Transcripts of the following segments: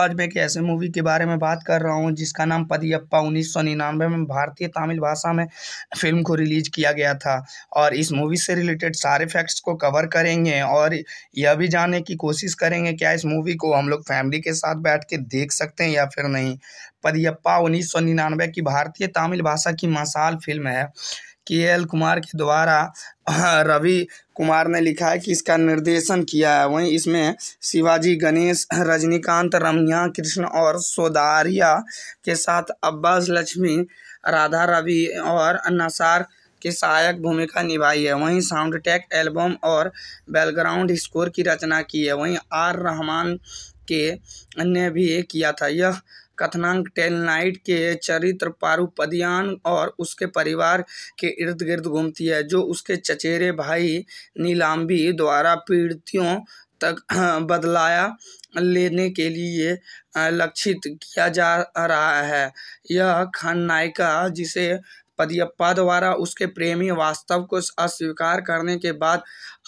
आज मैं एक ऐसे मूवी के बारे में बात कर रहा हूँ जिसका नाम पदियप्पा उन्नीस सौ निन्यानवे में भारतीय तमिल भाषा में फिल्म को रिलीज किया गया था और इस मूवी से रिलेटेड सारे फैक्ट्स को कवर करेंगे और यह भी जानने की कोशिश करेंगे क्या इस मूवी को हम लोग फैमिली के साथ बैठ के देख सकते हैं या फिर नहीं पदियप्पा उन्नीस सौ निन्यानवे की भारतीय तमिल भाषा की मसाल फिल्म है के एल कुमार के द्वारा रवि कुमार ने लिखा है कि इसका निर्देशन किया है वहीं इसमें शिवाजी गणेश रजनीकांत रमिया कृष्ण और सोदारिया के साथ अब्बास लक्ष्मी राधा रवि और नसार की सहायक भूमिका निभाई है वहीं साउंड ट्रैक एल्बम और बैकग्राउंड स्कोर की रचना की है वहीं आर रहमान के ने भी किया था यह कथनांक टेलनाइट के चरित्र पारुपदियान और उसके परिवार के इर्द गिर्द घूमती है जो उसके चचेरे भाई नीलाम्बी द्वारा पीड़ितों तक बदलाया लेने के लिए लक्षित किया जा रहा है यह खलनायिका जिसे पदियप्पा द्वारा उसके प्रेमी वास्तव को अस्वीकार करने के बाद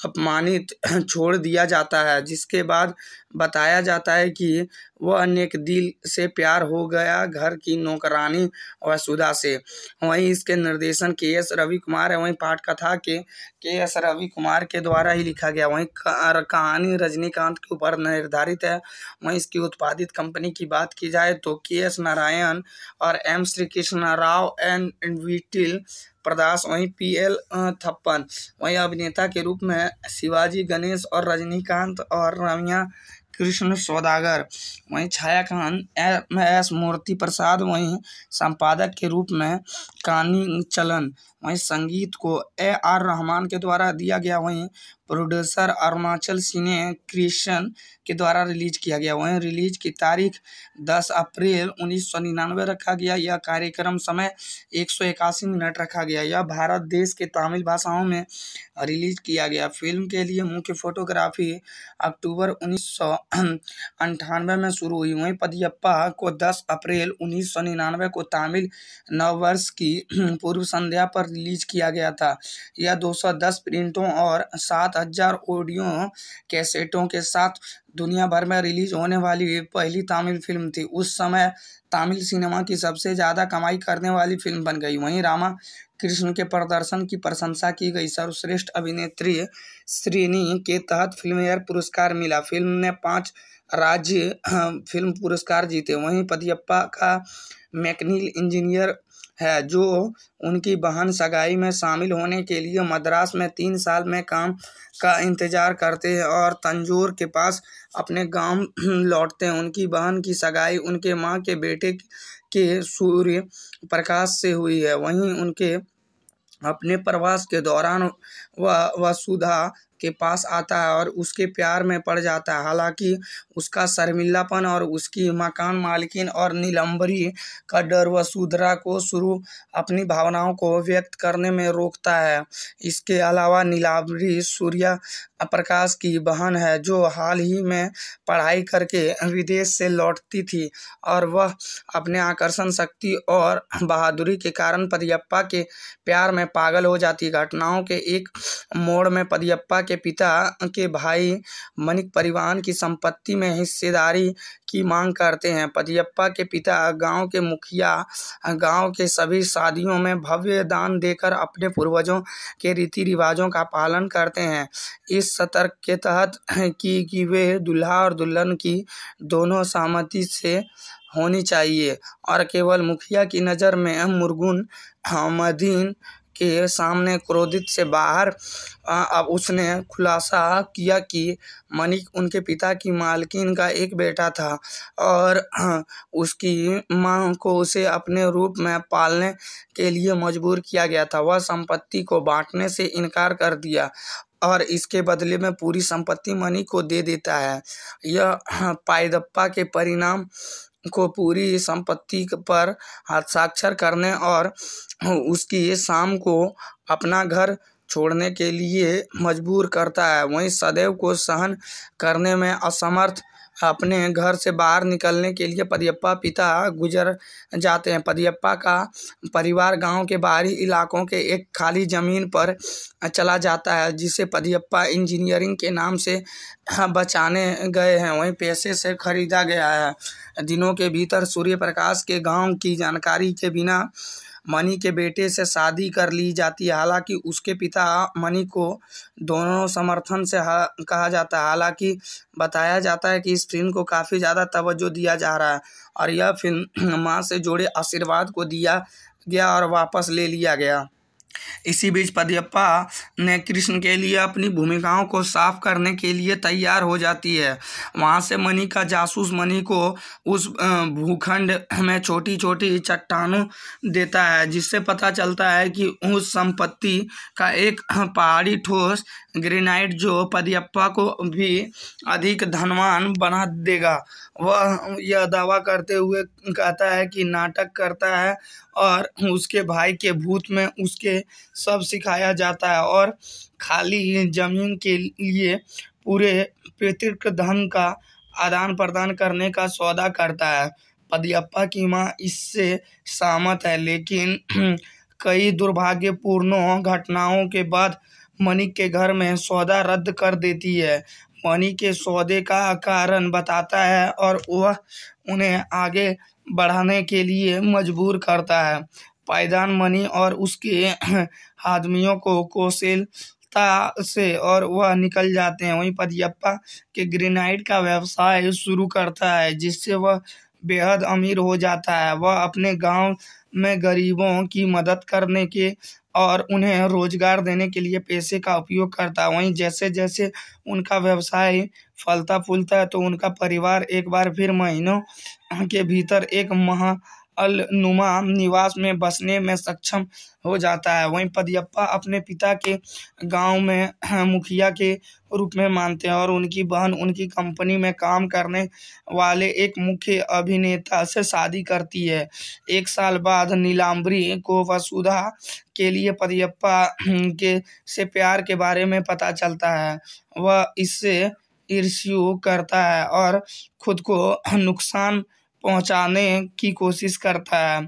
अपमानित छोड़ दिया जाता है जिसके बाद बताया जाता है कि वह अनेक दिल से प्यार हो गया घर की नौकरानी वसुधा से वहीं इसके निर्देशन के एस रवि कुमार है वहीं पाठ कथा के के एस रवि कुमार के द्वारा ही लिखा गया वहीं कहानी रजनीकांत के ऊपर निर्धारित है वहीं इसकी उत्पादित कंपनी की बात की जाए तो के एस नारायण और एम श्री कृष्ण राव एन विटिल प्रदास वहीं पीएल थप्पन वहीं अभिनेता के रूप में शिवाजी गणेश और रजनीकांत और रमिया कृष्ण सौदागर वहीं छाया खान एम एस मूर्ति प्रसाद वहीं संपादक के रूप में कानी चलन वहीं संगीत को ए आर रहमान के द्वारा दिया गया वहीं प्रोड्यूसर अरुणाचल सिने क्रिएशन के द्वारा रिलीज किया गया वहीं रिलीज की तारीख 10 अप्रैल उन्नीस रखा गया यह कार्यक्रम समय एक मिनट रखा गया यह भारत देश के तमिल भाषाओं में रिलीज किया गया फिल्म के लिए मुख्य फोटोग्राफी अक्टूबर उन्नीस में शुरू हुई वहीं पदियप्पा को 10 अप्रैल उन्नीस को तमिल नववर्ष की पूर्व संध्या पर रिलीज किया गया था यह 210 प्रिंटों और सात हजार ऑडियो कैसेटों के साथ दुनिया भर में रिलीज होने वाली पहली तमिल फिल्म थी उस समय तमिल सिनेमा की सबसे ज़्यादा कमाई करने वाली फिल्म बन गई वहीं रामा कृष्ण के प्रदर्शन की प्रशंसा की गई सर्वश्रेष्ठ अभिनेत्री श्रेणी के तहत फिल्म एयर पुरस्कार मिला फिल्म ने पांच राज्य फिल्म पुरस्कार जीते वहीं पदियप्पा का मैकनील इंजीनियर है जो उनकी बहन सगाई में शामिल होने के लिए मद्रास में तीन साल में काम का इंतज़ार करते हैं और तंजूर के पास अपने गांव लौटते हैं उनकी बहन की सगाई उनके माँ के बेटे के सूर्य प्रकाश से हुई है वहीं उनके अपने प्रवास के दौरान वह वसुधा के पास आता है और उसके प्यार में पड़ जाता है हालांकि उसका शर्मिलापन और उसकी मकान मालकिन और नीलंबरी का डर वसुधरा को शुरू अपनी भावनाओं को व्यक्त करने में रोकता है इसके अलावा नीलाम्बरी सूर्या प्रकाश की बहन है जो हाल ही में पढ़ाई करके विदेश से लौटती थी और वह अपने आकर्षण शक्ति और बहादुरी के कारण पदियप्पा के प्यार में पागल हो जाती घटनाओं के एक मोड़ में पदियप्पा के पिता के भाई मनिक परिवहन की संपत्ति में हिस्सेदारी की मांग करते हैं पदियप्पा के पिता गांव के मुखिया गांव के सभी शादियों में भव्य दान देकर अपने पूर्वजों के रीति रिवाजों का पालन करते हैं इस सतर्क के तहत कि कि वे दुल्हा और दुल्हन की दोनों सहमति से होनी चाहिए और केवल मुखिया की नज़र में मुर्गुन हमदीन के सामने क्रोधित से बाहर अब उसने खुलासा किया कि मनिक उनके पिता की मालकिन का एक बेटा था और उसकी माँ को उसे अपने रूप में पालने के लिए मजबूर किया गया था वह संपत्ति को बांटने से इनकार कर दिया और इसके बदले में पूरी संपत्ति मनी को दे देता है यह पायदप्पा के परिणाम को पूरी संपत्ति पर हस्ताक्षर करने और उसकी शाम को अपना घर छोड़ने के लिए मजबूर करता है वहीं सदैव को सहन करने में असमर्थ अपने घर से बाहर निकलने के लिए पदियप्पा पिता गुजर जाते हैं पदियप्पा का परिवार गांव के बाहरी इलाकों के एक खाली ज़मीन पर चला जाता है जिसे पदियप्पा इंजीनियरिंग के नाम से बचाने गए हैं वहीं पैसे से खरीदा गया है दिनों के भीतर सूर्य प्रकाश के गांव की जानकारी के बिना मनी के बेटे से शादी कर ली जाती है हालांकि उसके पिता मनी को दोनों समर्थन से कहा जाता है हालांकि बताया जाता है कि इस फिल्म को काफ़ी ज़्यादा तवज्जो दिया जा रहा है और यह फिल्म माँ से जुड़े आशीर्वाद को दिया गया और वापस ले लिया गया इसी बीच पद्यप्पा ने कृष्ण के लिए अपनी भूमिकाओं को साफ करने के लिए तैयार हो जाती है वहाँ से मणि का जासूस मणि को उस भूखंड में छोटी छोटी चट्टानों देता है जिससे पता चलता है कि उस संपत्ति का एक पहाड़ी ठोस ग्रेनाइट जो पद्यप्पा को भी अधिक धनवान बना देगा वह यह दावा करते हुए कहता है कि नाटक करता है और उसके भाई के भूत में उसके सब सिखाया जाता है और खाली जमीन के लिए पूरे पितृक धन का आदान प्रदान करने का सौदा करता है पदियप्पा की माँ इससे सहमत है लेकिन कई दुर्भाग्यपूर्ण घटनाओं के बाद मनिक के घर में सौदा रद्द कर देती है पानी के सौदे का कारण बताता है और वह उन्हें आगे बढ़ाने के लिए मजबूर करता है पायदान मनी और उसके आदमियों को कौशलता से और वह निकल जाते हैं वहीं पदयप्पा के ग्रेनाइट का व्यवसाय शुरू करता है जिससे वह बेहद अमीर हो जाता है वह अपने गांव में गरीबों की मदद करने के और उन्हें रोज़गार देने के लिए पैसे का उपयोग करता वहीं जैसे जैसे उनका व्यवसाय फलता फूलता है तो उनका परिवार एक बार फिर महीनों के भीतर एक महा अलनुमा निवास में बसने में सक्षम हो जाता है वहीं पदियप्पा अपने पिता के गांव में हाँ, मुखिया के रूप में मानते हैं और उनकी बहन उनकी कंपनी में काम करने वाले एक मुख्य अभिनेता से शादी करती है एक साल बाद नीलाम्बरी को वसुधा के लिए पदियप्पा के से प्यार के बारे में पता चलता है वह इससे ईर्ष्यु करता है और खुद को नुकसान पहुंचाने की कोशिश करता है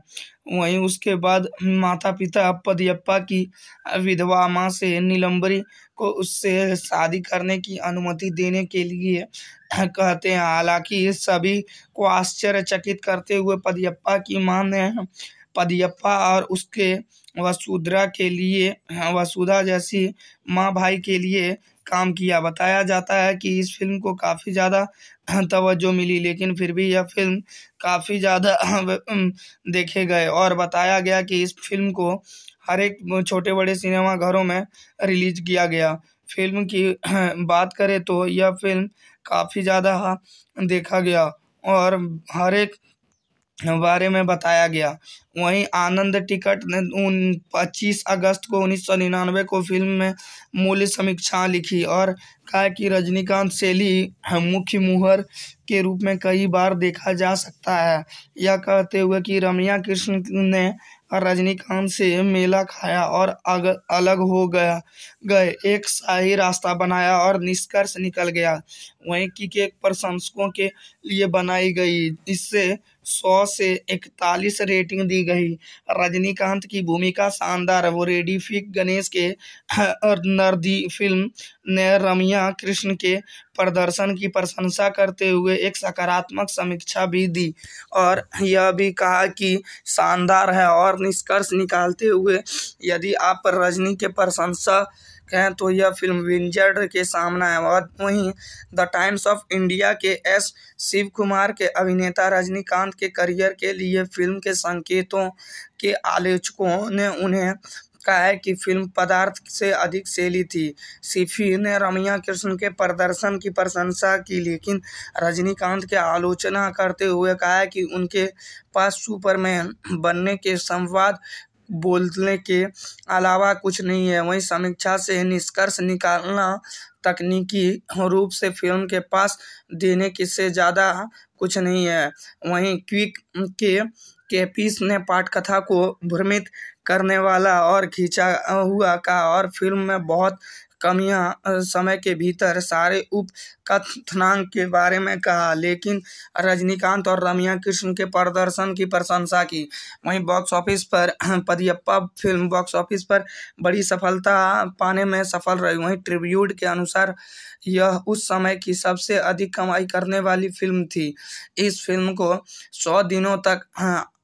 वहीं उसके बाद माता पिता पदयप्पा की विधवा माँ से नीलम्बरी को उससे शादी करने की अनुमति देने के लिए कहते हैं हालांकि सभी को आश्चर्यचकित करते हुए पदयप्पा की माँ ने पदयप्पा और उसके वसुधरा के लिए वसुधा जैसी माँ भाई के लिए काम किया बताया जाता है कि इस फिल्म को काफ़ी ज़्यादा तवज्जो मिली लेकिन फिर भी यह फिल्म काफ़ी ज़्यादा देखे गए और बताया गया कि इस फिल्म को हर एक छोटे बड़े सिनेमा घरों में रिलीज किया गया फिल्म की बात करें तो यह फिल्म काफ़ी ज़्यादा देखा गया और हर एक बारे में बताया गया वहीं आनंद टिकट ने उन पच्चीस अगस्त को उन्नीस सौ निन्यानवे को फिल्म में मूल्य समीक्षा लिखी और कहा कि रजनीकांत सेली मुख्य मुहर के रूप में कई बार देखा जा सकता है यह कहते हुए कि रमिया कृष्ण ने रजनीकांत से मेला खाया और अग, अलग हो गया गए एक शाही रास्ता बनाया और निष्कर्ष निकल गया वहीं की केक प्रशंसकों के लिए बनाई गई इससे सौ से इकतालीस रेटिंग दी गई रजनीकांत की भूमिका शानदार वो रेडिफिक गणेश के नर्दी फिल्म ने रमिया कृष्ण के प्रदर्शन की प्रशंसा करते हुए एक सकारात्मक समीक्षा भी दी और यह भी कहा कि शानदार है और निष्कर्ष निकालते हुए यदि आप रजनी के प्रशंसा कहें तो यह फिल्म विंजर्ड के सामना है और वहीं The Times of India K S Shiv Kumar के अभिनेता रजनीकांत के करियर के लिए फिल्म के संकेतों के आलोचकों ने उन्हें कहा है कि फिल्म पदार्थ से अधिक शैली थी सिफी ने रमिया कृष्ण के प्रदर्शन की प्रशंसा की लेकिन रजनीकांत के आलोचना करते हुए कहा है कि उनके पास सुपरमैन बनने के संवाद बोलने के अलावा कुछ नहीं है वहीं समीक्षा से निष्कर्ष निकालना तकनीकी रूप से फिल्म के पास देने की से ज़्यादा कुछ नहीं है वहीं क्विक के केपीस ने पाठकथा को भ्रमित करने वाला और खींचा हुआ का और फिल्म में बहुत कमियां समय के भीतर सारे उप कथनांक के बारे में कहा लेकिन रजनीकांत और रमिया कृष्ण के प्रदर्शन की प्रशंसा की वहीं बॉक्स ऑफिस पर पदियप्पा फिल्म बॉक्स ऑफिस पर बड़ी सफलता पाने में सफल रही वहीं ट्रिब्यूट के अनुसार यह उस समय की सबसे अधिक कमाई करने वाली फिल्म थी इस फिल्म को सौ दिनों तक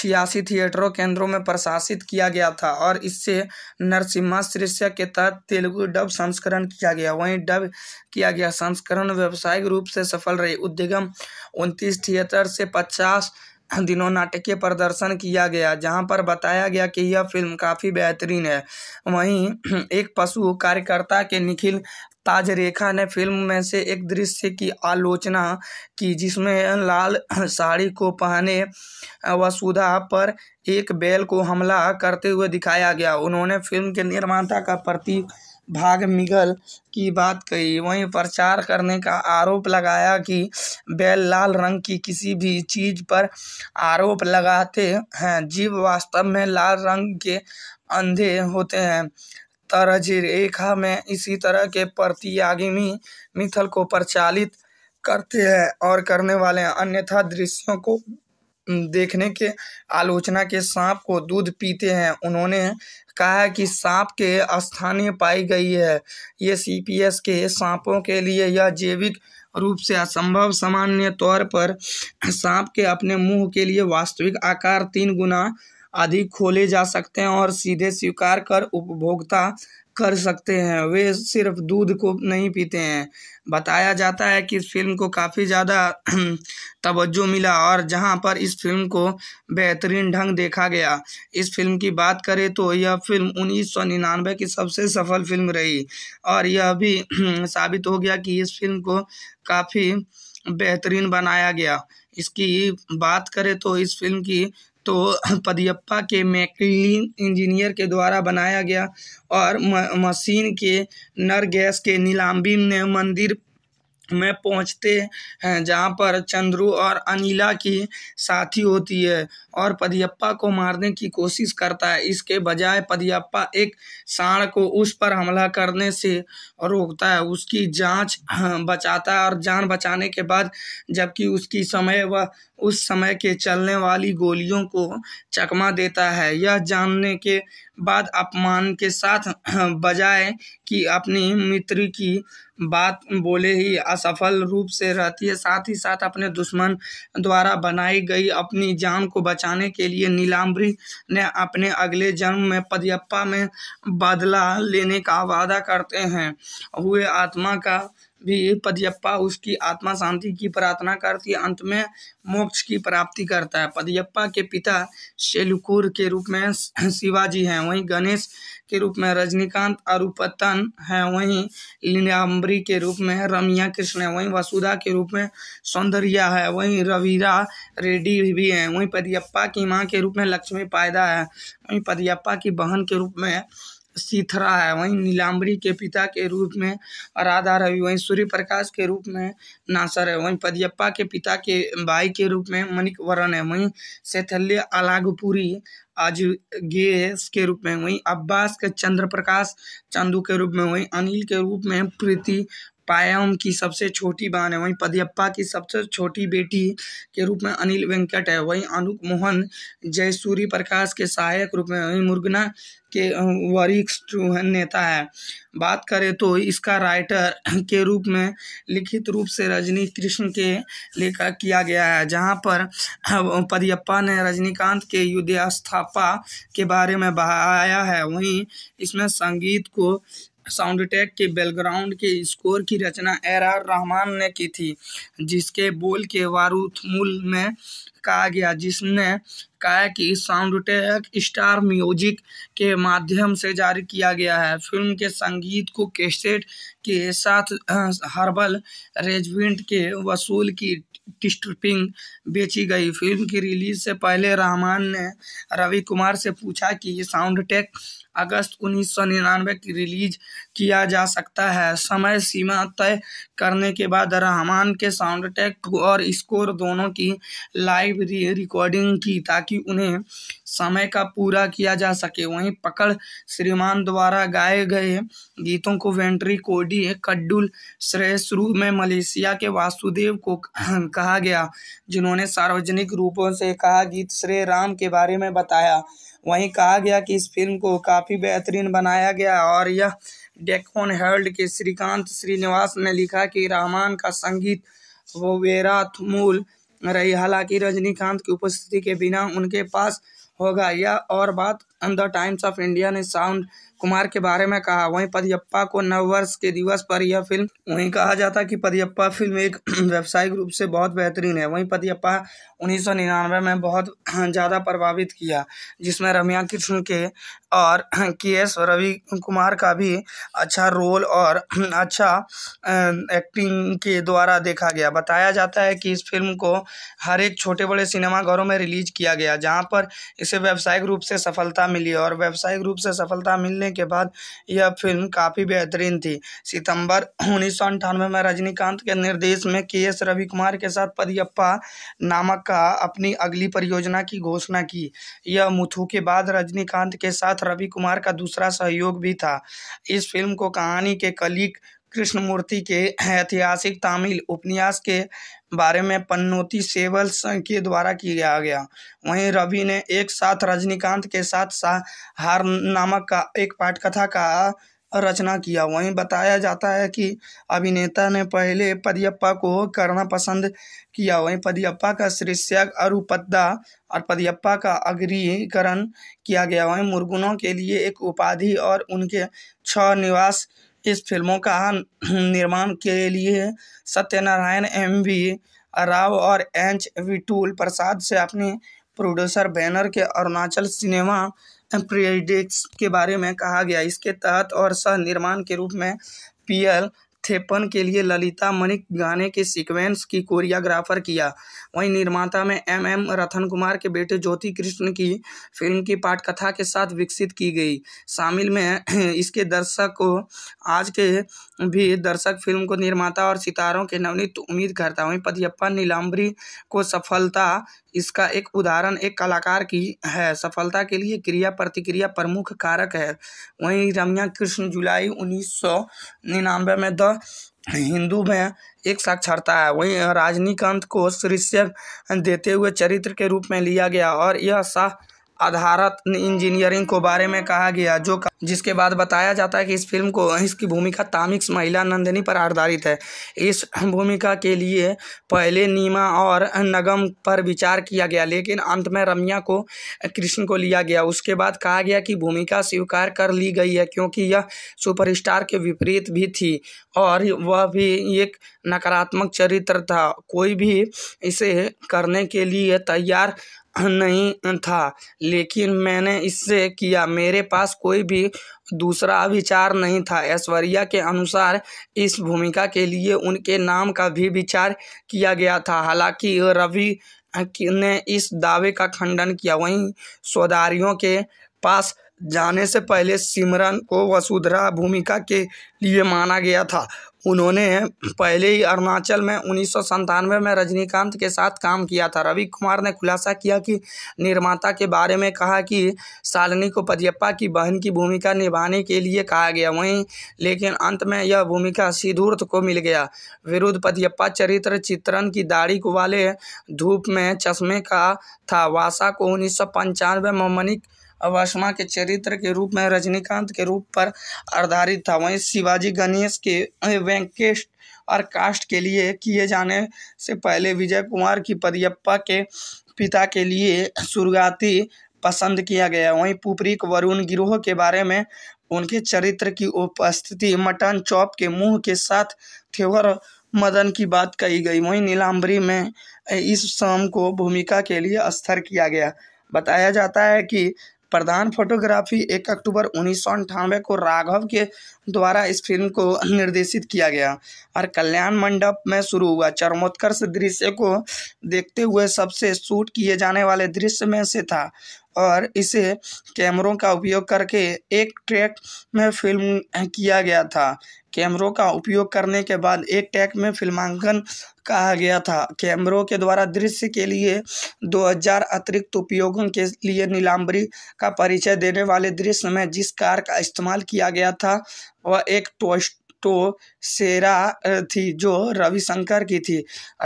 छियासी थिएटरों केंद्रों में प्रशासित किया गया था और इससे नरसिम्हा शीर्षक के तहत तेलुगु डब संस्करण किया गया वहीं डब किया गया संस्करण व्यावसायिक रूप से सफल रही उद्यगम उनतीस थिएटर से पचास दिनों नाटकीय प्रदर्शन किया गया जहां पर बताया गया कि यह फिल्म काफ़ी बेहतरीन है वहीं एक पशु कार्यकर्ता के निखिल ताजरेखा ने फ़िल्म में से एक दृश्य की आलोचना की जिसमें लाल साड़ी को पहने वसुधा पर एक बैल को हमला करते हुए दिखाया गया उन्होंने फ़िल्म के निर्माता का प्रति भाग मिगल की बात कही वहीं प्रचार करने का आरोप लगाया कि बैल लाल रंग की किसी भी चीज़ पर आरोप लगाते हैं जीव वास्तव में लाल रंग के अंधे होते हैं तरजी रेखा में इसी तरह के प्रतियागिनी मिथल को प्रचालित करते हैं और करने वाले अन्यथा दृश्यों को देखने के आलोचना के सांप को दूध पीते हैं उन्होंने कहा है कि सांप के स्थानीय पाई गई है ये सीपीएस के सांपों के लिए यह जैविक रूप से असंभव सामान्य तौर पर सांप के अपने मुंह के लिए वास्तविक आकार तीन गुना आदि खोले जा सकते हैं और सीधे स्वीकार कर उपभोक्ता कर सकते हैं वे सिर्फ दूध को नहीं पीते हैं बताया जाता है कि इस फिल्म को काफ़ी ज़्यादा तवज्जो मिला और जहां पर इस फिल्म को बेहतरीन ढंग देखा गया इस फिल्म की बात करें तो यह फिल्म उन्नीस सौ निन्यानवे की सबसे सफल फिल्म रही और यह भी साबित हो गया कि इस फिल्म को काफ़ी बेहतरीन बनाया गया इसकी बात करें तो इस फिल्म की तो पदियप्पा के मैकलिन इंजीनियर के द्वारा बनाया गया और मशीन के नर गैस के नीलाम्बी ने मंदिर में पहुँचते हैं जहाँ पर चंद्रू और अनिला की साथी होती है और पदियप्पा को मारने की कोशिश करता है इसके बजाय पदियप्पा एक सांड को उस पर हमला करने से रोकता है उसकी जांच हाँ, बचाता है और जान बचाने के बाद जबकि उसकी समय व उस समय के चलने वाली गोलियों को चकमा देता है यह जानने के बाद अपमान के साथ हाँ, बजाय कि अपनी मित्र की बात बोले ही असफल रूप से रहती है साथ ही साथ अपने दुश्मन द्वारा बनाई गई अपनी जान को बचाने के लिए नीलाम्बरी ने अपने अगले जन्म में पदयप्पा में बदला लेने का वादा करते हैं हुए आत्मा का भी पदयप्पा उसकी आत्मा शांति की प्रार्थना करती अंत में मोक्ष की प्राप्ति करता है पदयप्पा के पिता शेलुकुर के रूप में शिवाजी हैं वहीं गणेश के रूप में रजनीकांत अरुपतन हैं वहीं लीलाम्बरी के रूप में रमिया कृष्ण है वहीं वसुधा के रूप में सौंदर्या है वहीं रवीरा रेड्डी भी हैं वहीं पदियप्पा की माँ के रूप में लक्ष्मी पायदा है वहीं पदयप्पा की बहन के रूप में सीथरा है वहीं नीलाम्बरी के पिता के रूप में राधा रवि वहीं सूर्य प्रकाश के रूप में नासर है वहीं पदियप्पा के पिता के भाई के रूप में मनिक वरण है वहीं सैथल्य अलागपुरी आज के रूप में वहीं अब्बास के चंद्र प्रकाश चंदू के रूप में वहीं अनिल के रूप में प्रीति पायम की सबसे छोटी बहन है वहीं पदयप्पा की सबसे छोटी बेटी के रूप में अनिल वेंकट है वहीं अनुप मोहन जयसूरी प्रकाश के सहायक रूप में वहीं मुर्गना के वरिष्ठ नेता है बात करें तो इसका राइटर के रूप में लिखित रूप से रजनी कृष्ण के लेखक किया गया है जहां पर पदयप्पा ने रजनीकांत के युद्धास्थापा के बारे में बहाया है वहीं इसमें संगीत को साउंड ट्रैक के बैकग्राउंड के स्कोर की रचना एर आर रहमान ने की थी जिसके बोल के वारूथमूल में कहा गया जिसने कहा कि साउंड ट्रैक स्टार म्यूजिक के माध्यम से जारी किया गया है फिल्म के संगीत को कैसेट के साथ हर्बल रेजमेंट के वसूल की टिस्टपिंग बेची गई फिल्म की रिलीज से पहले रहमान ने रवि कुमार से पूछा कि ये साउंड ट्रैक अगस्त उन्नीस सौ निन्यानवे की रिलीज किया जा सकता है समय सीमा तय करने के बाद रहमान के साउंड ट्रैक और स्कोर दोनों की लाइव रिकॉर्डिंग की ताकि उन्हें समय का पूरा किया जा सके वहीं पकड़ श्रीमान द्वारा गाए गए गीतों को वेंट्री कोडी कड्डुल श्रेय शुरू में मलेशिया के वासुदेव को कहा गया जिन्होंने सार्वजनिक रूपों से कहा गीत श्रेय राम के बारे में बताया वहीं कहा गया कि इस फिल्म को काफ़ी बेहतरीन बनाया गया और यह डेकोन हेल्ड के श्रीकांत श्रीनिवास ने लिखा कि रहमान का संगीत वो थमूल रही हालांकि रजनीकांत की उपस्थिति के बिना उनके पास होगा यह और बात द टाइम्स ऑफ इंडिया ने साउंड कुमार के बारे में कहा वहीं पदियप्पा को नव वर्ष के दिवस पर यह फिल्म वहीं कहा जाता कि पदियप्पा फिल्म एक व्यावसायिक रूप से बहुत बेहतरीन है वहीं पदियप्पा उन्नीस में बहुत ज़्यादा प्रभावित किया जिसमें रमिया कृष्ण के और के एस रवि कुमार का भी अच्छा रोल और अच्छा एक्टिंग के द्वारा देखा गया बताया जाता है कि इस फिल्म को हर एक छोटे बड़े सिनेमाघरों में रिलीज किया गया जहाँ पर इसे व्यावसायिक रूप से सफलता मिली और व्यावसायिक रूप से सफलता मिलने के बाद यह फिल्म काफ़ी बेहतरीन थी सितंबर उन्नीस सौ अंठानवे में रजनीकांत के निर्देश में के एस रवि कुमार के साथ पदियप्पा नामक का अपनी अगली परियोजना की घोषणा की यह मुथु के बाद रजनीकांत के साथ साथ रवि कुमार का दूसरा सहयोग भी था इस फिल्म को कहानी के कलिक कृष्णमूर्ति के ऐतिहासिक तमिल उपन्यास के बारे में पन्नोती सेवल के द्वारा किया गया वहीं रवि ने एक साथ रजनीकांत के साथ हार नामक का एक पाठकथा का रचना किया वहीं बताया जाता है कि अभिनेता ने पहले पदियप्पा को करना पसंद किया वहीं पदियप्पा का शीर्षक अरुपद्दा और पदियप्पा का अग्रीकरण किया गया वहीं मुर्गुनों के लिए एक उपाधि और उनके छह निवास इस फिल्मों का निर्माण के लिए सत्यनारायण एम वी राव और एच विटूल प्रसाद से अपने प्रोड्यूसर बैनर के अरुणाचल सिनेमा प्रियडिक्स के बारे में कहा गया इसके तहत और सह निर्माण के रूप में पी एल थेपन के लिए ललिता मणिक गाने के सीक्वेंस की कोरियाग्राफर किया वहीं निर्माता में एम एम रतन कुमार के बेटे ज्योति कृष्ण की फिल्म की पाठकथा के साथ विकसित की गई शामिल में इसके दर्शक को आज के भी दर्शक फिल्म को निर्माता और सितारों के नवनीत उम्मीद करता वहीं पदयप्पा नीलाम्बरी को सफलता इसका एक उदाहरण एक कलाकार की है सफलता के लिए क्रिया प्रतिक्रिया प्रमुख कारक है वहीं रम्या कृष्ण जुलाई उन्नीस सौ निन्यानवे में द हिंदू में एक साक्षरता है वहीं रजनीकांत को शीर्षक देते हुए चरित्र के रूप में लिया गया और यह शाह आधारित इंजीनियरिंग को बारे में कहा गया जो जिसके बाद बताया जाता है कि इस फिल्म को इसकी भूमिका तामिक्स महिला नंदिनी पर आधारित है इस भूमिका के लिए पहले नीमा और नगम पर विचार किया गया लेकिन अंत में रम्या को कृष्ण को लिया गया उसके बाद कहा गया कि भूमिका स्वीकार कर ली गई है क्योंकि यह सुपरस्टार के विपरीत भी थी और वह भी एक नकारात्मक चरित्र था कोई भी इसे करने के लिए तैयार नहीं था लेकिन मैंने इससे किया मेरे पास कोई भी दूसरा विचार नहीं था ऐश्वर्या के अनुसार इस भूमिका के लिए उनके नाम का भी विचार किया गया था हालांकि रवि ने इस दावे का खंडन किया वहीं सौदारियों के पास जाने से पहले सिमरन को वसुधरा भूमिका के लिए माना गया था उन्होंने पहले ही अरुणाचल में उन्नीस सौ संतानवे में रजनीकांत के साथ काम किया था रवि कुमार ने खुलासा किया कि निर्माता के बारे में कहा कि शालिनी को पदियप्पा की बहन की भूमिका निभाने के लिए कहा गया वहीं लेकिन अंत में यह भूमिका सिद्धूर्थ को मिल गया विरुद्ध पदियप्पा चरित्र चित्रण की दाढ़ी वाले धूप में चश्मे का था वासा को उन्नीस सौ पंचानवे में मनिक अवासमा के चरित्र के रूप में रजनीकांत के रूप पर आधारित था वहीं शिवाजी गणेश के वेंकेश और कास्ट के लिए किए जाने से पहले विजय कुमार की पदियप्पा के पिता के लिए सुरगाती पसंद किया गया वहीं पुपरिक वरुण गिरोह के बारे में उनके चरित्र की उपस्थिति मटन चौप के मुंह के साथ थेवर मदन की बात कही गई वहीं नीलाम्बरी में इस शाम को भूमिका के लिए स्थिर किया गया बताया जाता है कि प्रधान फोटोग्राफी एक अक्टूबर उन्नीस को राघव के द्वारा इस फिल्म को निर्देशित किया गया और कल्याण मंडप में शुरू हुआ चरमोत्कर्ष दृश्य को देखते हुए सबसे शूट किए जाने वाले दृश्य में से था और इसे कैमरों का उपयोग करके एक ट्रैक में फिल्म किया गया था कैमरों का उपयोग करने के बाद एक ट्रैक में फिल्मांकन कहा गया था कैमरों के द्वारा दृश्य के लिए 2000 अतिरिक्त उपयोगों के लिए नीलाम्बरी का परिचय देने वाले दृश्य में जिस कार का इस्तेमाल किया गया था वह एक टोस्ट तो सेरा थी जो रविशंकर की थी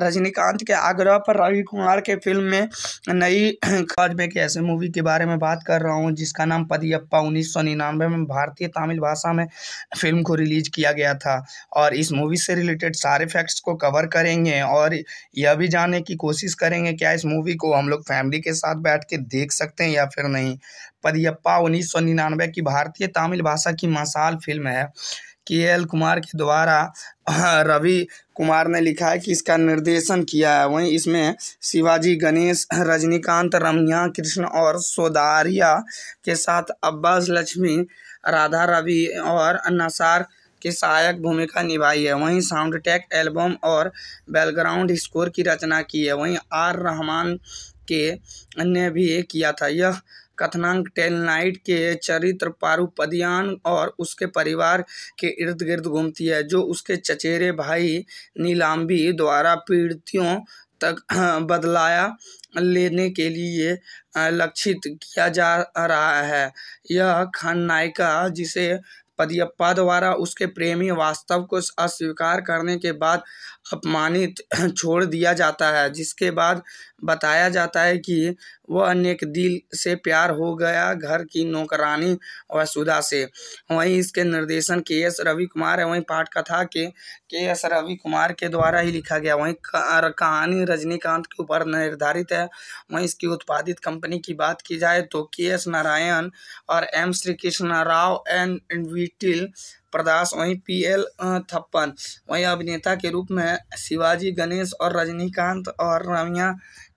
रजनीकांत के आग्रह पर रवि कुमार के फिल्म में नई खोज में एक ऐसे मूवी के बारे में बात कर रहा हूँ जिसका नाम पदियप्पा उन्नीस सौ निन्यानवे में भारतीय तमिल भाषा में फिल्म को रिलीज किया गया था और इस मूवी से रिलेटेड सारे फैक्ट्स को कवर करेंगे और यह भी जानने की कोशिश करेंगे क्या इस मूवी को हम लोग फैमिली के साथ बैठ के देख सकते हैं या फिर नहीं पदियप्पा उन्नीस सौ निन्यानवे की भारतीय तमिल भाषा की मसाल फिल्म है के एल कुमार के द्वारा रवि कुमार ने लिखा है कि इसका निर्देशन किया है वहीं इसमें शिवाजी गणेश रजनीकांत रमिया कृष्ण और सोदारिया के साथ अब्बास लक्ष्मी राधा रवि और नसार की सहायक भूमिका निभाई है वहीं साउंड ट्रैक एल्बम और बैकग्राउंड स्कोर की रचना की है वहीं आर रहमान के ने भी किया था यह कथनांक टेलनाइट के चरित्र पारुपदियान और उसके परिवार के इर्द गिर्द घूमती है जो उसके चचेरे भाई नीलाम्बी द्वारा पीड़ितों तक हाँ, बदलाया लेने के लिए लक्षित किया जा रहा है यह खलनायिका जिसे पदियप्पा द्वारा उसके प्रेमी वास्तव को अस्वीकार करने के बाद अपमानित छोड़ दिया जाता है जिसके बाद बताया जाता है कि वह नेक दिल से प्यार हो गया घर की नौकरानी वसुधा से वहीं इसके निर्देशन के एस रवि कुमार है वहीं पाठ कथा के के एस रवि कुमार के द्वारा ही लिखा गया वहीं कहानी रजनीकांत के ऊपर निर्धारित है वहीं इसकी उत्पादित कंपनी की बात की जाए तो के एस नारायण और एम श्री कृष्ण राव एंड विटिल प्रदास वहीं पी एल थप्पन वहीं अभिनेता के रूप में शिवाजी गणेश और रजनीकांत और रम्या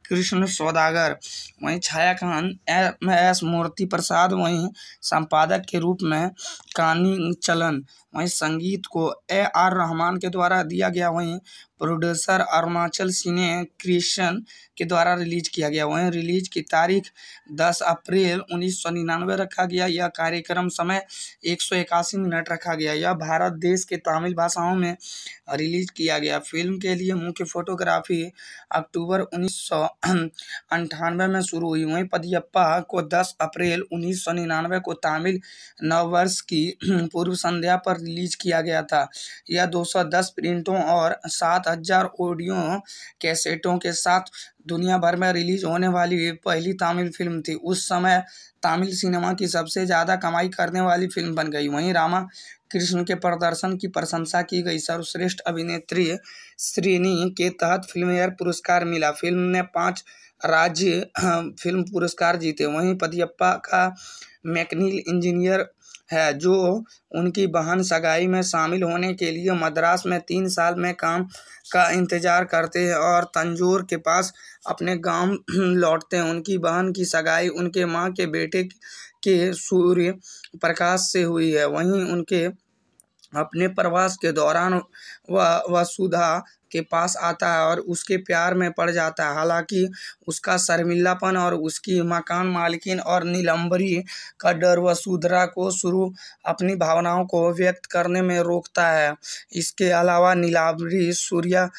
कृष्ण सौदागर वहीं छाया खान एम एस मूर्ति प्रसाद वहीं संपादक के रूप में कानी चलन वहीं संगीत को ए आर रहमान के द्वारा दिया गया वहीं प्रोड्यूसर अरुणाचल सिने क्रिएशन के द्वारा रिलीज किया गया वहीं रिलीज की तारीख 10 अप्रैल उन्नीस रखा गया यह कार्यक्रम समय एक मिनट रखा गया यह भारत देश के तमिल भाषाओं में रिलीज किया गया फिल्म के लिए मुख्य फोटोग्राफी अक्टूबर उन्नीस में शुरू हुई वहीं पदियप्पा को 10 अप्रैल उन्नीस को तमिल नववर्ष की पूर्व संध्या पर रिलीज किया गया था यह 210 प्रिंटों और 7000 ऑडियो कैसेटों के साथ दुनिया भर में रिलीज होने वाली पहली तमिल फिल्म थी उस समय तमिल सिनेमा की सबसे ज़्यादा कमाई करने वाली फिल्म बन गई वहीं रामा कृष्ण के प्रदर्शन की प्रशंसा की गई सर्वश्रेष्ठ अभिनेत्री श्रेणी के तहत फिल्म पुरस्कार मिला फिल्म ने पांच राज्य फिल्म पुरस्कार जीते वहीं पदियप्पा का मैकनील इंजीनियर है जो उनकी बहन सगाई में शामिल होने के लिए मद्रास में तीन साल में काम का इंतज़ार करते हैं और तंजोर के पास अपने गांव लौटते हैं उनकी बहन की सगाई उनके माँ के बेटे के सूर्य प्रकाश से हुई है वहीं उनके अपने प्रवास के दौरान वह वसुधा के पास आता है और उसके प्यार में पड़ जाता है हालांकि उसका शर्मिलापन और उसकी मकान मालकिन और नीलंबरी का डर वसुधरा को शुरू अपनी भावनाओं को व्यक्त करने में रोकता है इसके अलावा नीलाम्बरी सूर्य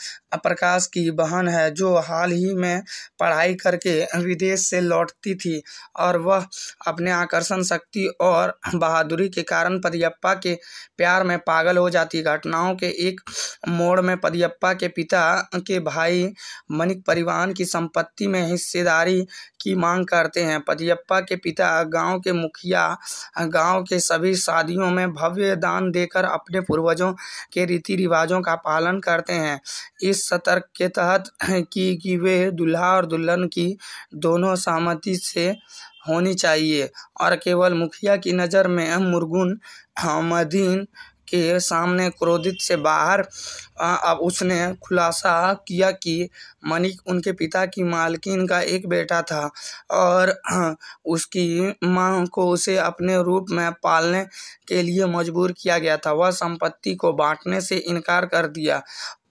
प्रकाश की बहन है जो हाल ही में पढ़ाई करके विदेश से लौटती थी और वह अपने आकर्षण शक्ति और बहादुरी के कारण पदयप्पा के प्यार में पागल हो जाती घटनाओं के एक मोड़ में पदियप्पा के पिता के भाई मनिक परिवार की संपत्ति में हिस्सेदारी की मांग करते हैं पदियप्पा के पिता गांव के मुखिया गांव के सभी शादियों में भव्य दान देकर अपने पूर्वजों के रीति रिवाजों का पालन करते हैं इस सतर्क के तहत कि कि वे दुल्हा और दुल्हन की दोनों सहमति से होनी चाहिए और केवल मुखिया की नज़र में मुर्गुन हमदीन के सामने क्रोधित से बाहर अब उसने खुलासा किया कि मणिक उनके पिता की मालकिन का एक बेटा था और उसकी माँ को उसे अपने रूप में पालने के लिए मजबूर किया गया था वह संपत्ति को बांटने से इनकार कर दिया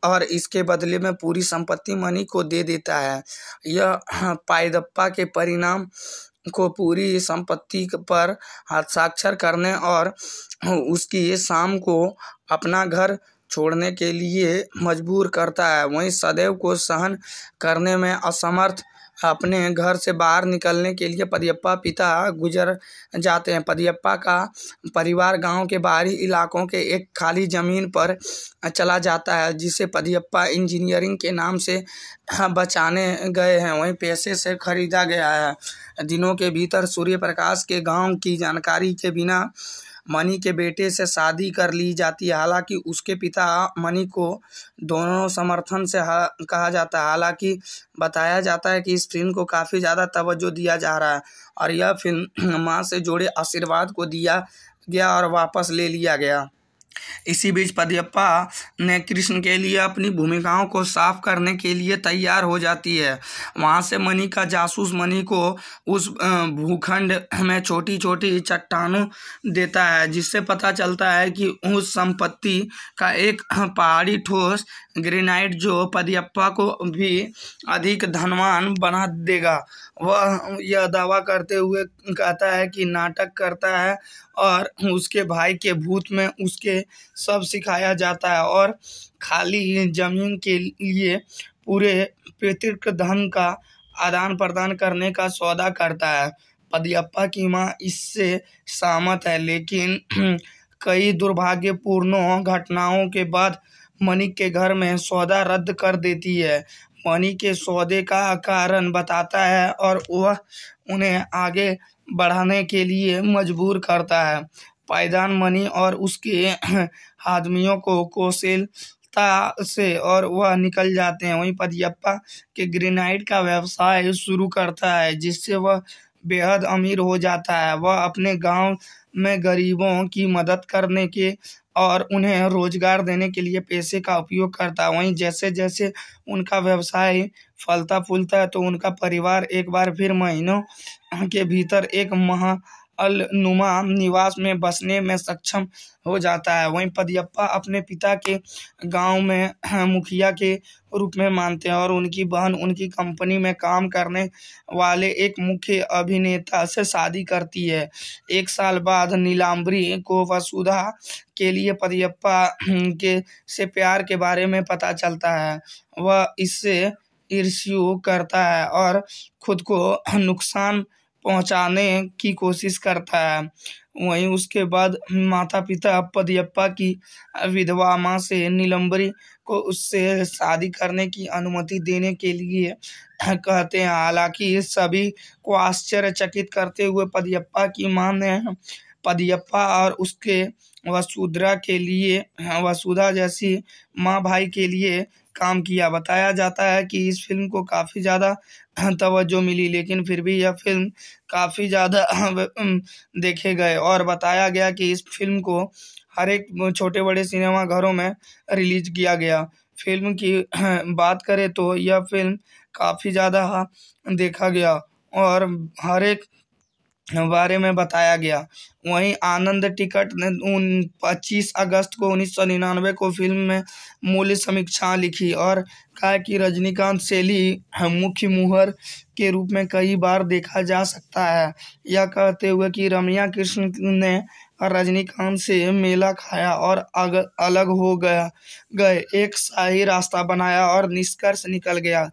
और इसके बदले में पूरी संपत्ति मनी को दे देता है यह पायदप्पा के परिणाम को पूरी संपत्ति पर हस्ताक्षर करने और उसकी शाम को अपना घर छोड़ने के लिए मजबूर करता है वहीं सदैव को सहन करने में असमर्थ अपने घर से बाहर निकलने के लिए पदियप्पा पिता गुजर जाते हैं पदियप्पा का परिवार गांव के बाहरी इलाकों के एक खाली ज़मीन पर चला जाता है जिसे पदियप्पा इंजीनियरिंग के नाम से बचाने गए हैं वहीं पैसे से खरीदा गया है दिनों के भीतर सूर्य प्रकाश के गांव की जानकारी के बिना मनी के बेटे से शादी कर ली जाती है हालांकि उसके पिता मनी को दोनों समर्थन से कहा जाता है हालांकि बताया जाता है कि इस फिल्म को काफ़ी ज़्यादा तवज्जो दिया जा रहा है और यह फिल्म माँ से जुड़े आशीर्वाद को दिया गया और वापस ले लिया गया इसी बीच पद्यप्पा ने कृष्ण के लिए अपनी भूमिकाओं को साफ करने के लिए तैयार हो जाती है वहाँ से मणि का जासूस मणि को उस भूखंड में छोटी छोटी चट्टानों देता है जिससे पता चलता है कि उस संपत्ति का एक पहाड़ी ठोस ग्रेनाइट जो पद्यप्पा को भी अधिक धनवान बना देगा वह यह दावा करते हुए कहता है कि नाटक करता है और उसके भाई के भूत में उसके सब सिखाया जाता है और खाली जमीन के लिए पूरे पितृक धन का आदान प्रदान करने का सौदा करता है पदियप्पा की माँ इससे सहमत है लेकिन कई दुर्भाग्यपूर्ण घटनाओं के बाद मनिक के घर में सौदा रद्द कर देती है पानी के सौदे का कारण बताता है और वह उन्हें आगे बढ़ाने के लिए मजबूर करता है पायदान मनी और उसके आदमियों को कौशलता से और वह निकल जाते हैं वहीं पदयप्पा के ग्रेनाइट का व्यवसाय शुरू करता है जिससे वह बेहद अमीर हो जाता है वह अपने गांव में गरीबों की मदद करने के और उन्हें रोज़गार देने के लिए पैसे का उपयोग करता है वहीं जैसे जैसे उनका व्यवसाय फलता फूलता है तो उनका परिवार एक बार फिर महीनों के भीतर एक महा अलनुमा निवास में बसने में सक्षम हो जाता है वहीं पदयप्पा अपने पिता के गांव में हाँ, मुखिया के रूप में मानते हैं और उनकी बहन उनकी कंपनी में काम करने वाले एक मुख्य अभिनेता से शादी करती है एक साल बाद नीलाम्बरी को वसुधा के लिए पदयप्पा के से प्यार के बारे में पता चलता है वह इससे ईर्ष्यु करता है और खुद को नुकसान पहुंचाने की कोशिश करता है वहीं उसके बाद माता पिता पदयप्पा की विधवा माँ से नीलम्बरी को उससे शादी करने की अनुमति देने के लिए कहते हैं हालांकि सभी को आश्चर्यचकित करते हुए पदयप्पा की माँ ने पदयप्पा और उसके वसुधरा के लिए वसुधा जैसी माँ भाई के लिए काम किया बताया जाता है कि इस फिल्म को काफ़ी ज़्यादा तवज्जो मिली लेकिन फिर भी यह फिल्म काफ़ी ज़्यादा देखे गए और बताया गया कि इस फिल्म को हर एक छोटे बड़े सिनेमा घरों में रिलीज किया गया फिल्म की बात करें तो यह फिल्म काफ़ी ज़्यादा देखा गया और हर एक बारे में बताया गया वहीं आनंद टिकट ने उन पच्चीस अगस्त को उन्नीस सौ निन्यानवे को फिल्म में मूल्य समीक्षा लिखी और कहा कि रजनीकांत शैली मुख्य मुहर के रूप में कई बार देखा जा सकता है यह कहते हुए कि रमिया कृष्ण ने रजनीकांत से मेला खाया और अग, अलग हो गया गए एक सही रास्ता बनाया और निष्कर्ष निकल गया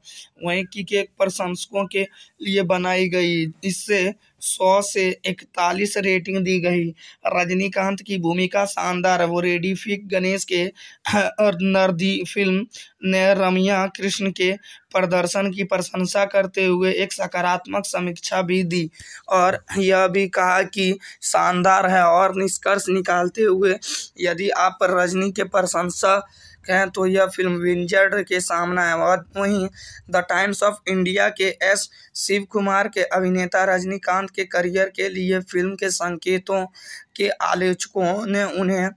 वहीं की केक प्रशंसकों के लिए बनाई गई इससे सौ से इकतालीस रेटिंग दी गई रजनीकांत की भूमिका शानदार वो रेडिफिक गणेश के नर्दी फिल्म ने रमिया कृष्ण के प्रदर्शन की प्रशंसा करते हुए एक सकारात्मक समीक्षा भी दी और यह भी कहा कि शानदार है और निष्कर्ष निकालते हुए यदि आप रजनी के प्रशंसा कहें तो यह फिल्म विंजर्ड के सामना है और वहीं The Times of India K S Shiv Kumar के अभिनेता रजनीकांत के करियर के लिए फिल्म के संकेतों के आलोचकों ने उन्हें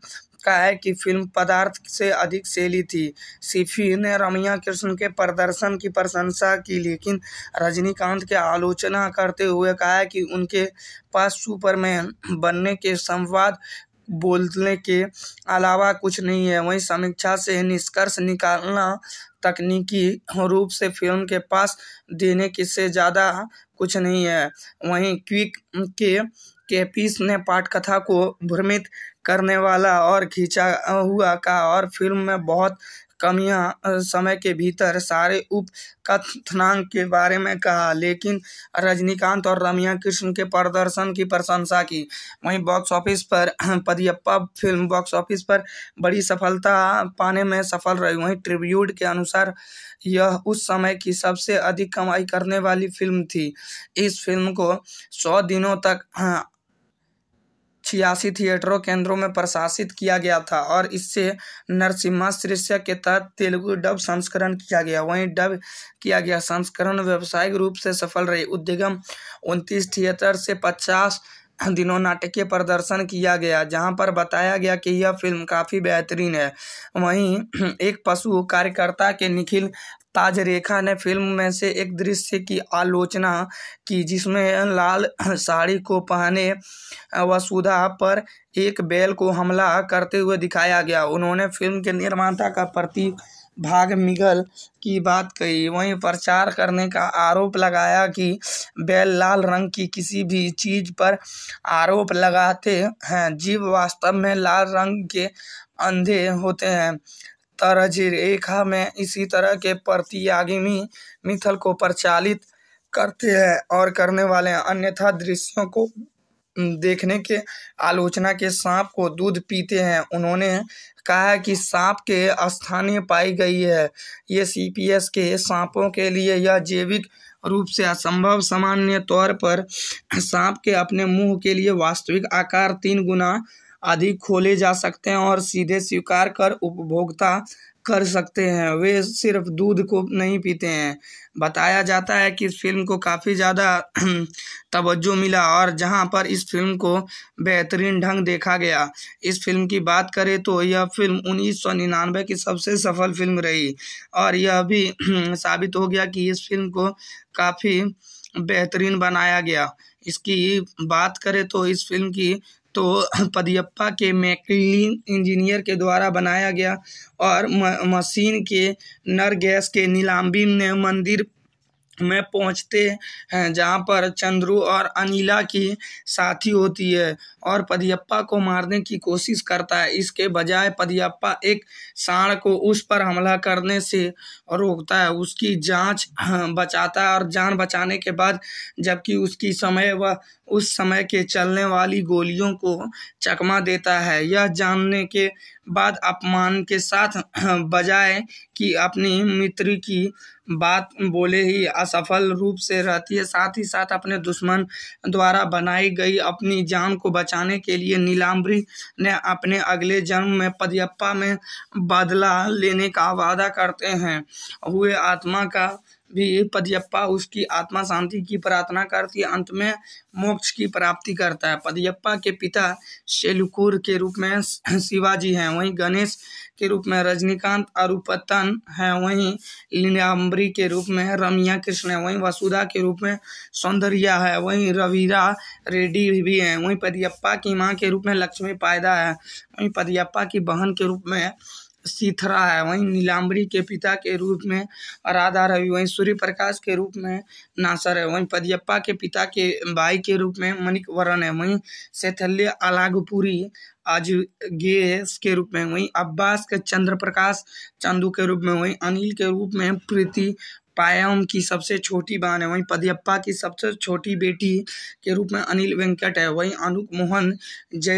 कहा है कि फिल्म पदार्थ से अधिक शैली थी सिफी ने रमिया कृष्ण के प्रदर्शन की प्रशंसा की लेकिन रजनीकांत के आलोचना करते हुए कहा है कि उनके पास सुपरमैन बनने के संवाद बोलने के अलावा कुछ नहीं है वहीं समीक्षा से निष्कर्ष निकालना तकनीकी रूप से फिल्म के पास देने की से ज़्यादा कुछ नहीं है वहीं क्विक के केपीस ने पाठकथा को भ्रमित करने वाला और खींचा हुआ का और फिल्म में बहुत कमियां समय के भीतर सारे उप कथनांक के बारे में कहा लेकिन रजनीकांत और रमिया कृष्ण के प्रदर्शन की प्रशंसा की वहीं बॉक्स ऑफिस पर पदियप्पा फिल्म बॉक्स ऑफिस पर बड़ी सफलता पाने में सफल रही वहीं ट्रिब्यूट के अनुसार यह उस समय की सबसे अधिक कमाई करने वाली फिल्म थी इस फिल्म को सौ दिनों तक हाँ, छियासी थिएटरों केंद्रों में प्रशासित किया गया था और इससे नरसिम्हा शीर्षक के तहत तेलुगु डब संस्करण किया गया वहीं डब किया गया संस्करण व्यावसायिक रूप से सफल रही उद्यगम उनतीस थिएटर से पचास दिनों नाटकीय प्रदर्शन किया गया जहां पर बताया गया कि यह फिल्म काफ़ी बेहतरीन है वहीं एक पशु कार्यकर्ता के निखिल ताजरेखा ने फिल्म में से एक दृश्य की आलोचना की जिसमें लाल साड़ी को पहने वसुधा पर एक बैल को हमला करते हुए दिखाया गया उन्होंने फिल्म के निर्माता का प्रति भाग मिगल की बात कही वहीं प्रचार करने का आरोप लगाया कि बैल लाल रंग की किसी भी चीज़ पर आरोप लगाते हैं जीव वास्तव में लाल रंग के अंधे होते हैं तरह रेखा में इसी तरह के प्रतियागामी मिथल को प्रचालित करते हैं और करने वाले अन्यथा दृश्यों को देखने के आलोचना के सांप को दूध पीते हैं उन्होंने कहा है कि सांप के स्थानीय पाई गई है ये सीपीएस के सांपों के लिए यह जैविक रूप से असंभव सामान्य तौर पर सांप के अपने मुंह के लिए वास्तविक आकार तीन गुना आदि खोले जा सकते हैं और सीधे स्वीकार कर उपभोक्ता कर सकते हैं वे सिर्फ दूध को नहीं पीते हैं बताया जाता है कि इस फिल्म को काफ़ी ज़्यादा तवज्जो मिला और जहां पर इस फिल्म को बेहतरीन ढंग देखा गया इस फिल्म की बात करें तो यह फिल्म उन्नीस सौ निन्यानवे की सबसे सफल फिल्म रही और यह भी साबित हो गया कि इस फिल्म को काफ़ी बेहतरीन बनाया गया इसकी बात करें तो इस फिल्म की तो पदियप्पा के मैकलिन इंजीनियर के द्वारा बनाया गया और मशीन के नर गैस के नीलाम्बी ने मंदिर में पहुंचते हैं जहां पर चंद्रू और अनिला की साथी होती है और पदियप्पा को मारने की कोशिश करता है इसके बजाय पदियप्पा एक सांड को उस पर हमला करने से रोकता है उसकी जांच बचाता है और जान बचाने के बाद जबकि उसकी समय व उस समय के चलने वाली गोलियों को चकमा देता है यह जानने के बाद अपमान के साथ बजाय कि अपनी मित्र की बात बोले ही असफल रूप से रहती है साथ ही साथ अपने दुश्मन द्वारा बनाई गई अपनी जान को बचाने के लिए नीलाम्बरी ने अपने अगले जन्म में पदयप्पा में बदला लेने का वादा करते हैं हुए आत्मा का भी पदयप्पा उसकी आत्मा शांति की प्रार्थना करती अंत में मोक्ष की प्राप्ति करता है पदयप्पा के पिता शेलुकुर के रूप में शिवाजी हैं वहीं गणेश के रूप में रजनीकांत अरुपतन हैं वहीं लीलाम्बरी के रूप में रमिया कृष्ण है वहीं वसुधा के रूप में सौंदर्या है वहीं रवीरा रेड्डी भी हैं वहीं पदयप्पा की माँ के रूप में लक्ष्मी पायदा है वहीं पदयप्पा की बहन के रूप में सीथरा है वहीं नीलाम्बरी के पिता के रूप में राधा रवि वहीं सूर्य प्रकाश के रूप में नासर है वहीं पदियप्पा के पिता के भाई के रूप में मणिक वरण है वहीं सैथल्य अलागपुरी आज गे के रूप में वहीं अब्बास के चंद्र प्रकाश चंदू के रूप में वहीं अनिल के रूप में प्रीति पाया उनकी सबसे छोटी बहन है वहीं पदियप्पा की सबसे छोटी बेटी के रूप में अनिल वेंकट है वहीं अनुप मोहन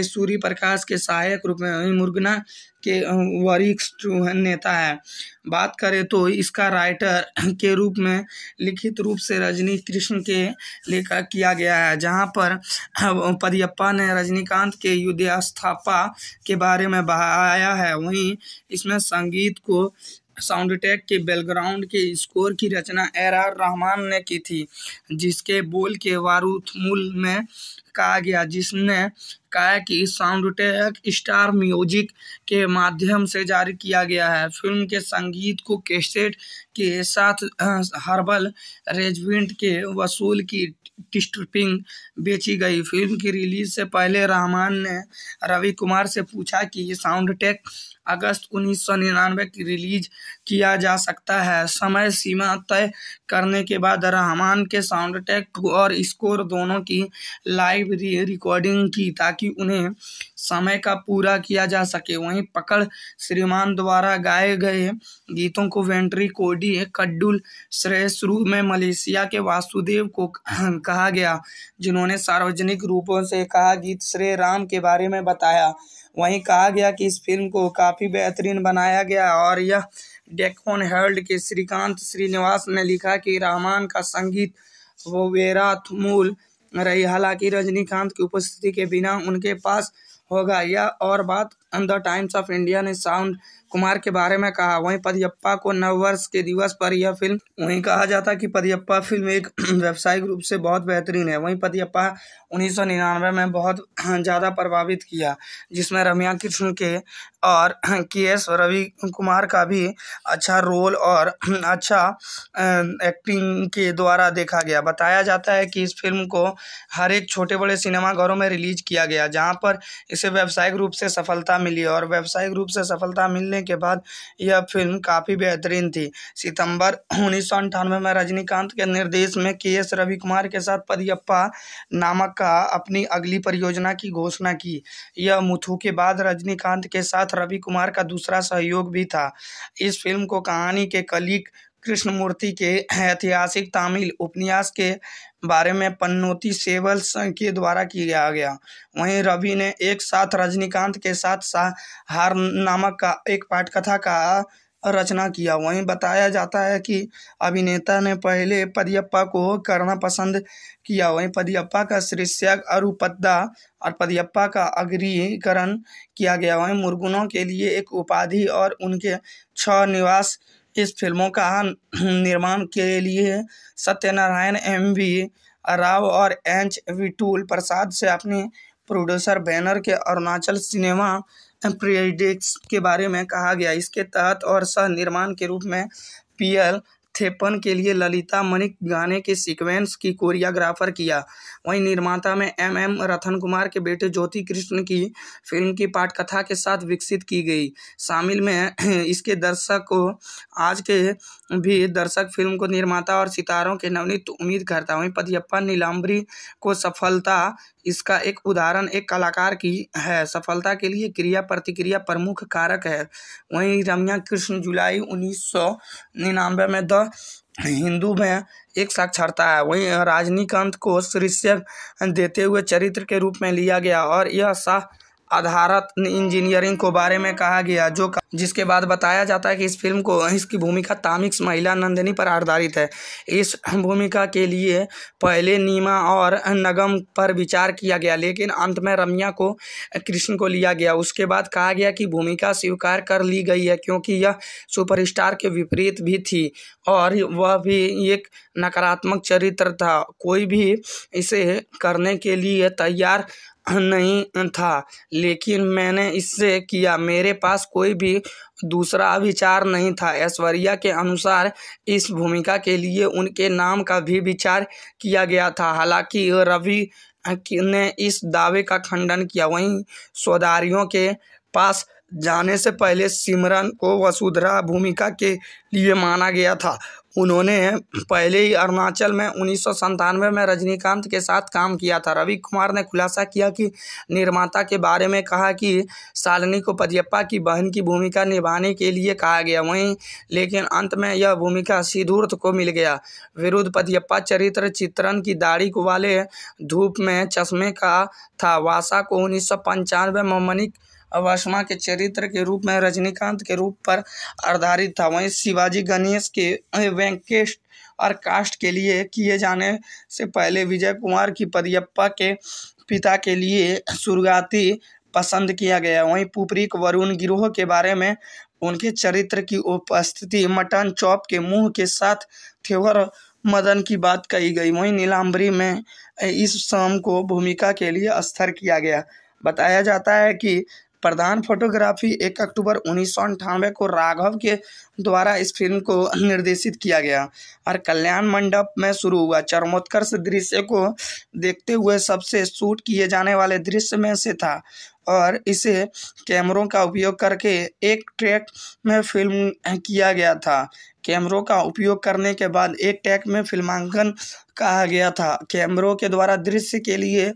सूर्य प्रकाश के सहायक रूप में वहीं मुर्गना के वरिष्ठ नेता है बात करें तो इसका राइटर के रूप में लिखित रूप से रजनी कृष्ण के लेखा किया गया है जहां पर पदियप्पा ने रजनीकांत के युद्धास्थापा के बारे में बहाया है वहीं इसमें संगीत को साउंड टैग के बैकग्राउंड के स्कोर की रचना एर आर रहमान ने की थी जिसके बोल के वारूथमूल में कहा गया जिसने कहा कि साउंड टैग स्टार म्यूजिक के माध्यम से जारी किया गया है फिल्म के संगीत को कैसेट के साथ हर्बल रेजमेंट के वसूल की डिस्ट्रिपिंग बेची गई फिल्म की रिलीज से पहले रहमान ने रवि कुमार से पूछा कि ये साउंड टैग अगस्त उन्नीस सौ निन्यानवे की रिलीज किया जा सकता है समय सीमा तय करने के बाद रहमान के साउंड ट्रैक और स्कोर दोनों की लाइव रिकॉर्डिंग की ताकि उन्हें समय का पूरा किया जा सके वहीं पकड़ श्रीमान द्वारा गाए गए गीतों को वेंट्री कोडी कड्डुल श्रेय शुरू में मलेशिया के वासुदेव को कहा गया जिन्होंने सार्वजनिक रूपों से कहा गीत श्रेय राम के बारे में बताया वहीं कहा गया कि इस फिल्म को काफ़ी बेहतरीन बनाया गया और यह डेकोन हेल्ड के श्रीकांत श्रीनिवास ने लिखा कि रहमान का संगीत वो वेराथमूल रही हालांकि रजनीकांत की उपस्थिति के बिना उनके पास होगा यह और बात द टाइम्स ऑफ इंडिया ने साउंड कुमार के बारे में कहा वहीं पदियप्पा को नववर्ष के दिवस पर यह फिल्म वहीं कहा जाता कि पदियप्पा फिल्म एक व्यावसायिक रूप से बहुत बेहतरीन है वहीं पदियप्पा उन्नीस में बहुत ज़्यादा प्रभावित किया जिसमें रमिया कृष्ण के और के एस रवि कुमार का भी अच्छा रोल और अच्छा एक्टिंग के द्वारा देखा गया बताया जाता है कि इस फिल्म को हर एक छोटे बड़े सिनेमाघरों में रिलीज किया गया जहां पर इसे व्यावसायिक रूप से सफलता मिली और व्यावसायिक रूप से सफलता मिलने के बाद यह फिल्म काफ़ी बेहतरीन थी सितंबर उन्नीस में रजनीकांत के निर्देश में के एस रवि कुमार के साथ पदियप्पा नामक का अपनी अगली परियोजना की घोषणा की यह मुथु के बाद रजनीकांत के साथ साथ रवि कुमार का दूसरा सहयोग भी था इस फिल्म को कहानी के कलिक कृष्णमूर्ति के ऐतिहासिक तमिल उपन्यास के बारे में पन्नोती सेवल के द्वारा किया गया वहीं रवि ने एक साथ रजनीकांत के साथ हार नामक का एक पाठकथा का रचना किया वहीं बताया जाता है कि अभिनेता ने पहले पदियप्पा को करना पसंद किया वहीं पदियप्पा का शीर्षक अरुपद्दा और पदियप्पा का अग्रीकरण किया गया वहीं मुर्गुनों के लिए एक उपाधि और उनके छह निवास इस फिल्मों का निर्माण के लिए सत्यनारायण एम वी राव और एच विटुल प्रसाद से अपने प्रोड्यूसर बैनर के अरुणाचल सिनेमा प्रियडिक्स के बारे में कहा गया इसके तहत और सह निर्माण के रूप में पीएल थेपन के लिए ललिता मणिक गाने के सीक्वेंस की कोरियाग्राफर किया वहीं निर्माता में एम एम रतन कुमार के बेटे ज्योति कृष्ण की फिल्म की पाठकथा के साथ विकसित की गई शामिल में इसके दर्शक को आज के भी दर्शक फिल्म को निर्माता और सितारों के नवनीत उम्मीद करता वहीं पदियप्पा नीलाम्बरी को सफलता इसका एक उदाहरण एक कलाकार की है सफलता के लिए क्रिया प्रतिक्रिया प्रमुख कारक है वहीं रम्या कृष्ण जुलाई उन्नीस सौ निन्यानवे में द हिंदू में एक साक्षरता है वहीं राजनीकांत को शीर्षक देते हुए चरित्र के रूप में लिया गया और यह शाह आधारित इंजीनियरिंग को बारे में कहा गया जो जिसके बाद बताया जाता है कि इस फिल्म को इसकी भूमिका तामिक्स महिला नंदिनी पर आधारित है इस भूमिका के लिए पहले नीमा और नगम पर विचार किया गया लेकिन अंत में रम्या को कृष्ण को लिया गया उसके बाद कहा गया कि भूमिका स्वीकार कर ली गई है क्योंकि यह सुपरस्टार के विपरीत भी थी और वह भी एक नकारात्मक चरित्र था कोई भी इसे करने के लिए तैयार नहीं था लेकिन मैंने इससे किया मेरे पास कोई भी दूसरा विचार नहीं था ऐश्वर्या के अनुसार इस भूमिका के लिए उनके नाम का भी विचार किया गया था हालांकि रवि ने इस दावे का खंडन किया वहीं सौदारियों के पास जाने से पहले सिमरन को वसुधरा भूमिका के लिए माना गया था उन्होंने पहले ही अरुणाचल में उन्नीस सौ संतानवे में रजनीकांत के साथ काम किया था रवि कुमार ने खुलासा किया कि निर्माता के बारे में कहा कि शालिनी को पदियप्पा की बहन की भूमिका निभाने के लिए कहा गया वहीं लेकिन अंत में यह भूमिका सिद्धूर्थ को मिल गया विरुद्ध पदियप्पा चरित्र चित्रण की दाढ़ी वाले धूप में चश्मे का था वासा को उन्नीस में मनिक अवासमा के चरित्र के रूप में रजनीकांत के रूप पर आधारित था वहीं शिवाजी गणेश के वेंकेश और कास्ट के लिए किए जाने से पहले विजय कुमार की पदियप्पा के पिता के लिए सुरगाती पसंद किया गया वहीं पुपरिक वरुण गिरोह के बारे में उनके चरित्र की उपस्थिति मटन चौप के मुंह के साथ थेवर मदन की बात कही गई वहीं नीलाम्बरी में इस शाम को भूमिका के लिए स्थिर किया गया बताया जाता है कि प्रधान फोटोग्राफी एक अक्टूबर उन्नीस सौ को राघव के द्वारा इस फिल्म को निर्देशित किया गया और कल्याण मंडप में शुरू हुआ चरमोत्कर्ष दृश्य को देखते हुए सबसे शूट किए जाने वाले दृश्य में से था और इसे कैमरों का उपयोग करके एक ट्रैक में फिल्म किया गया था कैमरों का उपयोग करने के बाद एक टैक में फ़िल्मांकन कहा गया था कैमरों के द्वारा दृश्य के लिए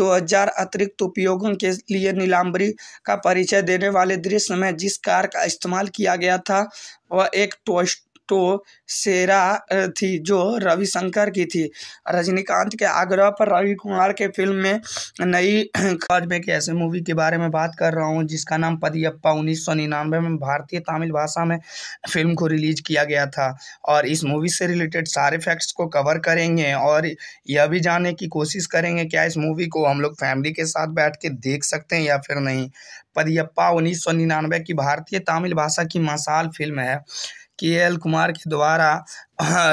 2000 अतिरिक्त उपयोगों के लिए नीलांबरी का परिचय देने वाले दृश्य में जिस कार का इस्तेमाल किया गया था वह एक टोस्ट तो शेरा थी जो रविशंकर की थी रजनीकांत के आग्रह पर रवि कुमार के फिल्म में नई खोज में ऐसे मूवी के बारे में बात कर रहा हूँ जिसका नाम पदियप्पा उन्नीस सौ निन्यानवे में भारतीय तमिल भाषा में फिल्म को रिलीज किया गया था और इस मूवी से रिलेटेड सारे फैक्ट्स को कवर करेंगे और यह भी जानने की कोशिश करेंगे क्या इस मूवी को हम लोग फैमिली के साथ बैठ के देख सकते हैं या फिर नहीं पदियप्पा उन्नीस सौ निन्यानवे की भारतीय तमिल भाषा की मसाल फिल्म है के एल कुमार के द्वारा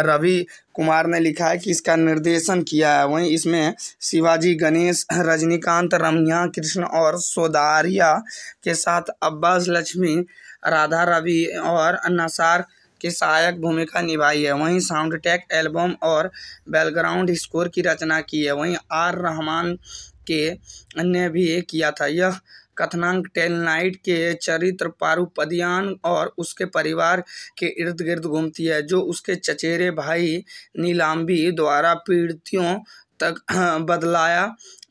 रवि कुमार ने लिखा है कि इसका निर्देशन किया है वहीं इसमें शिवाजी गणेश रजनीकांत रमिया कृष्ण और सोदारिया के साथ अब्बास लक्ष्मी राधा रवि और नसार की सहायक भूमिका निभाई है वहीं साउंड ट्रैक एल्बम और बैकग्राउंड स्कोर की रचना की है वहीं आर रहमान के ने भी किया था यह कथनांक टेलनाइट के चरित्र पारुपदियान और उसके परिवार के इर्द गिर्द घूमती है जो उसके चचेरे भाई नीलाम्बी द्वारा पीड़ितों तक हाँ, बदलाया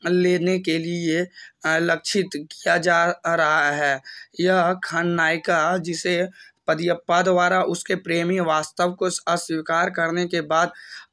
लेने के लिए लक्षित किया जा रहा है यह खलनायिका जिसे पदियप्पा द्वारा उसके प्रेमी वास्तव को अस्वीकार करने के बाद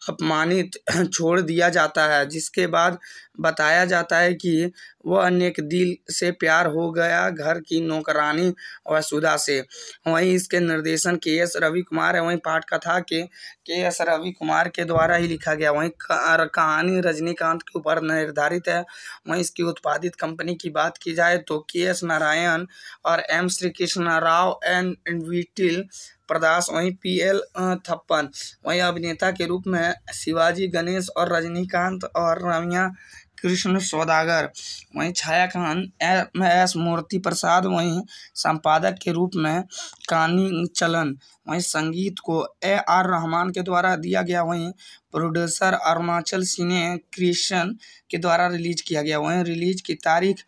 अपमानित छोड़ दिया जाता है जिसके बाद बताया जाता है कि वह अनेक दिल से प्यार हो गया घर की नौकरानी वसुधा से वहीं इसके निर्देशन के एस रवि कुमार है वहीं पाठ कथा के के एस रवि कुमार के द्वारा ही लिखा गया वहीं कहानी रजनीकांत के ऊपर निर्धारित है वहीं इसकी उत्पादित कंपनी की बात की जाए तो के एस नारायण और एम श्री कृष्ण राव एंड विटिल प्रदास वहीं पी एल थप्पन वहीं अभिनेता के रूप में शिवाजी गणेश और रजनीकांत और रमिया कृष्ण सौदागर वहीं छाया खान एम एस मूर्ति प्रसाद वहीं संपादक के रूप में कानी चलन वहीं संगीत को ए आर रहमान के द्वारा दिया गया वहीं प्रोड्यूसर अरुणाचल सिने क्रिएशन के द्वारा रिलीज किया गया वहीं रिलीज की तारीख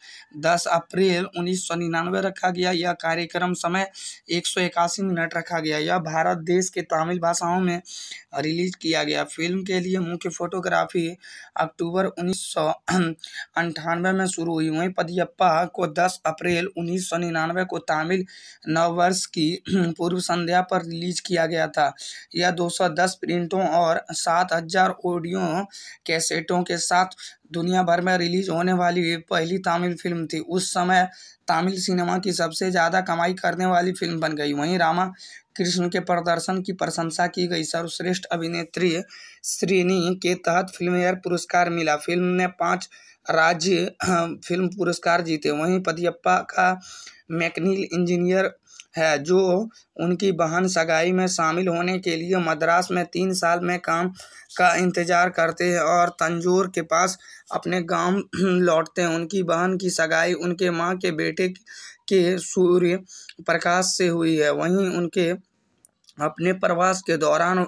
10 अप्रैल उन्नीस सौ निन्यानवे रखा गया यह कार्यक्रम समय एक सौ इक्यासी मिनट रखा गया यह भारत देश के तमिल भाषाओं में रिलीज किया गया फिल्म के लिए मुख्य फोटोग्राफी अक्टूबर उन्नीस सौ अंठानवे में शुरू हुई वहीं पदियप्पा को 10 अप्रैल उन्नीस सौ निन्यानवे को तमिल नववर्ष की पूर्व संध्या पर रिलीज किया गया था यह दो प्रिंटों और सात हजार ऑडियो कैसेटों के साथ दुनिया भर में रिलीज होने वाली पहली तमिल फिल्म थी उस समय तमिल सिनेमा की सबसे ज़्यादा कमाई करने वाली फिल्म बन गई वहीं रामा कृष्ण के प्रदर्शन की प्रशंसा की गई सर्वश्रेष्ठ अभिनेत्री श्रेणी के तहत फिल्म एयर पुरस्कार मिला फिल्म ने पांच राज्य फिल्म पुरस्कार जीते वहीं पदियप्पा का मैकनील इंजीनियर है जो उनकी बहन सगाई में शामिल होने के लिए मद्रास में तीन साल में काम का इंतज़ार करते हैं और तंजोर के पास अपने गांव लौटते हैं उनकी बहन की सगाई उनके माँ के बेटे के सूर्य प्रकाश से हुई है वहीं उनके अपने प्रवास के दौरान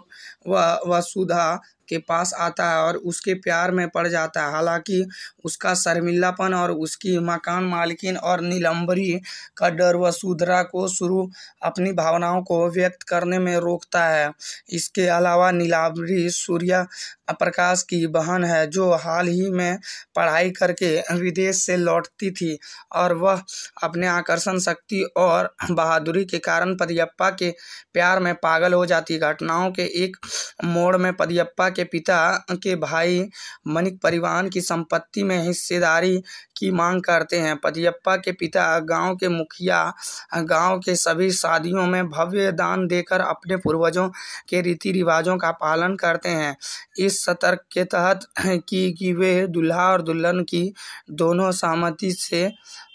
वह वसुधा के पास आता है और उसके प्यार में पड़ जाता है हालांकि उसका शर्मिलापन और उसकी मकान मालकिन और नीलंबरी का डर वसुधरा को शुरू अपनी भावनाओं को व्यक्त करने में रोकता है इसके अलावा नीलांबरी सूर्या प्रकाश की बहन है जो हाल ही में पढ़ाई करके विदेश से लौटती थी और वह अपने आकर्षण शक्ति और बहादुरी के कारण पदियप्पा के प्यार में पागल हो जाती घटनाओं के एक मोड़ में पदियप्पा के के पिता के भाई मनिक परिवहन की संपत्ति में हिस्सेदारी की मांग करते हैं पदियप्पा के पिता गांव के मुखिया गांव के सभी शादियों में भव्य दान देकर अपने पूर्वजों के रीति रिवाजों का पालन करते हैं इस सतर्क के तहत कि कि वे दुल्हा और दुल्हन की दोनों सहमति से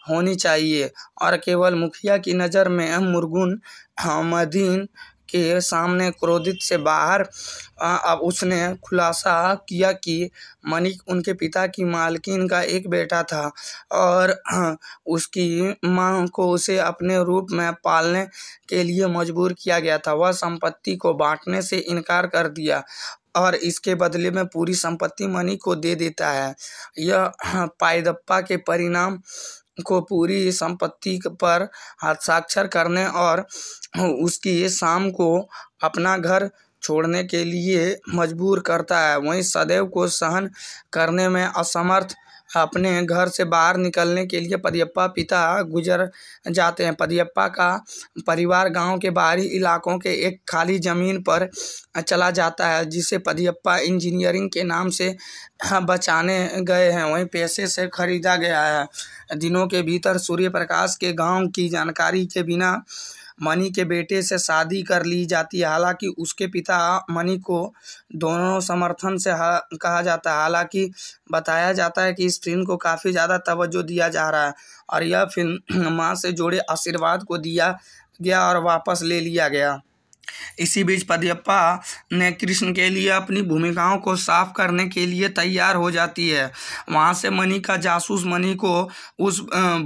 होनी चाहिए और केवल मुखिया की नज़र में मुर्गुन अहमदीन के सामने क्रोधित से बाहर अब उसने खुलासा किया कि मणिक उनके पिता की मालकिन का एक बेटा था और उसकी माँ को उसे अपने रूप में पालने के लिए मजबूर किया गया था वह संपत्ति को बांटने से इनकार कर दिया और इसके बदले में पूरी संपत्ति मनी को दे देता है यह पायदप्पा के परिणाम को पूरी संपत्ति पर हस्ताक्षर करने और उसकी शाम को अपना घर छोड़ने के लिए मजबूर करता है वहीं सदैव को सहन करने में असमर्थ अपने घर से बाहर निकलने के लिए पदियप्पा पिता गुजर जाते हैं पदियप्पा का परिवार गांव के बाहरी इलाकों के एक खाली ज़मीन पर चला जाता है जिसे पदियप्पा इंजीनियरिंग के नाम से बचाने गए हैं वहीं पैसे से खरीदा गया है दिनों के भीतर सूर्य प्रकाश के गांव की जानकारी के बिना मनी के बेटे से शादी कर ली जाती है हालांकि उसके पिता मनी को दोनों समर्थन से कहा जाता है हालांकि बताया जाता है कि इस फिल्म को काफ़ी ज़्यादा तवज्जो दिया जा रहा है और यह फिल्म माँ से जुड़े आशीर्वाद को दिया गया और वापस ले लिया गया इसी बीच पद्यप्पा ने कृष्ण के लिए अपनी भूमिकाओं को साफ करने के लिए तैयार हो जाती है वहाँ से मणि का जासूस मणि को उस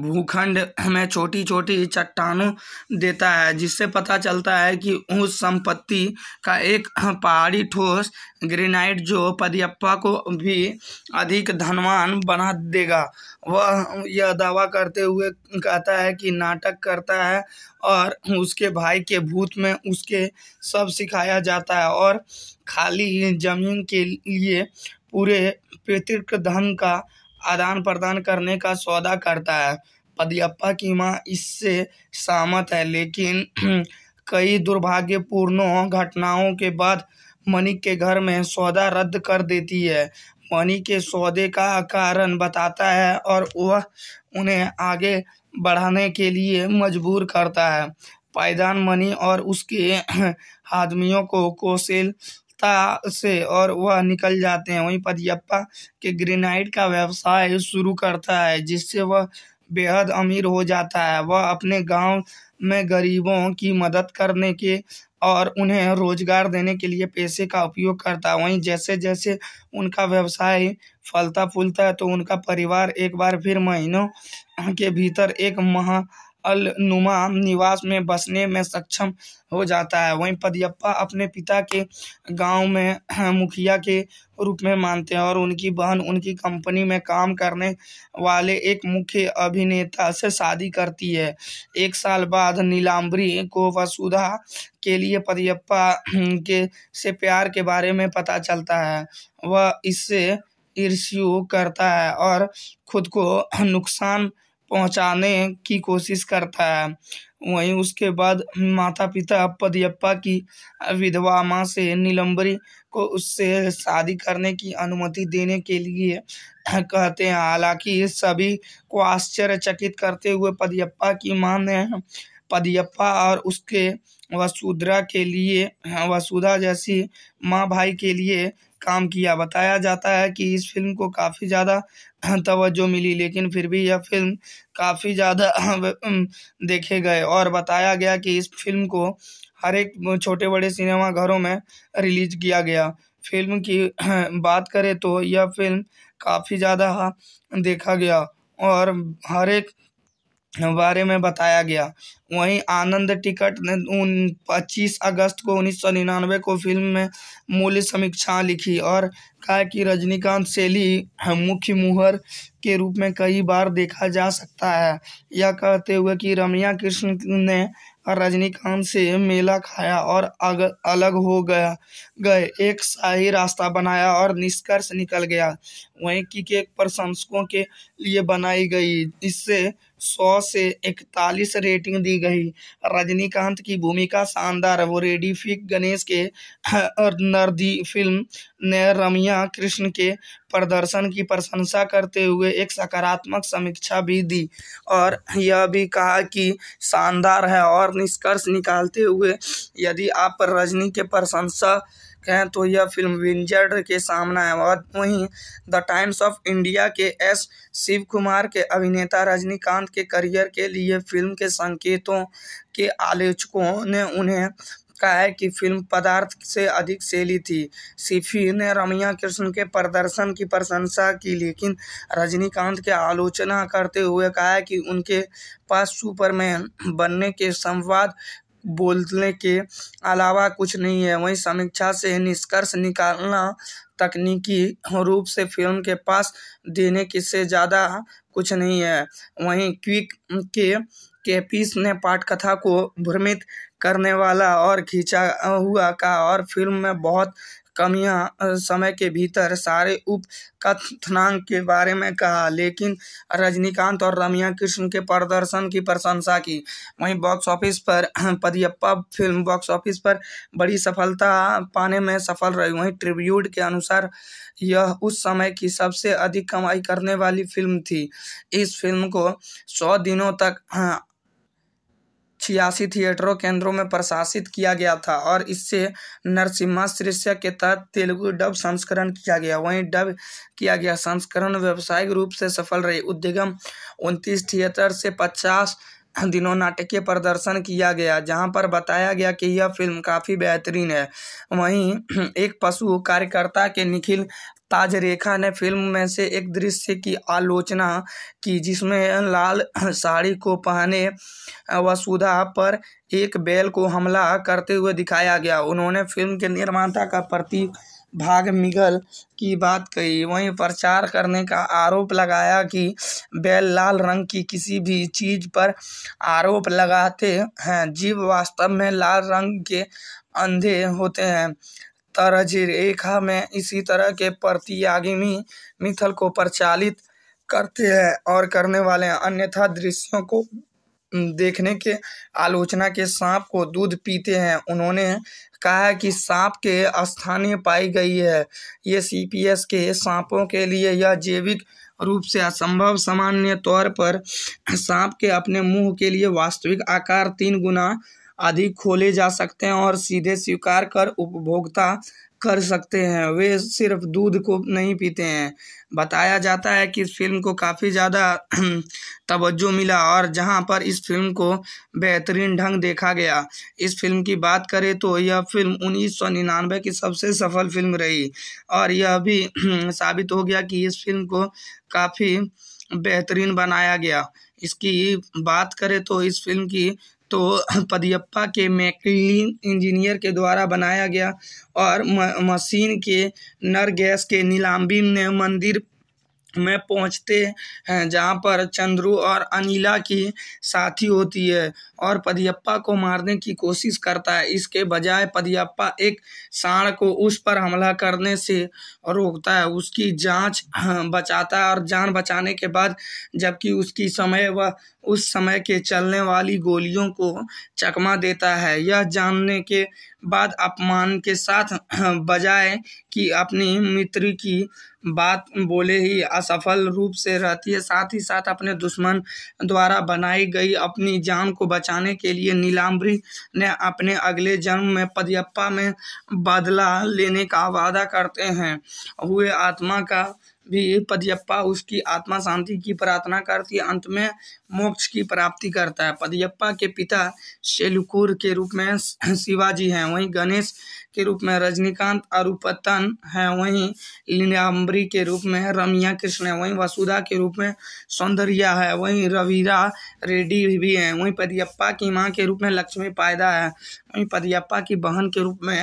भूखंड में छोटी छोटी चट्टानों देता है जिससे पता चलता है कि उस संपत्ति का एक पहाड़ी ठोस ग्रेनाइट जो पद्यप्पा को भी अधिक धनवान बना देगा वह यह दावा करते हुए कहता है कि नाटक करता है और उसके भाई के भूत में उसके सब सिखाया जाता है और खाली जमीन के लिए पूरे पितृक धन का आदान प्रदान करने का सौदा करता है पदयप्पा की माँ इससे सहमत है लेकिन कई दुर्भाग्यपूर्ण घटनाओं के बाद मनिक के घर में सौदा रद्द कर देती है पानी के सौदे का कारण बताता है और वह उन्हें आगे बढ़ाने के लिए मजबूर करता है पायदान मनी और उसके आदमियों को कौशलता से और वह निकल जाते हैं वहीं पदयप्पा के ग्रेनाइट का व्यवसाय शुरू करता है जिससे वह बेहद अमीर हो जाता है वह अपने गांव में गरीबों की मदद करने के और उन्हें रोज़गार देने के लिए पैसे का उपयोग करता वहीं जैसे जैसे उनका व्यवसाय फलता फूलता है तो उनका परिवार एक बार फिर महीनों के भीतर एक महा अलनुमा निवास में बसने में सक्षम हो जाता है वहीं पदयप्पा अपने पिता के गांव में हाँ, मुखिया के रूप में मानते हैं और उनकी बहन उनकी कंपनी में काम करने वाले एक मुख्य अभिनेता से शादी करती है एक साल बाद नीलाम्बरी को वसुधा के लिए पदयप्पा के से प्यार के बारे में पता चलता है वह इससे ईर्ष्यु करता है और खुद को नुकसान पहुंचाने की कोशिश करता है वहीं उसके बाद माता पिता पदियप्पा की विधवा माँ से नीलम्बरी को उससे शादी करने की अनुमति देने के लिए कहते हैं हालांकि सभी को आश्चर्यचकित करते हुए पदियप्पा की माँ ने पदियप्पा और उसके वसुधरा के लिए वसुधा जैसी माँ भाई के लिए काम किया बताया जाता है कि इस फिल्म को काफ़ी ज़्यादा तवज्जो मिली लेकिन फिर भी यह फ़िल्म काफ़ी ज़्यादा देखे गए और बताया गया कि इस फ़िल्म को हर एक छोटे बड़े सिनेमाघरों में रिलीज किया गया फ़िल्म की बात करें तो यह फ़िल्म काफ़ी ज़्यादा देखा गया और हर एक बारे में बताया गया वहीं आनंद टिकट ने उन पच्चीस अगस्त को उन्नीस सौ निन्यानवे को फिल्म में मूल्य समीक्षा लिखी और कहा कि रजनीकांत शैली मुख्य मुहर के रूप में कई बार देखा जा सकता है यह कहते हुए कि रमिया कृष्ण ने रजनीकांत से मेला खाया और अग, अलग हो गया गए एक शाही रास्ता बनाया और निष्कर्ष निकल गया वहीं की प्रशंसकों के लिए बनाई गई इससे सौ से इकतालीस रेटिंग दी गई रजनीकांत की भूमिका शानदार वो फिक गणेश के नर्दी फिल्म ने रमिया कृष्ण के प्रदर्शन की प्रशंसा करते हुए एक सकारात्मक समीक्षा भी दी और यह भी कहा कि शानदार है और निष्कर्ष निकालते हुए यदि आप रजनी के प्रशंसा कहें तो यह फिल्म विंजर्ड के सामना है और वहीं The Times of India K S Shiv Kumar के अभिनेता रजनीकांत के करियर के लिए फिल्म के संकेतों के आलोचकों ने उन्हें का है कि फिल्म पदार्थ से अधिक शैली थी सिफी ने रमिया कृष्ण के प्रदर्शन की प्रशंसा की लेकिन रजनीकांत के आलोचना करते हुए कहा कि उनके पास सुपरमैन बनने के संवाद बोलने के अलावा कुछ नहीं है वहीं समीक्षा से निष्कर्ष निकालना तकनीकी रूप से फिल्म के पास देने की से ज़्यादा कुछ नहीं है वहीं क्विक के केपीस ने पाठकथा को भ्रमित करने वाला और खींचा हुआ कहा और फिल्म में बहुत कमियां समय के भीतर सारे उप कथनांक के बारे में कहा लेकिन रजनीकांत और रमिया कृष्ण के प्रदर्शन की प्रशंसा की वहीं बॉक्स ऑफिस पर पदियप्पा फिल्म बॉक्स ऑफिस पर बड़ी सफलता पाने में सफल रही वहीं ट्रिब्यूट के अनुसार यह उस समय की सबसे अधिक कमाई करने वाली फिल्म थी इस फिल्म को सौ दिनों तक हाँ, छियासी थिएटरों केंद्रों में प्रशासित किया गया था और इससे नरसिम्हा शीर्षक के तहत तेलुगु डब संस्करण किया गया वहीं डब किया गया संस्करण व्यावसायिक रूप से सफल रही उद्यगम उनतीस थिएटर से पचास दिनों नाटकीय प्रदर्शन किया गया जहां पर बताया गया कि यह फिल्म काफ़ी बेहतरीन है वहीं एक पशु कार्यकर्ता के निखिल ताजरेखा ने फिल्म में से एक दृश्य की आलोचना की जिसमें लाल साड़ी को पहने वसुधा पर एक बैल को हमला करते हुए दिखाया गया उन्होंने फिल्म के निर्माता का प्रति भाग मिगल की बात कही वहीं प्रचार करने का आरोप लगाया कि बैल लाल रंग की किसी भी चीज़ पर आरोप लगाते हैं जीव वास्तव में लाल रंग के अंधे होते हैं तरजी रेखा में इसी तरह के प्रतियागिनी मिथल को प्रचालित करते हैं और करने वाले अन्यथा दृश्यों को देखने के आलोचना के सांप को दूध पीते हैं उन्होंने कहा है कि सांप के स्थानीय पाई गई है ये सीपीएस के सांपों के लिए यह जैविक रूप से असंभव सामान्य तौर पर सांप के अपने मुंह के लिए वास्तविक आकार तीन गुना आदि खोले जा सकते हैं और सीधे स्वीकार कर उपभोक्ता कर सकते हैं वे सिर्फ दूध को नहीं पीते हैं बताया जाता है कि इस फिल्म को काफ़ी ज़्यादा तवज्जो मिला और जहां पर इस फिल्म को बेहतरीन ढंग देखा गया इस फिल्म की बात करें तो यह फिल्म उन्नीस सौ निन्यानवे की सबसे सफल फिल्म रही और यह भी साबित हो गया कि इस फिल्म को काफ़ी बेहतरीन बनाया गया इसकी बात करें तो इस फिल्म की तो पदियप्पा के मैकलिन इंजीनियर के द्वारा बनाया गया और मशीन के नर गैस के नीलाम्बी ने मंदिर में पहुँचते हैं जहाँ पर चंद्रू और अनिला की साथी होती है और पदियप्पा को मारने की कोशिश करता है इसके बजाय पदियप्पा एक सांड को उस पर हमला करने से रोकता है उसकी जांच हाँ, बचाता है और जान बचाने के बाद जबकि उसकी समय व उस समय के चलने वाली गोलियों को चकमा देता है यह जानने के बाद अपमान के साथ हाँ, बजाय कि अपनी मित्र की बात बोले ही असफल रूप से रहती है साथ ही साथ अपने दुश्मन द्वारा बनाई गई अपनी जान को बचाने के लिए नीलाम्बरी ने अपने अगले जन्म में पदयप्पा में बदला लेने का वादा करते हैं हुए आत्मा का भी पदयप्पा उसकी आत्मा शांति की प्रार्थना करती है अंत में मोक्ष की प्राप्ति करता है पदयप्पा के पिता शेलुकुर के रूप में शिवाजी हैं वहीं गणेश के रूप में रजनीकांत अरुपतन हैं वहीं लीलाम्बरी के रूप में रमिया कृष्ण है वहीं वसुधा के रूप में सौंदर्या है वहीं रवीरा रेड्डी भी हैं वहीं पदयप्पा की माँ के रूप में लक्ष्मी पायदा है वहीं पदयप्पा की बहन के रूप में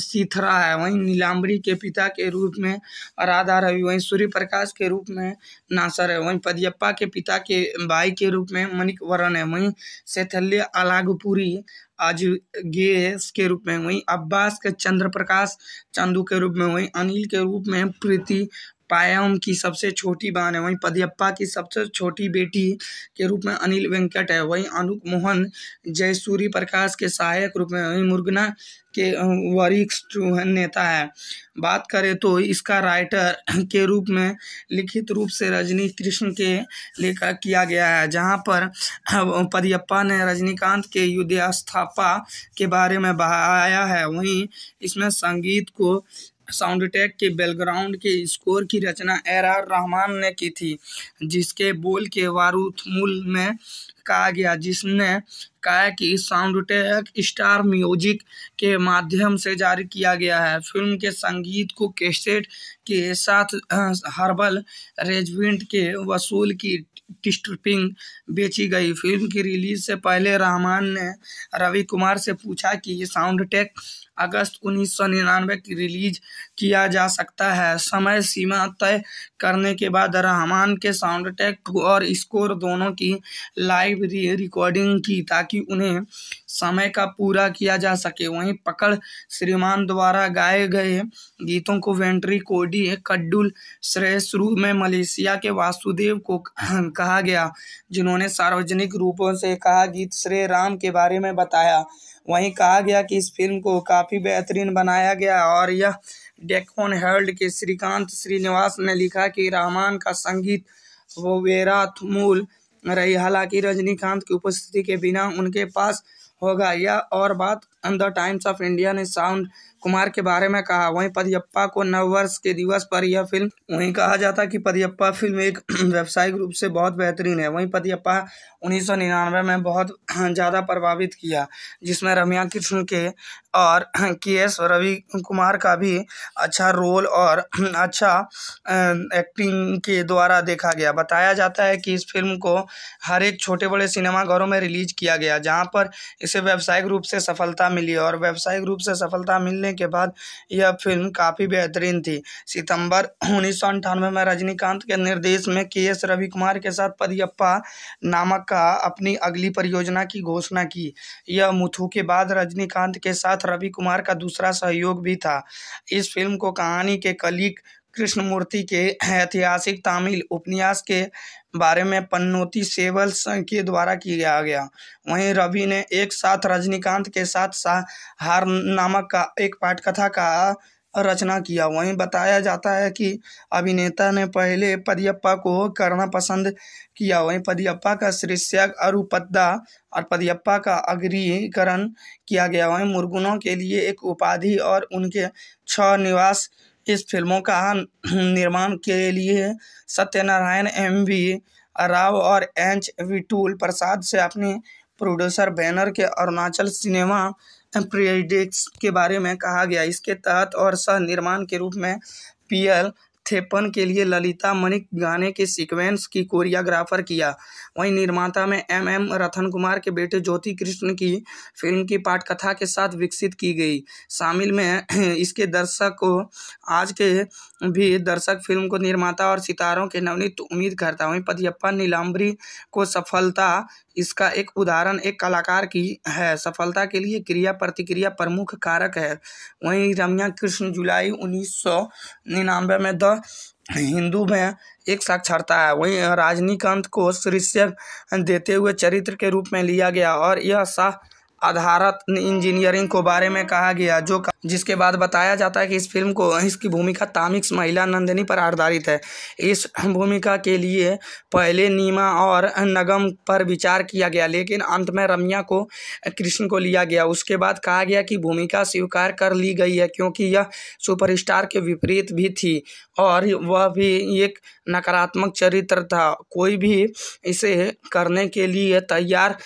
सीथरा है वहीं नीलाम्बरी के पिता के रूप में राधा रवि वहीं सूर्य प्रकाश के रूप में नासर है वहीं पदियप्पा के पिता के भाई के रूप में मणिक वरण है वहीं सेथल्य अलागपुरी आज के रूप में वहीं अब्बास के चंद्र प्रकाश चंदू के रूप में वहीं अनिल के रूप में प्रीति पायम की सबसे छोटी बहन है वहीं पदियप्पा की सबसे छोटी बेटी के रूप में अनिल वेंकट है वहीं अनुप मोहन जयसूरी प्रकाश के सहायक रूप में वहीं मुर्गना के वरिष्ठ नेता है बात करें तो इसका राइटर के रूप में लिखित रूप से रजनी कृष्ण के लेखा किया गया है जहां पर पदयप्पा ने रजनीकांत के युद्धास्थापा के बारे में बहाया है वहीं इसमें संगीत को साउंड अटैक के बैकग्राउंड के स्कोर की रचना एर आर रहमान ने की थी जिसके बोल के मूल में कहा गया जिसने कहा कि साउंड अटैक स्टार म्यूजिक के माध्यम से जारी किया गया है फिल्म के संगीत को कैसेट के साथ हर्बल रेजमेंट के वसूल की टिस्टपिंग बेची गई फिल्म की रिलीज से पहले रहमान ने रवि कुमार से पूछा कि साउंड टेक अगस्त उन्नीस सौ निन्यानवे की रिलीज किया जा सकता है समय सीमा तय करने के बाद रहमान के साउंड ट्रैक और स्कोर दोनों की लाइव रिकॉर्डिंग की ताकि उन्हें समय का पूरा किया जा सके वहीं पकड़ श्रीमान द्वारा गाए गए गीतों को वेंट्री कोडी कड्डुल श्रेय शुरू में मलेशिया के वासुदेव को कहा गया जिन्होंने सार्वजनिक रूपों से कहा गीत श्रेय राम के बारे में बताया वहीं कहा गया कि इस फिल्म को काफ़ी बेहतरीन बनाया गया और यह डेकोन हेल्ड के श्रीकांत श्रीनिवास ने लिखा कि रहमान का संगीत वो थमूल रही हालांकि रजनीकांत की उपस्थिति के बिना उनके पास होगा यह और बात द टाइम्स ऑफ इंडिया ने साउंड कुमार के बारे में कहा वहीं पदियप्पा को नववर्ष के दिवस पर यह फिल्म वहीं कहा जाता कि पदियप्पा फिल्म एक व्यावसायिक रूप से बहुत बेहतरीन है वहीं पदियप्पा उन्नीस सौ निन्यानवे में बहुत ज़्यादा प्रभावित किया जिसमें रमिया कृष्ण के और के एस रवि कुमार का भी अच्छा रोल और अच्छा एक्टिंग के द्वारा देखा गया बताया जाता है कि इस फिल्म को हर एक छोटे बड़े सिनेमाघरों में रिलीज किया गया जहां पर इसे व्यावसायिक रूप से सफलता मिली और व्यावसायिक रूप से सफलता मिलने के बाद यह फिल्म काफ़ी बेहतरीन थी सितंबर उन्नीस में रजनीकांत के निर्देश में के एस रवि कुमार के साथ पदियप्पा नामक का अपनी अगली परियोजना की घोषणा की यह मुथु के बाद रजनीकांत के साथ रवि कुमार का दूसरा सहयोग भी था इस फिल्म को कहानी के कलिक कृष्णमूर्ति के ऐतिहासिक तमिल उपन्यास के बारे में पन्नोती सेवल के द्वारा किया गया वहीं रवि ने एक साथ रजनीकांत के साथ सा हार नामक का एक पाठकथा का रचना किया वहीं बताया जाता है कि अभिनेता ने पहले पदियप्पा को करना पसंद किया वहीं पदियप्पा का शीर्षक अरुपद्दा और पदियप्पा का अग्रीकरण किया गया वहीं मुर्गुनों के लिए एक उपाधि और उनके छह निवास इस फिल्मों का निर्माण के लिए सत्यनारायण एम वी राव और एच विटूल प्रसाद से अपने प्रोड्यूसर बैनर के अरुणाचल सिनेमा प्रियडिक्स के बारे में कहा गया इसके तहत और सह निर्माण के रूप में पी एल थेपन के लिए ललिता मणिक गाने के सीक्वेंस की कोरियाग्राफर किया वहीं निर्माता में एम एम रतन कुमार के बेटे ज्योति कृष्ण की फिल्म की पाठकथा के साथ विकसित की गई शामिल में इसके दर्शक को आज के भी दर्शक फिल्म को निर्माता और सितारों के नवनीत उम्मीद करता वहीं पतियप्पन नीलाम्बरी को सफलता इसका एक उदाहरण एक कलाकार की है सफलता के लिए क्रिया प्रतिक्रिया प्रमुख कारक है वहीं रम्या कृष्ण जुलाई उन्नीस सौ में द हिंदू में एक साक्षरता है वहीं राजनीकांत को शीर्षक देते हुए चरित्र के रूप में लिया गया और यह शाह आधारित इंजीनियरिंग को बारे में कहा गया जो जिसके बाद बताया जाता है कि इस फिल्म को इसकी भूमिका तामिक्स महिला नंदिनी पर आधारित है इस भूमिका के लिए पहले नीमा और नगम पर विचार किया गया लेकिन अंत में रम्या को कृष्ण को लिया गया उसके बाद कहा गया कि भूमिका स्वीकार कर ली गई है क्योंकि यह सुपरस्टार के विपरीत भी थी और वह भी एक नकारात्मक चरित्र था कोई भी इसे करने के लिए तैयार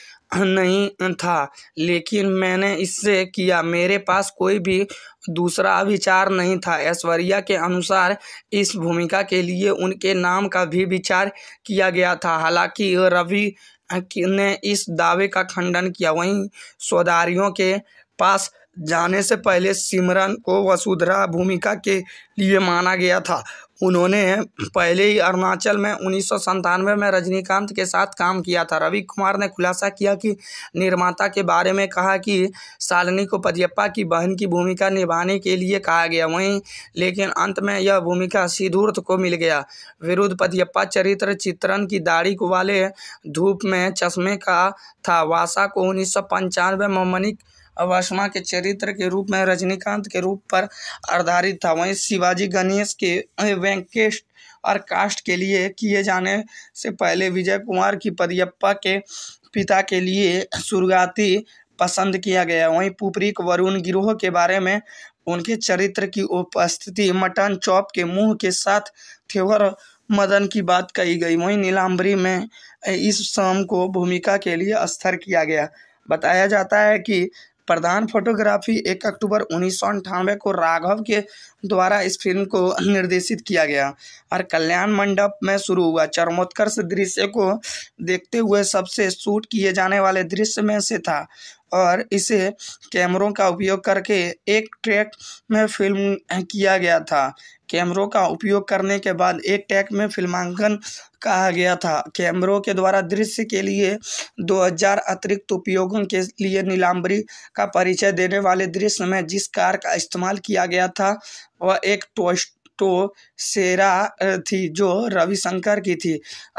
नहीं था लेकिन मैंने इससे किया मेरे पास कोई भी दूसरा विचार नहीं था ऐश्वर्या के अनुसार इस भूमिका के लिए उनके नाम का भी विचार किया गया था हालांकि रवि ने इस दावे का खंडन किया वहीं सौदारियों के पास जाने से पहले सिमरन को वसुधरा भूमिका के लिए माना गया था उन्होंने पहले ही अरुणाचल में उन्नीस सौ संतानवे में रजनीकांत के साथ काम किया था रवि कुमार ने खुलासा किया कि निर्माता के बारे में कहा कि शालिनी को पदियप्पा की बहन की भूमिका निभाने के लिए कहा गया वहीं लेकिन अंत में यह भूमिका सिद्धूर्थ को मिल गया विरुद्ध पदियप्पा चरित्र चित्रण की दाढ़ी वाले धूप में चश्मे का था वासा को उन्नीस सौ पंचानवे में मनिक अवासमा के चरित्र के रूप में रजनीकांत के रूप पर आधारित था वहीं शिवाजी गणेश के वेंकेश और कास्ट के लिए किए जाने से पहले विजय कुमार की पदियप्पा के पिता के लिए शुरुआती पसंद किया गया वहीं पुपरिक वरुण गिरोह के बारे में उनके चरित्र की उपस्थिति मटन चौप के मुंह के साथ थेवर मदन की बात कही गई वहीं नीलाम्बरी में इस शाम को भूमिका के लिए स्थिर किया गया बताया जाता है कि प्रधान फोटोग्राफी एक अक्टूबर उन्नीस को राघव के द्वारा इस फिल्म को निर्देशित किया गया और कल्याण मंडप में शुरू हुआ चरमोत्कर्ष दृश्य को देखते हुए सबसे शूट किए जाने वाले दृश्य में से था और इसे कैमरों का उपयोग करके एक ट्रैक में फिल्म किया गया था कैमरों का उपयोग करने के बाद एक टैक में फिल्मांकन कहा गया था कैमरों के द्वारा दृश्य के लिए 2000 अतिरिक्त उपयोगों के लिए नीलाम्बरी का परिचय देने वाले दृश्य में जिस कार का इस्तेमाल किया गया था वह एक टोस्ट टू तो शेरा थी जो रविशंकर की थी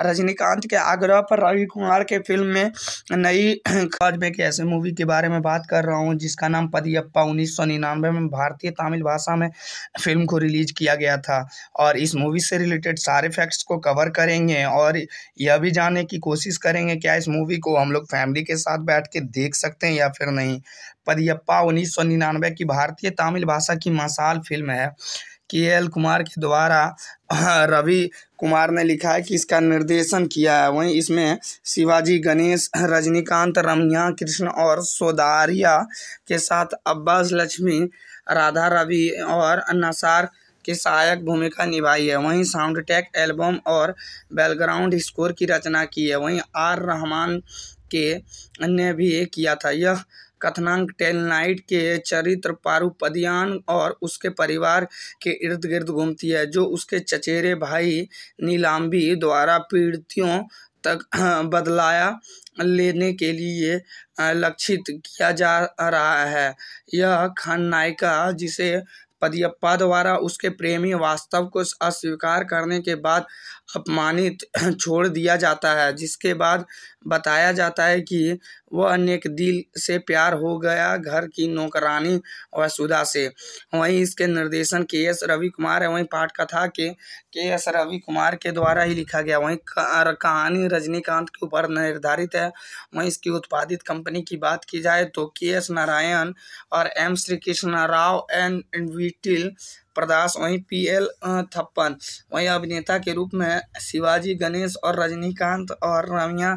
रजनीकांत के आग्रह पर रवि कुमार के फिल्म में नई में की ऐसे मूवी के बारे में बात कर रहा हूँ जिसका नाम पदियप्पा उन्नीस सौ निन्यानवे में भारतीय तमिल भाषा में फिल्म को रिलीज किया गया था और इस मूवी से रिलेटेड सारे फैक्ट्स को कवर करेंगे और यह भी जानने की कोशिश करेंगे क्या इस मूवी को हम लोग फैमिली के साथ बैठ के देख सकते हैं या फिर नहीं पदियप्पा उन्नीस सौ निन्यानवे की भारतीय तमिल भाषा की मसाल फिल्म है के एल कुमार के द्वारा रवि कुमार ने लिखा है कि इसका निर्देशन किया है वहीं इसमें शिवाजी गणेश रजनीकांत रमिया कृष्ण और सोदारिया के साथ अब्बास लक्ष्मी राधा रवि और नसार की सहायक भूमिका निभाई है वहीं साउंड ट्रैक एल्बम और बैकग्राउंड स्कोर की रचना की है वहीं आर रहमान के ने भी किया था यह कथनांक टेलनाइट के चरित्र पारुपदियान और उसके परिवार के इर्द गिर्द घूमती है जो उसके चचेरे भाई नीलाम्बी द्वारा पीड़ितों तक हाँ, बदलाया लेने के लिए लक्षित किया जा रहा है यह खलनायिका जिसे पदियप्पा द्वारा उसके प्रेमी वास्तव को अस्वीकार करने के बाद अपमानित छोड़ दिया जाता है जिसके बाद बताया जाता है कि वह अनेक दिल से प्यार हो गया घर की नौकरानी वसुधा से वहीं इसके निर्देशन के एस रवि कुमार है वहीं पाठ कथा के के एस रवि कुमार के द्वारा ही लिखा गया वहीं कहानी रजनीकांत के ऊपर निर्धारित है वहीं इसकी उत्पादित कंपनी की बात की जाए तो के एस नारायण और एम श्री कृष्ण राव एंड विटिल प्रदास वहीं पी एल थप्पन वहीं अभिनेता के रूप में शिवाजी गणेश और रजनीकांत और रमिया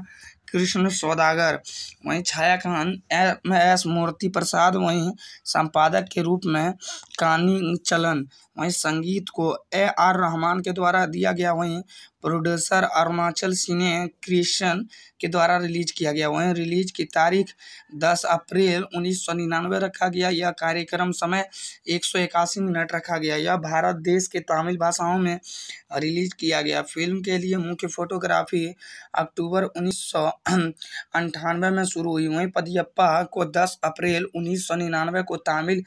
कृष्ण सौदागर वहीं छाया खान एम एस मूर्ति प्रसाद वहीं संपादक के रूप में कानी चलन वहीं संगीत को ए आर रहमान के द्वारा दिया गया वहीं प्रोड्यूसर अरुणाचल सिने क्रिशन के द्वारा रिलीज किया गया वहीं रिलीज की तारीख 10 अप्रैल उन्नीस रखा गया यह कार्यक्रम समय एक मिनट रखा गया यह भारत देश के तमिल भाषाओं में रिलीज किया गया फिल्म के लिए मुख्य फोटोग्राफी अक्टूबर उन्नीस में शुरू हुई वहीं पदियप्पा को 10 अप्रैल उन्नीस को तमिल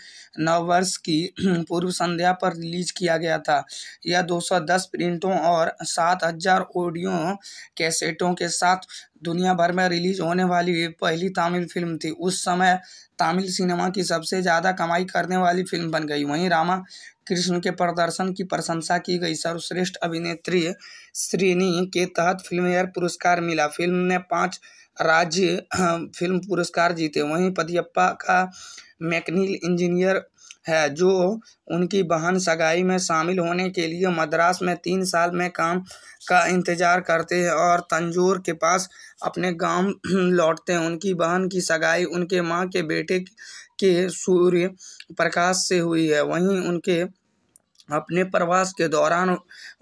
नववर्ष की पूर्व संध्या पर रिलीज किया गया था यह 210 प्रिंटों और 7000 ऑडियो कैसेटों के साथ दुनिया भर में रिलीज होने वाली पहली तमिल फिल्म थी उस समय तमिल सिनेमा की सबसे ज़्यादा कमाई करने वाली फिल्म बन गई वहीं रामा कृष्ण के प्रदर्शन की प्रशंसा की गई सर्वश्रेष्ठ अभिनेत्री श्रेणी के तहत फिल्मफेयर पुरस्कार मिला फिल्म ने पाँच राज्य फिल्म पुरस्कार जीते वहीं पदियप्पा का मैकनील इंजीनियर है जो उनकी बहन सगाई में शामिल होने के लिए मद्रास में तीन साल में काम का इंतज़ार करते हैं और तंजोर के पास अपने गांव लौटते हैं उनकी बहन की सगाई उनके मां के बेटे के सूर्य प्रकाश से हुई है वहीं उनके अपने प्रवास के दौरान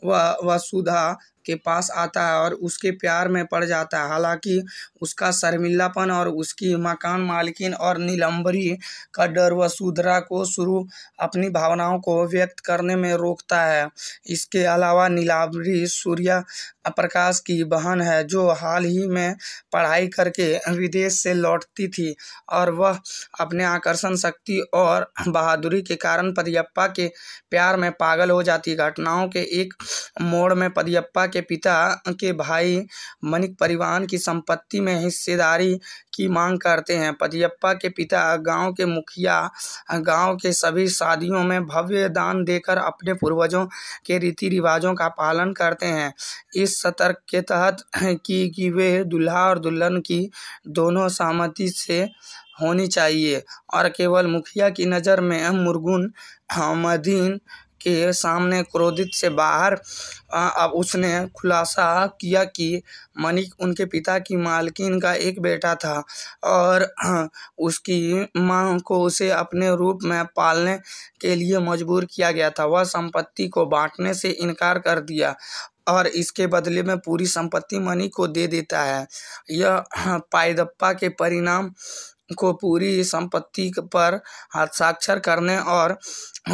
वह वसुधा के पास आता है और उसके प्यार में पड़ जाता है हालांकि उसका शर्मिलापन और उसकी मकान मालकिन और नीलंबरी का डर वसुधरा को शुरू अपनी भावनाओं को व्यक्त करने में रोकता है इसके अलावा नीलाम्बरी सूर्या प्रकाश की बहन है जो हाल ही में पढ़ाई करके विदेश से लौटती थी और वह अपने आकर्षण शक्ति और बहादुरी के कारण पदियप्पा के प्यार में पागल हो जाती घटनाओं के एक मोड़ में पदियप्पा के पिता के भाई मनिक परिवहन की संपत्ति में हिस्सेदारी की मांग करते हैं पदियप्पा के पिता गांव के मुखिया गांव के सभी शादियों में भव्य दान देकर अपने पूर्वजों के रीति रिवाजों का पालन करते हैं इस सतर्क के तहत कि कि वे दुल्हा और दुल्हन की दोनों सहमति से होनी चाहिए और केवल मुखिया की नज़र में मुर्गुन हमदीन के सामने क्रोधित से बाहर अब उसने खुलासा किया कि मनिक उनके पिता की मालकिन का एक बेटा था और उसकी मां को उसे अपने रूप में पालने के लिए मजबूर किया गया था वह संपत्ति को बांटने से इनकार कर दिया और इसके बदले में पूरी संपत्ति मनी को दे देता है यह पायदप्पा के परिणाम को पूरी संपत्ति पर हस्ताक्षर करने और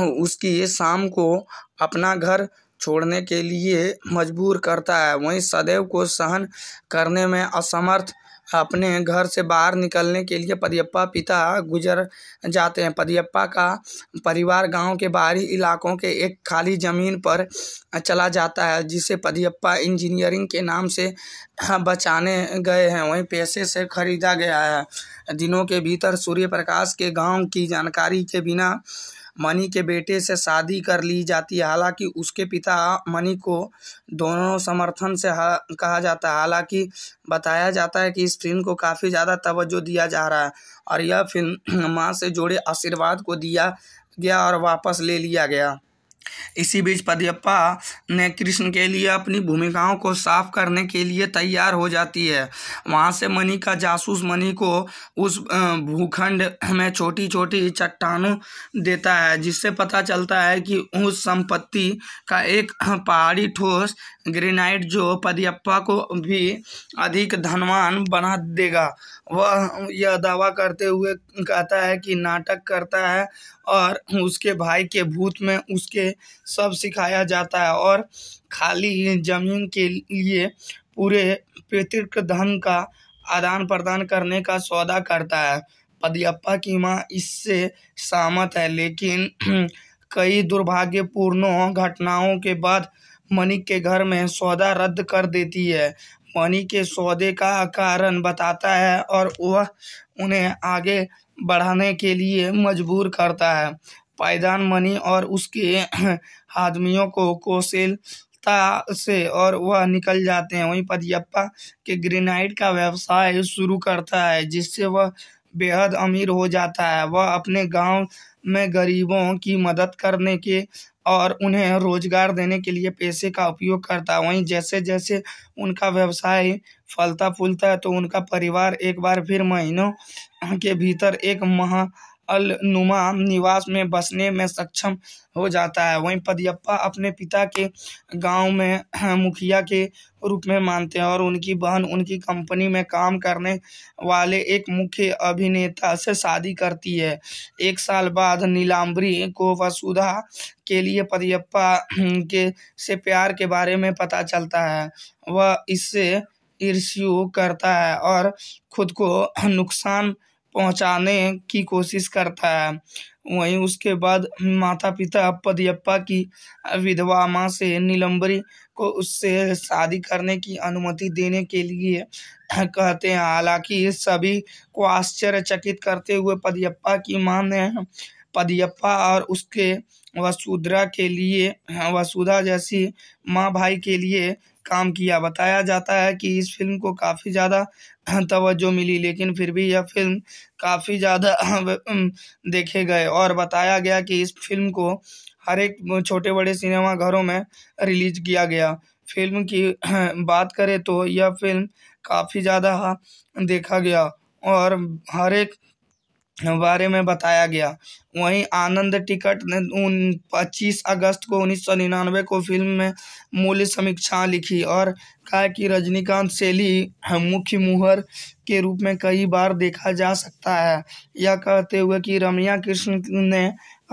उसकी शाम को अपना घर छोड़ने के लिए मजबूर करता है वहीं सदैव को सहन करने में असमर्थ अपने घर से बाहर निकलने के लिए पदियप्पा पिता गुजर जाते हैं पदियप्पा का परिवार गांव के बाहरी इलाकों के एक खाली ज़मीन पर चला जाता है जिसे पदियप्पा इंजीनियरिंग के नाम से बचाने गए हैं वहीं पैसे से खरीदा गया है दिनों के भीतर सूर्य प्रकाश के गांव की जानकारी के बिना मनी के बेटे से शादी कर ली जाती है हालांकि उसके पिता मनी को दोनों समर्थन से कहा जाता है हालांकि बताया जाता है कि इस फिल्म को काफ़ी ज़्यादा तवज्जो दिया जा रहा है और यह फिल्म माँ से जुड़े आशीर्वाद को दिया गया और वापस ले लिया गया इसी बीच पद्यप्पा ने कृष्ण के लिए अपनी भूमिकाओं को साफ करने के लिए तैयार हो जाती है वहाँ से मणि का जासूस मनी को उस भूखंड में छोटी छोटी चट्टानों देता है जिससे पता चलता है कि उस संपत्ति का एक पहाड़ी ठोस ग्रेनाइट जो पद्यप्पा को भी अधिक धनवान बना देगा वह यह दावा करते हुए कहता है कि नाटक करता है और उसके भाई के भूत में उसके सब सिखाया जाता है और खाली जमीन के लिए पूरे पितृक धन का आदान प्रदान करने का सौदा करता है पदयप्पा की माँ इससे सहमत है लेकिन कई दुर्भाग्यपूर्ण घटनाओं के बाद मनिक के घर में सौदा रद्द कर देती है पानी के सौदे का कारण बताता है और वह उन्हें आगे बढ़ाने के लिए मजबूर करता है पायदान मनी और उसके आदमियों को कोसेल से और वह निकल जाते हैं वहीं पदयप्पा के ग्रेनाइट का व्यवसाय शुरू करता है जिससे वह बेहद अमीर हो जाता है वह अपने गांव में गरीबों की मदद करने के और उन्हें रोज़गार देने के लिए पैसे का उपयोग करता वहीं जैसे जैसे उनका व्यवसाय फलता फूलता है तो उनका परिवार एक बार फिर महीनों के भीतर एक महा अलनुमा निवास में बसने में सक्षम हो जाता है वहीं पदयप्पा अपने पिता के गांव में हाँ, मुखिया के रूप में मानते हैं और उनकी बहन उनकी कंपनी में काम करने वाले एक मुख्य अभिनेता से शादी करती है एक साल बाद नीलाम्बरी को वसुधा के लिए पदयप्पा हाँ, के से प्यार के बारे में पता चलता है वह इससे ईर्ष्यु करता है और खुद को नुकसान पहुँचाने की कोशिश करता है वहीं उसके बाद माता पिता पदयप्पा की विधवा माँ से नीलम्बरी को उससे शादी करने की अनुमति देने के लिए कहते हैं हालांकि सभी को आश्चर्यचकित करते हुए पदयप्पा की माँ ने पदयप्पा और उसके वसुधरा के लिए वसुधा जैसी माँ भाई के लिए काम किया बताया जाता है कि इस फिल्म को काफ़ी ज़्यादा तवज्जो मिली लेकिन फिर भी यह फिल्म काफ़ी ज़्यादा देखे गए और बताया गया कि इस फिल्म को हर एक छोटे बड़े सिनेमा घरों में रिलीज किया गया फिल्म की बात करें तो यह फिल्म काफ़ी ज़्यादा देखा गया और हर एक बारे में बताया गया वहीं आनंद टिकट ने उन पच्चीस अगस्त को उन्नीस सौ निन्यानवे को फिल्म में मूल्य समीक्षा लिखी और कहा कि रजनीकांत शैली मुख्य मुहर के रूप में कई बार देखा जा सकता है यह कहते हुए कि रमिया कृष्ण ने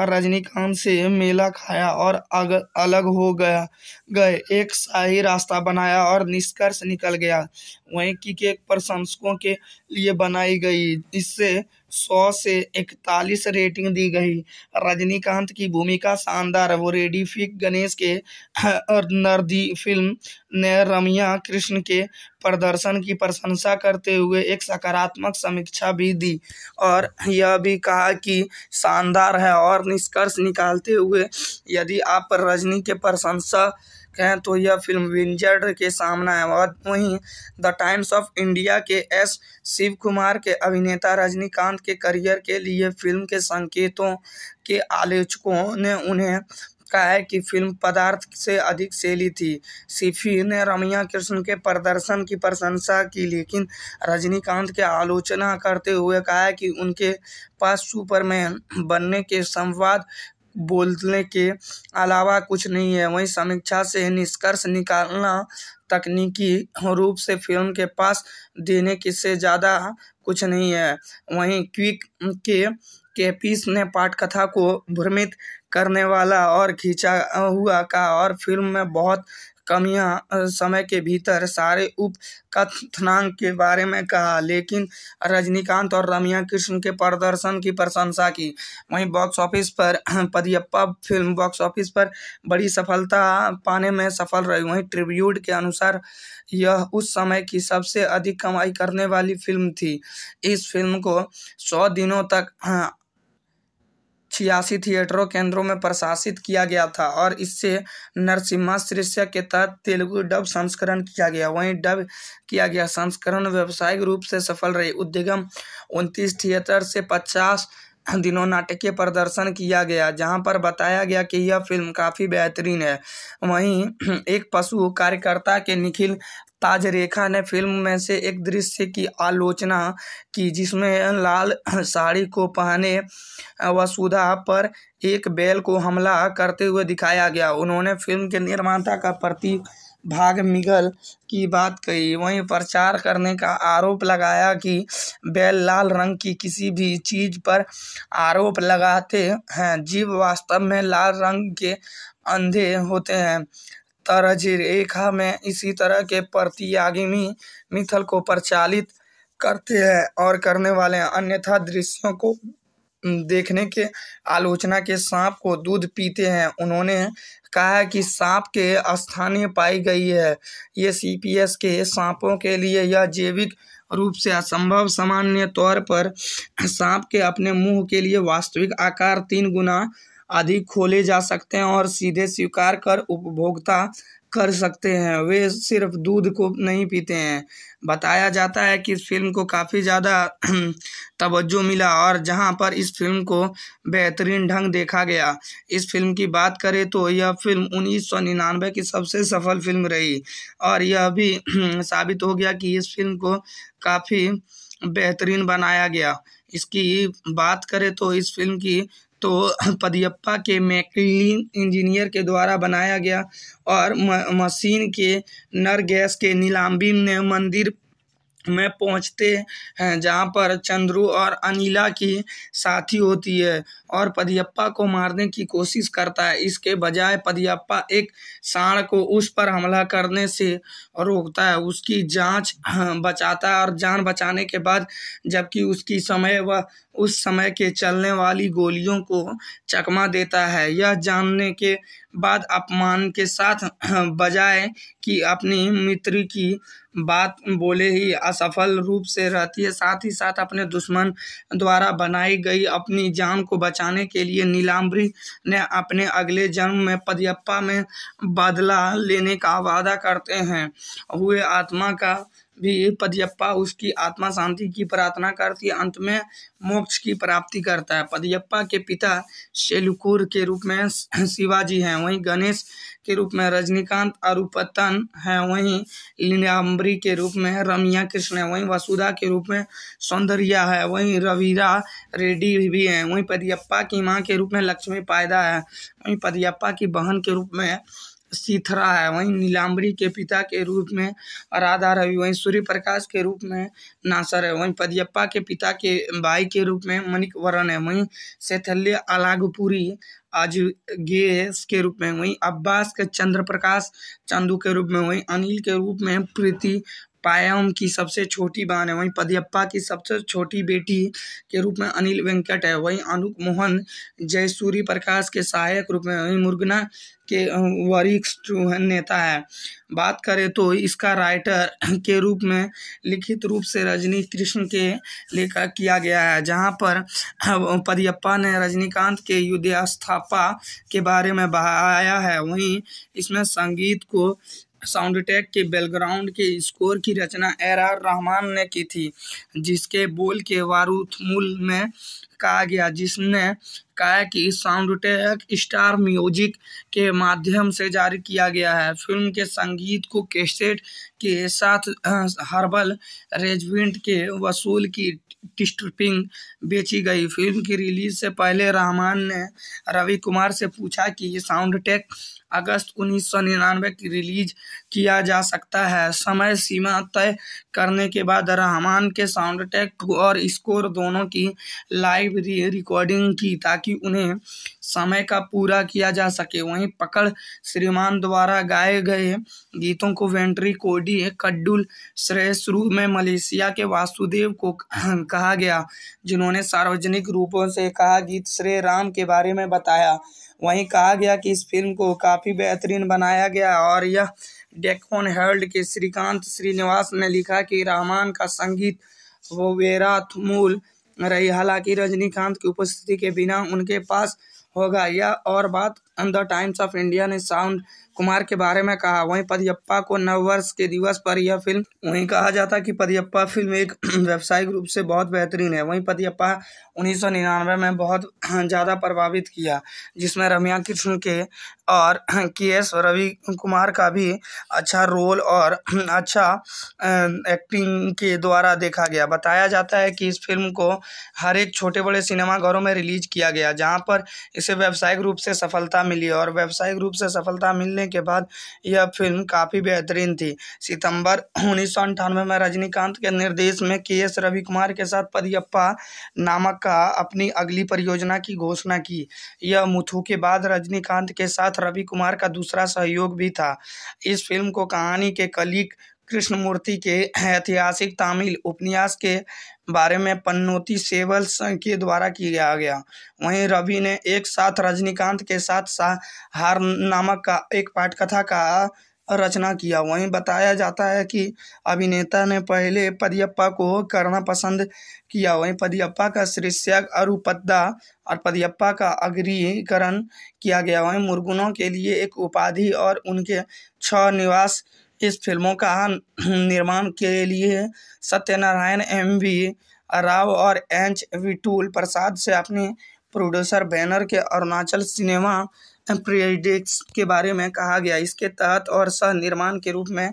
रजनीकांत से मेला खाया और अग, अलग हो गया गए एक शाही रास्ता बनाया और निष्कर्ष निकल गया वहीं की प्रशंसकों के लिए बनाई गई इससे सौ से इकतालीस रेटिंग दी गई रजनीकांत की भूमिका शानदार है वो रेडिफिक गणेश के और नर्दी फिल्म ने रमिया कृष्ण के प्रदर्शन की प्रशंसा करते हुए एक सकारात्मक समीक्षा भी दी और यह भी कहा कि शानदार है और निष्कर्ष निकालते हुए यदि आप रजनी के प्रशंसा कहें तो यह फिल्म विंजर्ड के सामना है और वहीं The Times of India K S Shiv Kumar के अभिनेता रजनीकांत के करियर के लिए फिल्म के संकेतों के आलोचकों ने उन्हें का है कि फिल्म पदार्थ से अधिक शैली थी सिफी ने रमिया कृष्ण के प्रदर्शन की प्रशंसा की लेकिन रजनीकांत के आलोचना करते हुए कहा है कि उनके पास सुपरमैन बनने के संवाद बोलने के अलावा कुछ नहीं है वहीं समीक्षा से निष्कर्ष निकालना तकनीकी रूप से फिल्म के पास देने की से ज़्यादा कुछ नहीं है वहीं क्विक के केपीस ने पाठकथा को भ्रमित करने वाला और खींचा हुआ का और फिल्म में बहुत कमियां समय के भीतर सारे उप कथनांक के बारे में कहा लेकिन रजनीकांत और रमिया कृष्ण के प्रदर्शन की प्रशंसा की वहीं बॉक्स ऑफिस पर पदियप्पा फिल्म बॉक्स ऑफिस पर बड़ी सफलता पाने में सफल रही वहीं ट्रिब्यूट के अनुसार यह उस समय की सबसे अधिक कमाई करने वाली फिल्म थी इस फिल्म को सौ दिनों तक हाँ, छियासी थिएटरों केंद्रों में प्रशासित किया गया था और इससे नरसिम्हा शीर्षक के तहत तेलुगु डब संस्करण किया गया वहीं डब किया गया संस्करण व्यावसायिक रूप से सफल रही उद्यगम उनतीस थिएटर से पचास दिनों नाटकीय प्रदर्शन किया गया जहां पर बताया गया कि यह फिल्म काफ़ी बेहतरीन है वहीं एक पशु कार्यकर्ता के निखिल ताजरेखा ने फिल्म में से एक दृश्य की आलोचना की जिसमें लाल साड़ी को पहने वसुधा पर एक बैल को हमला करते हुए दिखाया गया उन्होंने फिल्म के निर्माता का प्रतीक भाग मिगल की बात कही वहीं प्रचार करने का आरोप लगाया कि बैल लाल रंग की किसी भी चीज़ पर आरोप लगाते हैं जीव वास्तव में लाल रंग के अंधे होते हैं तरज रेखा में इसी तरह के प्रतियागिनी मिथल को प्रचालित करते हैं और करने वाले अन्यथा दृश्यों को देखने के आलोचना के सांप को दूध पीते हैं उन्होंने कहा है कि सांप के स्थानीय पाई गई है ये सीपीएस के सांपों के लिए यह जैविक रूप से असंभव सामान्य तौर पर सांप के अपने मुंह के लिए वास्तविक आकार तीन गुना आदि खोले जा सकते हैं और सीधे स्वीकार कर उपभोक्ता कर सकते हैं वे सिर्फ दूध को नहीं पीते हैं बताया जाता है कि इस फिल्म को काफ़ी ज़्यादा तवज्जो मिला और जहां पर इस फिल्म को बेहतरीन ढंग देखा गया इस फिल्म की बात करें तो यह फिल्म उन्नीस सौ निन्यानवे की सबसे सफल फिल्म रही और यह भी साबित हो गया कि इस फिल्म को काफ़ी बेहतरीन बनाया गया इसकी बात करें तो इस फिल्म की तो पदियप्पा के मैकलिन इंजीनियर के द्वारा बनाया गया और मशीन के नर गैस के नीलाम्बी ने मंदिर में पहुंचते हैं जहां पर चंद्रू और अनिला की साथी होती है और पदियप्पा को मारने की कोशिश करता है इसके बजाय पदियप्पा एक सांड को उस पर हमला करने से रोकता है उसकी जांच हाँ, बचाता है और जान बचाने के बाद जबकि उसकी समय व उस समय के चलने वाली गोलियों को चकमा देता है यह जानने के बाद अपमान के साथ बजाय कि अपनी मित्र की बात बोले ही असफल रूप से रहती है साथ ही साथ अपने दुश्मन द्वारा बनाई गई अपनी जान को बचाने के लिए नीलाम्बरी ने अपने अगले जन्म में पदयप्पा में बदला लेने का वादा करते हैं हुए आत्मा का भी पदयप्पा उसकी आत्मा शांति की प्रार्थना करती अंत में मोक्ष की प्राप्ति करता है पदयप्पा के पिता शेलुकुर के रूप में शिवाजी हैं वहीं गणेश के रूप में रजनीकांत अरुपतन हैं वहीं लीलाम्बरी के रूप में रमिया कृष्ण है वहीं वसुधा के रूप में सौंदर्या है वहीं रवीरा रेड्डी भी हैं वहीं पदयप्पा की माँ के रूप में लक्ष्मी पायदा है वहीं पदयप्पा की बहन के रूप में सीथरा है वहीं नीलाम्बरी के पिता के रूप में राधा रवि वहीं सूर्य प्रकाश के रूप में नासर है वहीं पदियप्पा के पिता के भाई के रूप में मनिक वरण है वहीं सेथल्य अलागपुरी आज गेस के रूप में वहीं अब्बास के चंद्र प्रकाश चंदू के रूप में वहीं अनिल के रूप में प्रीति पायम की सबसे छोटी बहन है वहीं पदियप्पा की सबसे छोटी बेटी के रूप में अनिल वेंकट है वहीं अनुप मोहन जयसूरी प्रकाश के सहायक रूप में वहीं मुर्गना के वरिष्ठ नेता है बात करें तो इसका राइटर के रूप में लिखित रूप से रजनी कृष्ण के लेखा किया गया है जहां पर पदियप्पा ने रजनीकांत के युद्धास्थापा के बारे में बहाया है वहीं इसमें संगीत को साउंड टैक के बैकग्राउंड के स्कोर की रचना एर आर रहमान ने की थी जिसके बोल के मूल में कहा गया जिसने कहा कि साउंड ट्रैक स्टार म्यूजिक के माध्यम से जारी किया गया है फिल्म के संगीत को कैसेट के साथ हर्बल रेजमेंट के वसूल की टिस्टपिंग बेची गई फिल्म की रिलीज से पहले रहमान ने रवि कुमार से पूछा कि साउंड ट्रैक अगस्त उन्नीस सौ निन्यानवे की रिलीज किया जा सकता है समय सीमा तय करने के बाद रहमान के साउंड ट्रैक और स्कोर दोनों की लाइव रिकॉर्डिंग की ताकि उन्हें समय का पूरा किया जा सके वहीं पकड़ श्रीमान द्वारा गाए गए गीतों को वेंट्री कोडी कड्डुल श्रेय शुरू में मलेशिया के वासुदेव को कहा गया जिन्होंने सार्वजनिक रूपों से कहा गीत श्रेय राम के बारे में बताया वहीं कहा गया कि इस फिल्म को काफ़ी बेहतरीन बनाया गया और यह डेकोन हेल्ड के श्रीकांत श्रीनिवास ने लिखा कि रहमान का संगीत वो वेराथमूल रही हालांकि रजनीकांत की उपस्थिति के बिना उनके पास होगा यह और बात द टाइम्स ऑफ इंडिया ने साउंड कुमार के बारे में कहा वहीं पदियप्पा को नववर्ष के दिवस पर यह फिल्म वहीं कहा जाता कि पदियप्पा फिल्म एक व्यावसायिक रूप से बहुत बेहतरीन है वहीं पदियप्पा उन्नीस में बहुत ज़्यादा प्रभावित किया जिसमें रमिया कृष्ण के और के एस रवि कुमार का भी अच्छा रोल और अच्छा एक्टिंग अं, के द्वारा देखा गया बताया जाता है कि इस फिल्म को हर एक छोटे बड़े सिनेमाघरों में रिलीज किया गया जहां पर इसे व्यावसायिक रूप से सफलता मिली और व्यावसायिक रूप से सफलता मिलने के बाद यह फिल्म काफ़ी बेहतरीन थी सितंबर उन्नीस में रजनीकांत के निर्देश में के एस रवि कुमार के साथ पदियप्पा नामक का अपनी अगली परियोजना की घोषणा की यह मुथु के बाद रजनीकांत के साथ रवि कुमार का दूसरा सहयोग भी था इस फिल्म को कहानी के कलिक कृष्णमूर्ति के ऐतिहासिक तमिल उपन्यास के बारे में पन्नोती सेवल के द्वारा किया गया वहीं रवि ने एक साथ रजनीकांत के साथ सा हार नामक का एक पाठकथा का रचना किया वहीं बताया जाता है कि अभिनेता ने पहले पदियप्पा को करना पसंद किया वहीं पदियप्पा का शीर्षक अरुपद्दा और पदियप्पा का अग्रीकरण किया गया वहीं मुर्गुनों के लिए एक उपाधि और उनके छ निवास इस फिल्मों का निर्माण के लिए सत्यनारायण एम वी राव और एच विटूल प्रसाद से अपने प्रोड्यूसर बैनर के अरुणाचल सिनेमा प्रेडिक्स के बारे में कहा गया इसके तहत और सह निर्माण के रूप में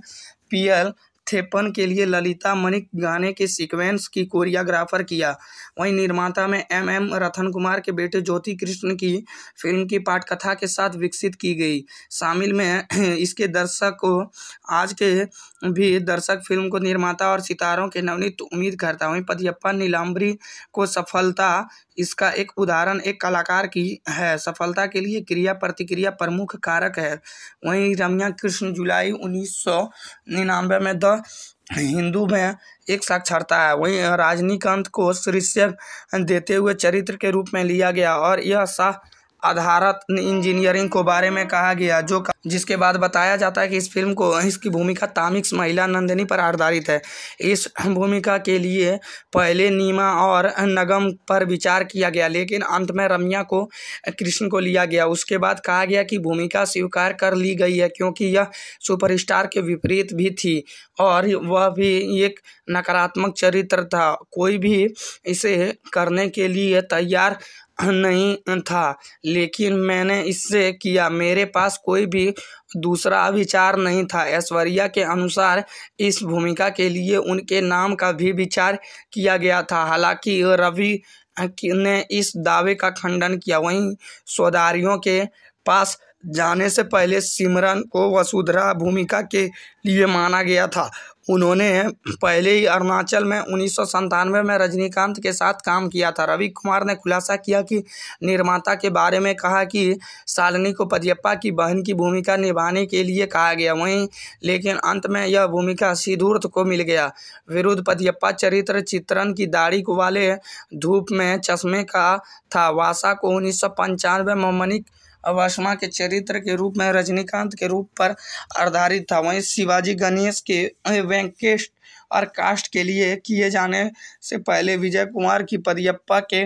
पी एल थेपन के लिए ललिता मणिक गाने के सीक्वेंस की कोरियाग्राफर किया वहीं निर्माता में एम एम रतन कुमार के बेटे ज्योति कृष्ण की फिल्म की पाठकथा के साथ विकसित की गई शामिल में इसके दर्शक को आज के भी दर्शक फिल्म को निर्माता और सितारों के नवनीत उम्मीद करता वहीं पदियप्पा नीलाम्बरी को सफलता इसका एक उदाहरण एक कलाकार की है सफलता के लिए क्रिया प्रतिक्रिया प्रमुख कारक है वहीं रम्या कृष्ण जुलाई उन्नीस सौ में द हिंदू में एक साक्षरता है वहीं रजनीकांत को शीर्षक देते हुए चरित्र के रूप में लिया गया और यह शाह आधारित इंजीनियरिंग को बारे में कहा गया जो जिसके बाद बताया जाता है कि इस फिल्म को इसकी भूमिका तामिक्स महिला नंदिनी पर आधारित है इस भूमिका के लिए पहले नीमा और नगम पर विचार किया गया लेकिन अंत में रम्या को कृष्ण को लिया गया उसके बाद कहा गया कि भूमिका स्वीकार कर ली गई है क्योंकि यह सुपरस्टार के विपरीत भी थी और वह भी एक नकारात्मक चरित्र था कोई भी इसे करने के लिए तैयार नहीं था लेकिन मैंने इससे किया मेरे पास कोई भी दूसरा विचार नहीं था ऐश्वर्या के अनुसार इस भूमिका के लिए उनके नाम का भी विचार किया गया था हालांकि रवि ने इस दावे का खंडन किया वहीं सौदारियों के पास जाने से पहले सिमरन को वसुधरा भूमिका के लिए माना गया था उन्होंने पहले ही अरुणाचल में उन्नीस में रजनीकांत के साथ काम किया था रवि कुमार ने खुलासा किया कि निर्माता के बारे में कहा कि सालनी को पदियप्पा की बहन की भूमिका निभाने के लिए कहा गया वहीं लेकिन अंत में यह भूमिका सिद्धूर्थ को मिल गया विरुद्ध पदियप्पा चरित्र चित्रण की दाढ़ी वाले धूप में चश्मे का था वासा को उन्नीस सौ वासमा के चरित्र के रूप में रजनीकांत के रूप पर आधारित था वहीं शिवाजी गणेश के वेंकेश और कास्ट के लिए किए जाने से पहले विजय कुमार की पदियप्पा के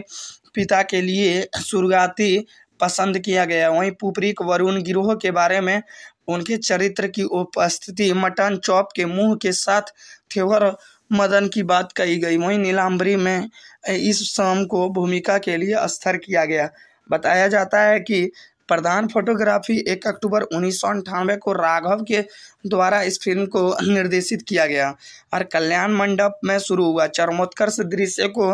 पिता के लिए शुरुआती पसंद किया गया वहीं पुपरिक वरुण गिरोह के बारे में उनके चरित्र की उपस्थिति मटन चौप के मुंह के साथ थेवर मदन की बात कही गई वहीं नीलाम्बरी में इस शाम को भूमिका के लिए स्थिर किया गया बताया जाता है कि प्रधान फोटोग्राफी एक अक्टूबर उन्नीस को राघव के द्वारा इस फिल्म को निर्देशित किया गया और कल्याण मंडप में शुरू हुआ चरमोत्कर्ष दृश्य को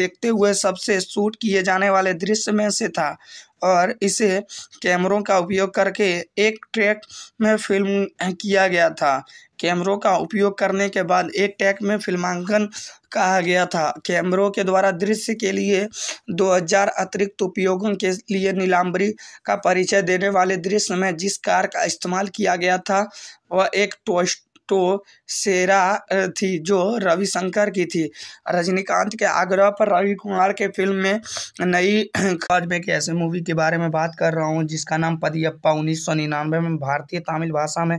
देखते हुए सबसे शूट किए जाने वाले दृश्य में से था और इसे कैमरों का उपयोग करके एक ट्रैक में फिल्म किया गया था कैमरों का उपयोग करने के बाद एक टैक में फिल्मांकन कहा गया था कैमरों के द्वारा दृश्य के लिए 2000 अतिरिक्त उपयोगों के लिए नीलाम्बरी का परिचय देने वाले दृश्य में जिस कार का इस्तेमाल किया गया था वह एक टोस्ट तो शेरा थी जो रविशंकर की थी रजनीकांत के आग्रह पर रवि कुमार के फिल्म में नई खोज में एक ऐसे मूवी के बारे में बात कर रहा हूँ जिसका नाम पदियप्पा उन्नीस सौ निन्यानवे में भारतीय तमिल भाषा में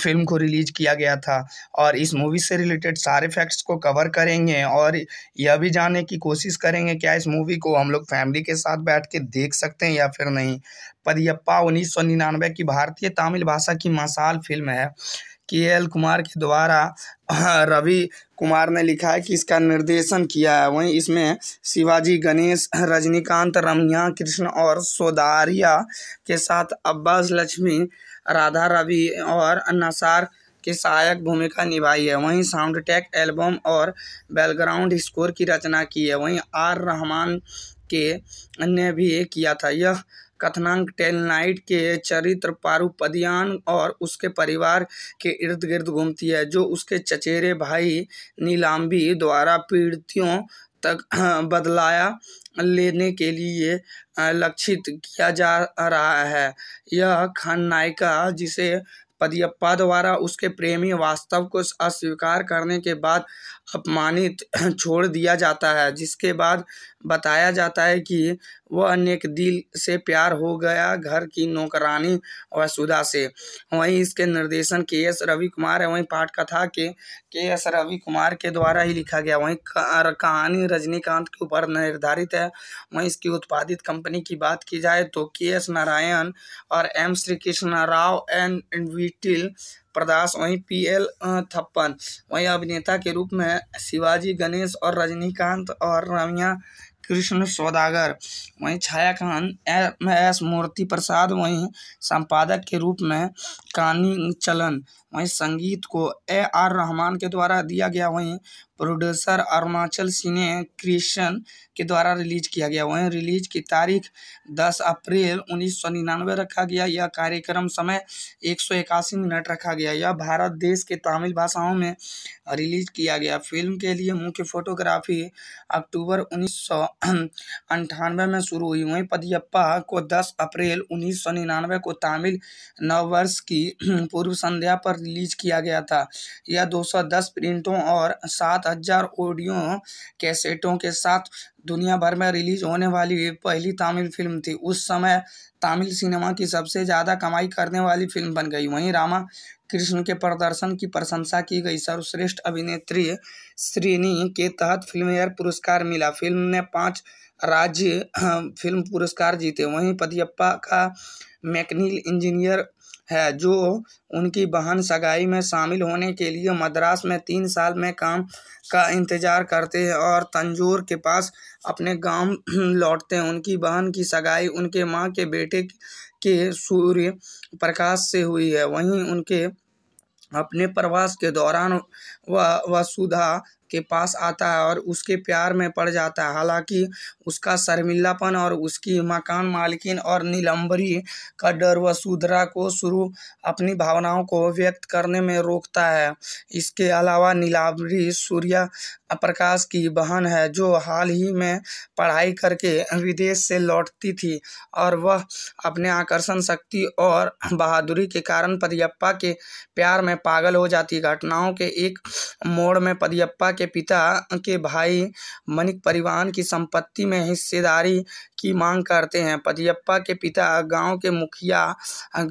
फिल्म को रिलीज किया गया था और इस मूवी से रिलेटेड सारे फैक्ट्स को कवर करेंगे और यह भी जानने की कोशिश करेंगे क्या इस मूवी को हम लोग फैमिली के साथ बैठ के देख सकते हैं या फिर नहीं पदियप्पा उन्नीस सौ निन्यानवे की भारतीय तमिल भाषा की मसाल फिल्म है के एल कुमार के द्वारा हाँ, रवि कुमार ने लिखा है कि इसका निर्देशन किया है वहीं इसमें शिवाजी गणेश रजनीकांत रमिया कृष्ण और सोदारिया के साथ अब्बास लक्ष्मी राधा रवि और नसार की सहायक भूमिका निभाई है वहीं साउंड ट्रैक एल्बम और बैकग्राउंड स्कोर की रचना की है वहीं आर रहमान के ने भी किया था यह कथनांक टेलनाइट के चरित्र पारुपदियान और उसके परिवार के इर्द गिर्द घूमती है जो उसके चचेरे भाई नीलाम्बी द्वारा पीड़ितों तक बदलाया लेने के लिए लक्षित किया जा रहा है यह खलनायिका जिसे पदियप्पा द्वारा उसके प्रेमी वास्तव को अस्वीकार करने के बाद अपमानित छोड़ दिया जाता है जिसके बाद बताया जाता है कि वह अनेक दिल से प्यार हो गया घर की नौकरानी वसुधा से वहीं इसके निर्देशन के एस रवि कुमार है वहीं पाठ कथा के के एस रवि कुमार के द्वारा ही लिखा गया वहीं कहानी रजनीकांत के ऊपर निर्धारित है वहीं इसकी उत्पादित कंपनी की बात की जाए तो के एस नारायण और एम श्री कृष्ण राव एन विटिल प्रदास वहीं पी एल थप्पन वहीं अभिनेता के रूप में शिवाजी गणेश और रजनीकांत और रमिया कृष्ण सौदागर वहीं छाया खान एम एस मूर्ति प्रसाद वहीं संपादक के रूप में कानी चलन वहीं संगीत को ए आर रहमान के द्वारा दिया गया वहीं प्रोड्यूसर अरुणाचल सिने क्रिशन के द्वारा रिलीज किया गया वहीं रिलीज की तारीख 10 अप्रैल उन्नीस रखा गया यह कार्यक्रम समय एक मिनट रखा गया यह भारत देश के तमिल भाषाओं में रिलीज किया गया फिल्म के लिए मुख्य फोटोग्राफी अक्टूबर उन्नीस में शुरू हुई वहीं पदियप्पा को 10 अप्रैल उन्नीस को तमिल नववर्ष की पूर्व संध्या पर रिलीज किया गया था यह 210 प्रिंटों और 7000 ऑडियो कैसेटों के साथ दुनिया भर में रिलीज होने वाली पहली तमिल फिल्म थी उस समय तमिल सिनेमा की सबसे ज़्यादा कमाई करने वाली फिल्म बन गई वहीं रामा कृष्ण के प्रदर्शन की प्रशंसा की गई सर्वश्रेष्ठ अभिनेत्री श्रेणी के तहत फिल्मफेयर पुरस्कार मिला फिल्म ने पाँच राज्य फिल्म पुरस्कार जीते वहीं पदियप्पा का मैकनील इंजीनियर है जो उनकी बहन सगाई में शामिल होने के लिए मद्रास में तीन साल में काम का इंतज़ार करते हैं और तंजोर के पास अपने गांव लौटते हैं उनकी बहन की सगाई उनके माँ के बेटे के सूर्य प्रकाश से हुई है वहीं उनके अपने प्रवास के दौरान वह वसुधा के पास आता है और उसके प्यार में पड़ जाता है हालांकि उसका शर्मिलापन और उसकी मकान मालकिन और नीलंबरी का डर व सुधरा को शुरू अपनी भावनाओं को व्यक्त करने में रोकता है इसके अलावा नीलाम्बरी सूर्या प्रकाश की बहन है जो हाल ही में पढ़ाई करके विदेश से लौटती थी और वह अपने आकर्षण शक्ति और बहादुरी के कारण पदियप्पा के प्यार में पागल हो जाती घटनाओं के एक मोड़ में पदियप्पा के पिता के भाई मनिक परिवहन की संपत्ति में हिस्सेदारी की मांग करते हैं पदियप्पा के पिता गांव के मुखिया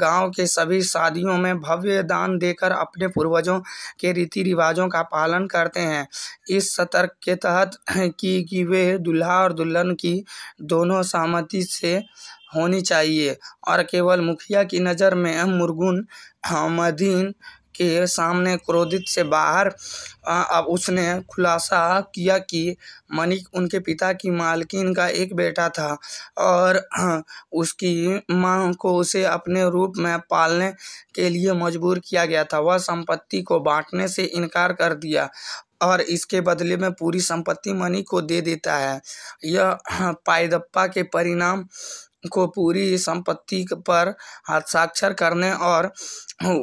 गांव के सभी शादियों में भव्य दान देकर अपने पूर्वजों के रीति रिवाजों का पालन करते हैं इस सतर्क के तहत कि कि वे दुल्हा और दुल्हन की दोनों सहमति से होनी चाहिए और केवल मुखिया की नज़र में मुर्गुन मदीन के सामने क्रोधित से बाहर अब उसने खुलासा किया कि मनिक उनके पिता की मालकिन का एक बेटा था और उसकी मां को उसे अपने रूप में पालने के लिए मजबूर किया गया था वह संपत्ति को बांटने से इनकार कर दिया और इसके बदले में पूरी संपत्ति मनी को दे देता है यह पायदप्पा के परिणाम को पूरी संपत्ति पर हस्ताक्षर करने और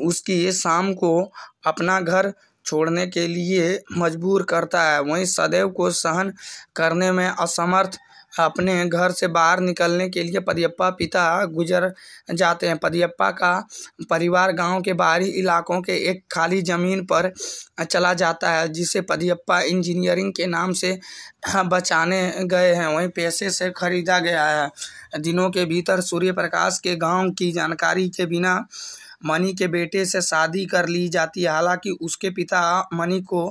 उसकी शाम को अपना घर छोड़ने के लिए मजबूर करता है वहीं सदैव को सहन करने में असमर्थ अपने घर से बाहर निकलने के लिए पदियप्पा पिता गुजर जाते हैं पदियप्पा का परिवार गांव के बाहरी इलाकों के एक खाली ज़मीन पर चला जाता है जिसे पदियप्पा इंजीनियरिंग के नाम से बचाने गए हैं वहीं पैसे से खरीदा गया है दिनों के भीतर सूर्य प्रकाश के गांव की जानकारी के बिना मनी के बेटे से शादी कर ली जाती है हालांकि उसके पिता मनी को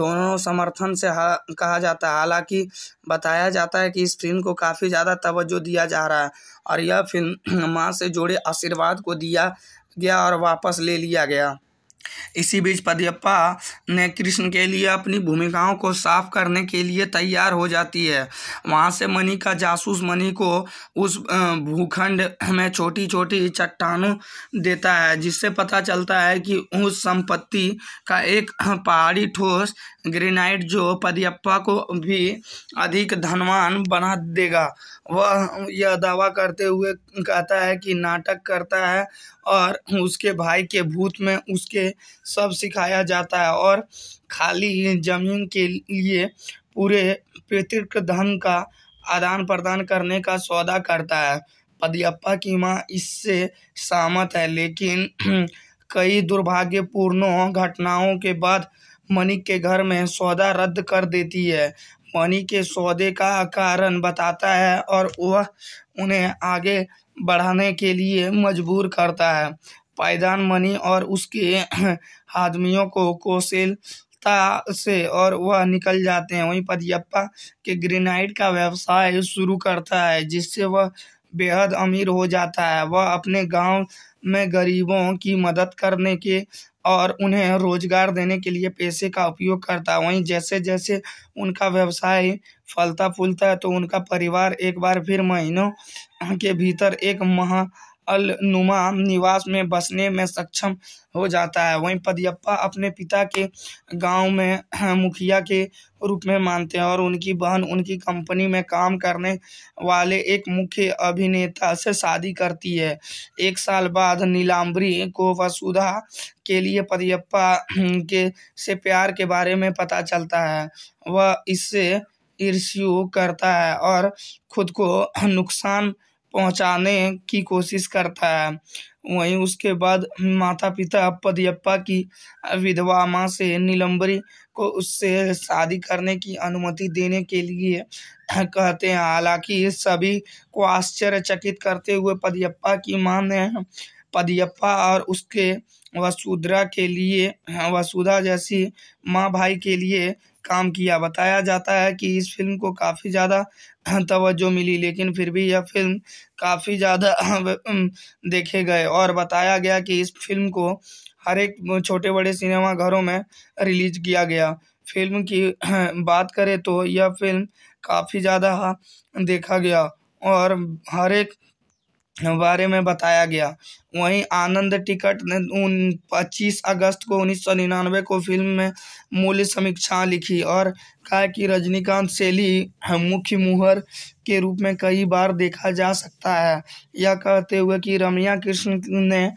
दोनों समर्थन से कहा जाता है हालांकि बताया जाता है कि इस फिल्म को काफ़ी ज़्यादा तवज्जो दिया जा रहा है और यह फिल्म माँ से जुड़े आशीर्वाद को दिया गया और वापस ले लिया गया इसी बीच पद्यप्पा ने कृष्ण के लिए अपनी भूमिकाओं को साफ करने के लिए तैयार हो जाती है वहाँ से मणि का जासूस मणि को उस भूखंड में छोटी छोटी चट्टानों देता है जिससे पता चलता है कि उस संपत्ति का एक हाँ, पहाड़ी ठोस ग्रेनाइट जो पद्यप्पा को भी अधिक धनवान बना देगा वह यह दावा करते हुए कहता है कि नाटक करता है और उसके भाई के भूत में उसके सब सिखाया जाता है और खाली जमीन के लिए पूरे पितृक धन का आदान प्रदान करने का सौदा करता है पदयप्पा की माँ इससे सहमत है लेकिन कई दुर्भाग्यपूर्ण घटनाओं के बाद मनिक के घर में सौदा रद्द कर देती है पानी के सौदे का कारण बताता है और वह उन्हें आगे बढ़ाने के लिए मजबूर करता है पायदान मनी और उसके आदमियों को कोसेल से और वह निकल जाते हैं वहीं पदियप्पा के ग्रेनाइट का व्यवसाय शुरू करता है जिससे वह बेहद अमीर हो जाता है वह अपने गांव में गरीबों की मदद करने के और उन्हें रोज़गार देने के लिए पैसे का उपयोग करता वहीं जैसे जैसे उनका व्यवसाय फलता फूलता तो उनका परिवार एक बार फिर महीनों के भीतर एक महा अलनुमा निवास में बसने में सक्षम हो जाता है वहीं पदियप्पा अपने पिता के गांव में मुखिया के रूप में मानते हैं और उनकी बहन उनकी कंपनी में काम करने वाले एक मुख्य अभिनेता से शादी करती है एक साल बाद नीलाम्बरी को वसुधा के लिए पदयप्पा के से प्यार के बारे में पता चलता है वह इससे ईर्ष्यु करता है और खुद को नुकसान पहुंचाने की कोशिश करता है वहीं उसके बाद माता पिता पदयप्पा की विधवा माँ से नीलम्बरी को उससे शादी करने की अनुमति देने के लिए कहते हैं हालांकि सभी को आश्चर्यचकित करते हुए पदियप्पा की मां ने पदियप्पा और उसके वसुधरा के लिए वसुधा जैसी माँ भाई के लिए काम किया बताया जाता है कि इस फिल्म को काफ़ी ज़्यादा तवज्जो मिली लेकिन फिर भी यह फिल्म काफ़ी ज़्यादा देखे गए और बताया गया कि इस फिल्म को हर एक छोटे बड़े सिनेमा घरों में रिलीज किया गया फ़िल्म की बात करें तो यह फ़िल्म काफ़ी ज़्यादा देखा गया और हर एक बारे में बताया गया वहीं आनंद टिकट ने उन पच्चीस अगस्त को उन्नीस सौ निन्यानवे को फिल्म में मूल्य समीक्षा लिखी और कहा कि रजनीकांत सेली मुख्य मुहर के रूप में कई बार देखा जा सकता है यह कहते हुए कि रमिया कृष्ण ने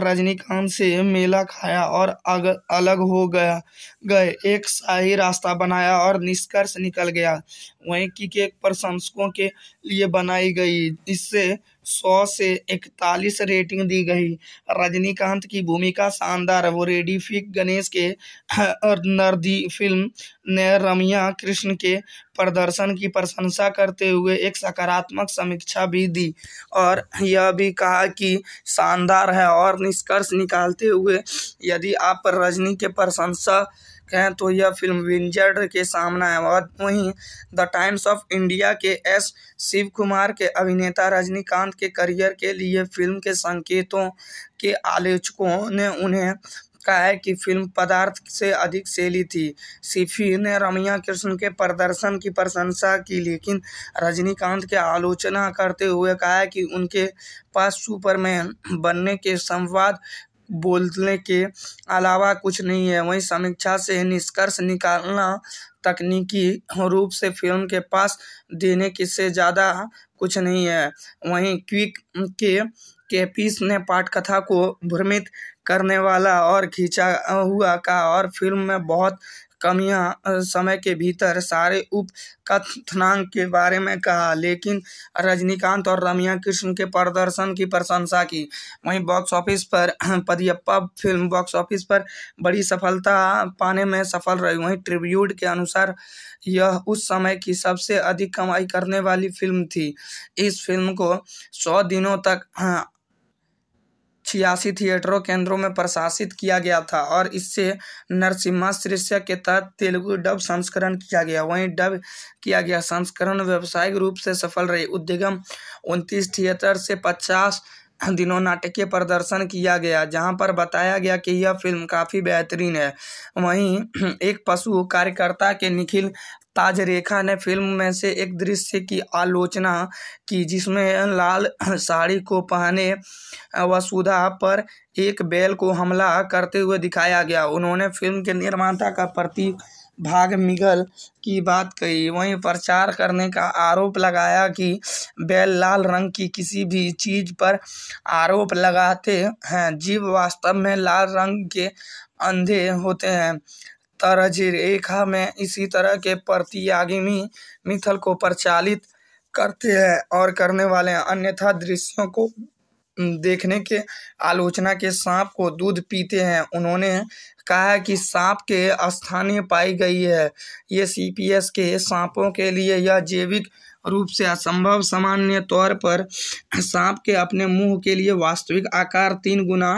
रजनीकांत से मेला खाया और अग, अलग हो गया गए एक शाही रास्ता बनाया और निष्कर्ष निकल गया वहीं की केक प्रशंसकों के लिए बनाई गई इससे सौ से इकतालीस रेटिंग दी गई रजनीकांत की भूमिका शानदार वो रेडी फिक गणेश के नर्दी फिल्म ने रमिया कृष्ण के प्रदर्शन की प्रशंसा करते हुए एक सकारात्मक समीक्षा भी दी और यह भी कहा कि शानदार है और निष्कर्ष निकालते हुए यदि आप रजनी के प्रशंसा कहें तो यह फिल्म विंजर्ड के सामना है और वहीं The Times of India K S Shiv Kumar के अभिनेता रजनीकांत के करियर के लिए फिल्म के संकेतों के आलोचकों ने उन्हें सकता है कि फिल्म पदार्थ से अधिक शैली थी सिफी ने रमिया कृष्ण के प्रदर्शन की प्रशंसा की लेकिन रजनीकांत की आलोचना करते हुए कहा कि उनके पास सुपरमैन बनने के संवाद बोलने के अलावा कुछ नहीं है वहीं समीक्षा से निष्कर्ष निकालना तकनीकी रूप से फिल्म के पास देने की से ज़्यादा कुछ नहीं है वहीं क्विक के केपीस ने पाठकथा को भ्रमित करने वाला और खींचा हुआ का और फिल्म में बहुत कमियां समय के भीतर सारे उप कथनांक के बारे में कहा लेकिन रजनीकांत और रमिया कृष्ण के प्रदर्शन की प्रशंसा की वहीं बॉक्स ऑफिस पर पदियप्पा फिल्म बॉक्स ऑफिस पर बड़ी सफलता पाने में सफल रही वहीं ट्रिब्यूट के अनुसार यह उस समय की सबसे अधिक कमाई करने वाली फिल्म थी इस फिल्म को सौ दिनों तक हाँ, छियासी थिएटरों केंद्रों में प्रशासित किया गया था और इससे नरसिम्हा शीर्षक के तहत तेलुगु डब संस्करण किया गया वहीं डब किया गया संस्करण व्यावसायिक रूप से सफल रही उद्यगम उनतीस थिएटर से पचास दिनों नाटकीय प्रदर्शन किया गया जहां पर बताया गया कि यह फिल्म काफ़ी बेहतरीन है वहीं एक पशु कार्यकर्ता के निखिल ताजरेखा ने फ़िल्म में से एक दृश्य की आलोचना की जिसमें लाल साड़ी को पहने वसुधा पर एक बैल को हमला करते हुए दिखाया गया उन्होंने फ़िल्म के निर्माता का प्रति भाग मिगल की बात कही वहीं प्रचार करने का आरोप लगाया कि बैल लाल रंग की किसी भी चीज़ पर आरोप लगाते हैं जीव वास्तव में लाल रंग के अंधे होते हैं ताराजी रेखा हाँ, में इसी तरह के प्रतियागिमी मिथल को प्रचालित करते हैं और करने वाले अन्यथा दृश्यों को देखने के आलोचना के सांप को दूध पीते हैं उन्होंने कहा है कि सांप के स्थानीय पाई गई है ये सीपीएस के सांपों के लिए यह जैविक रूप से असंभव सामान्य तौर पर सांप के अपने मुंह के लिए वास्तविक आकार तीन गुना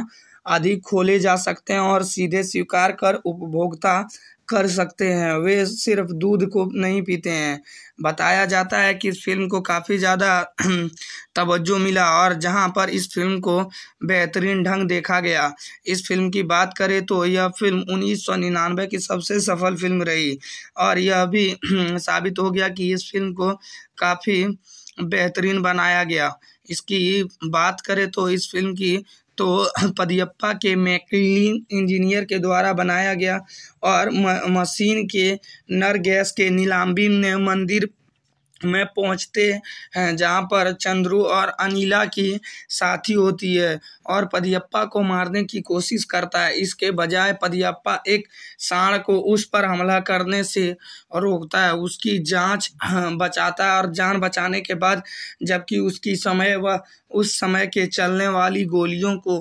आदि खोले जा सकते हैं और सीधे स्वीकार कर उपभोक्ता कर सकते हैं वे सिर्फ दूध को नहीं पीते हैं बताया जाता है कि इस फिल्म को काफ़ी ज़्यादा तवज्जो मिला और जहां पर इस फिल्म को बेहतरीन ढंग देखा गया इस फिल्म की बात करें तो यह फिल्म उन्नीस सौ निन्यानवे की सबसे सफल फिल्म रही और यह भी साबित हो गया कि इस फिल्म को काफ़ी बेहतरीन बनाया गया इसकी बात करें तो इस फिल्म की तो पदियप्पा के मैकलिन इंजीनियर के द्वारा बनाया गया और मशीन के नर गैस के नीलाम्बी ने मंदिर में पहुंचते हैं जहाँ पर चंद्रू और अनिला की साथी होती है और पदियप्पा को मारने की कोशिश करता है इसके बजाय पदियप्पा एक सांड को उस पर हमला करने से रोकता है उसकी जांच हाँ, बचाता है और जान बचाने के बाद जबकि उसकी समय व उस समय के चलने वाली गोलियों को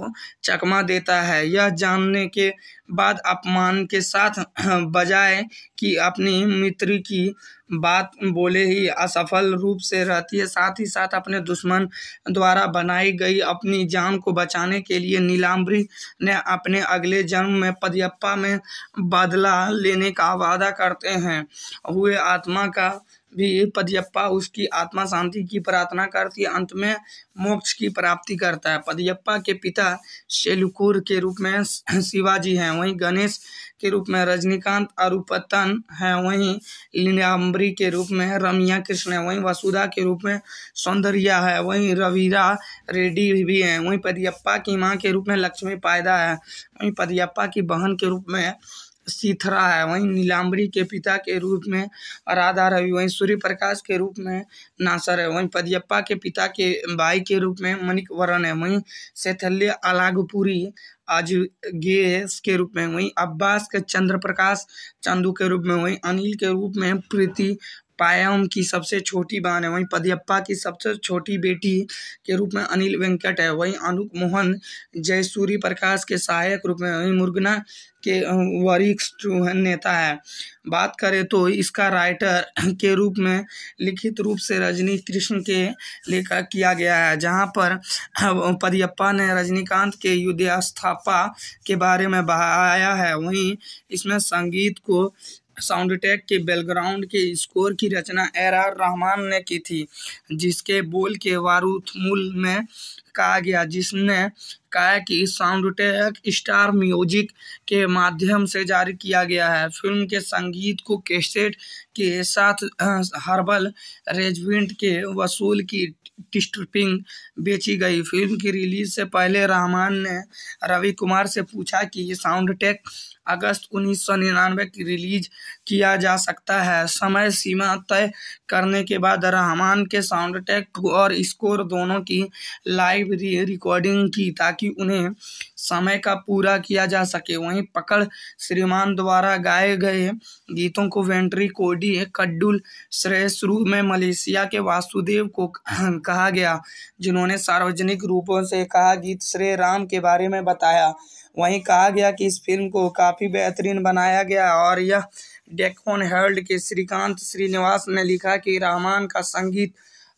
चकमा देता है यह जानने के बाद अपमान के साथ हाँ, बजाय कि अपनी मित्र की बात बोले ही असफल रूप से रहती है साथ ही साथ अपने दुश्मन द्वारा बनाई गई अपनी जान को बचाने के लिए नीलाम्बरी ने अपने अगले जन्म में पदयप्पा में बदला लेने का वादा करते हैं हुए आत्मा का भी पदयप्पा उसकी आत्मा शांति की प्रार्थना करती अंत में मोक्ष की प्राप्ति करता है पदयप्पा के पिता शेलुकुर के रूप में शिवाजी हैं वहीं गणेश के रूप में रजनीकांत अरुपतन हैं वहीं लीलाम्बरी के रूप में रमिया कृष्ण है वहीं वसुधा के रूप में सौंदर्या है वहीं रवीरा रेड्डी भी हैं वहीं पदयप्पा की माँ के रूप में लक्ष्मी पायदा है वहीं पदयप्पा की बहन के रूप में सीथरा है वहीं नीलाम्बरी के पिता के रूप में राधा रवि वहीं सूर्य प्रकाश के रूप में नासर है वहीं पदयप्पा के पिता के भाई के रूप में मनिक वरण है वहीं सेथल्य अलागपुरी अजगेस के रूप में वहीं अब्बास के चंद्र प्रकाश चंदू के रूप में वहीं अनिल के रूप में प्रीति पायम की सबसे छोटी बहन है वहीं पदियप्पा की सबसे छोटी बेटी के रूप में अनिल वेंकट है वहीं अनुप मोहन जयसूर्य प्रकाश के सहायक रूप में वहीं मुर्गना के वरिष्ठ नेता है बात करें तो इसका राइटर के रूप में लिखित रूप से रजनी कृष्ण के लेखा किया गया है जहां पर पदियप्पा ने रजनीकांत के युद्धास्थापा के बारे में बहाया है वहीं इसमें संगीत को साउंड टैक के बैकग्राउंड के स्कोर की रचना एर आर रहमान ने की थी जिसके बोल के मूल में कहा गया जिसने कहा कि साउंड टैक स्टार म्यूजिक के माध्यम से जारी किया गया है फिल्म के संगीत को कैसेट के साथ हर्बल रेजमेंट के वसूल की टिस्टिंग बेची गई फिल्म की रिलीज से पहले रहमान ने रवि कुमार से पूछा कि साउंड अटैक अगस्त उन्नीस सौ निन्यानवे की रिलीज किया जा सकता है समय सीमा तय करने के बाद रहमान के साउंड ट्रैक और स्कोर दोनों की लाइव रिकॉर्डिंग की ताकि उन्हें समय का पूरा किया जा सके वहीं पकड़ श्रीमान द्वारा गाए गए गीतों को वेंट्री कोडी कड्डुल श्रेय शुरू में मलेशिया के वासुदेव को कहा गया जिन्होंने सार्वजनिक रूपों से कहा गीत श्रेय राम के बारे में बताया वहीं कहा गया कि इस फिल्म को काफ़ी बेहतरीन बनाया गया और यह डेकोन हेल्ड के श्रीकांत श्रीनिवास ने लिखा कि रहमान का संगीत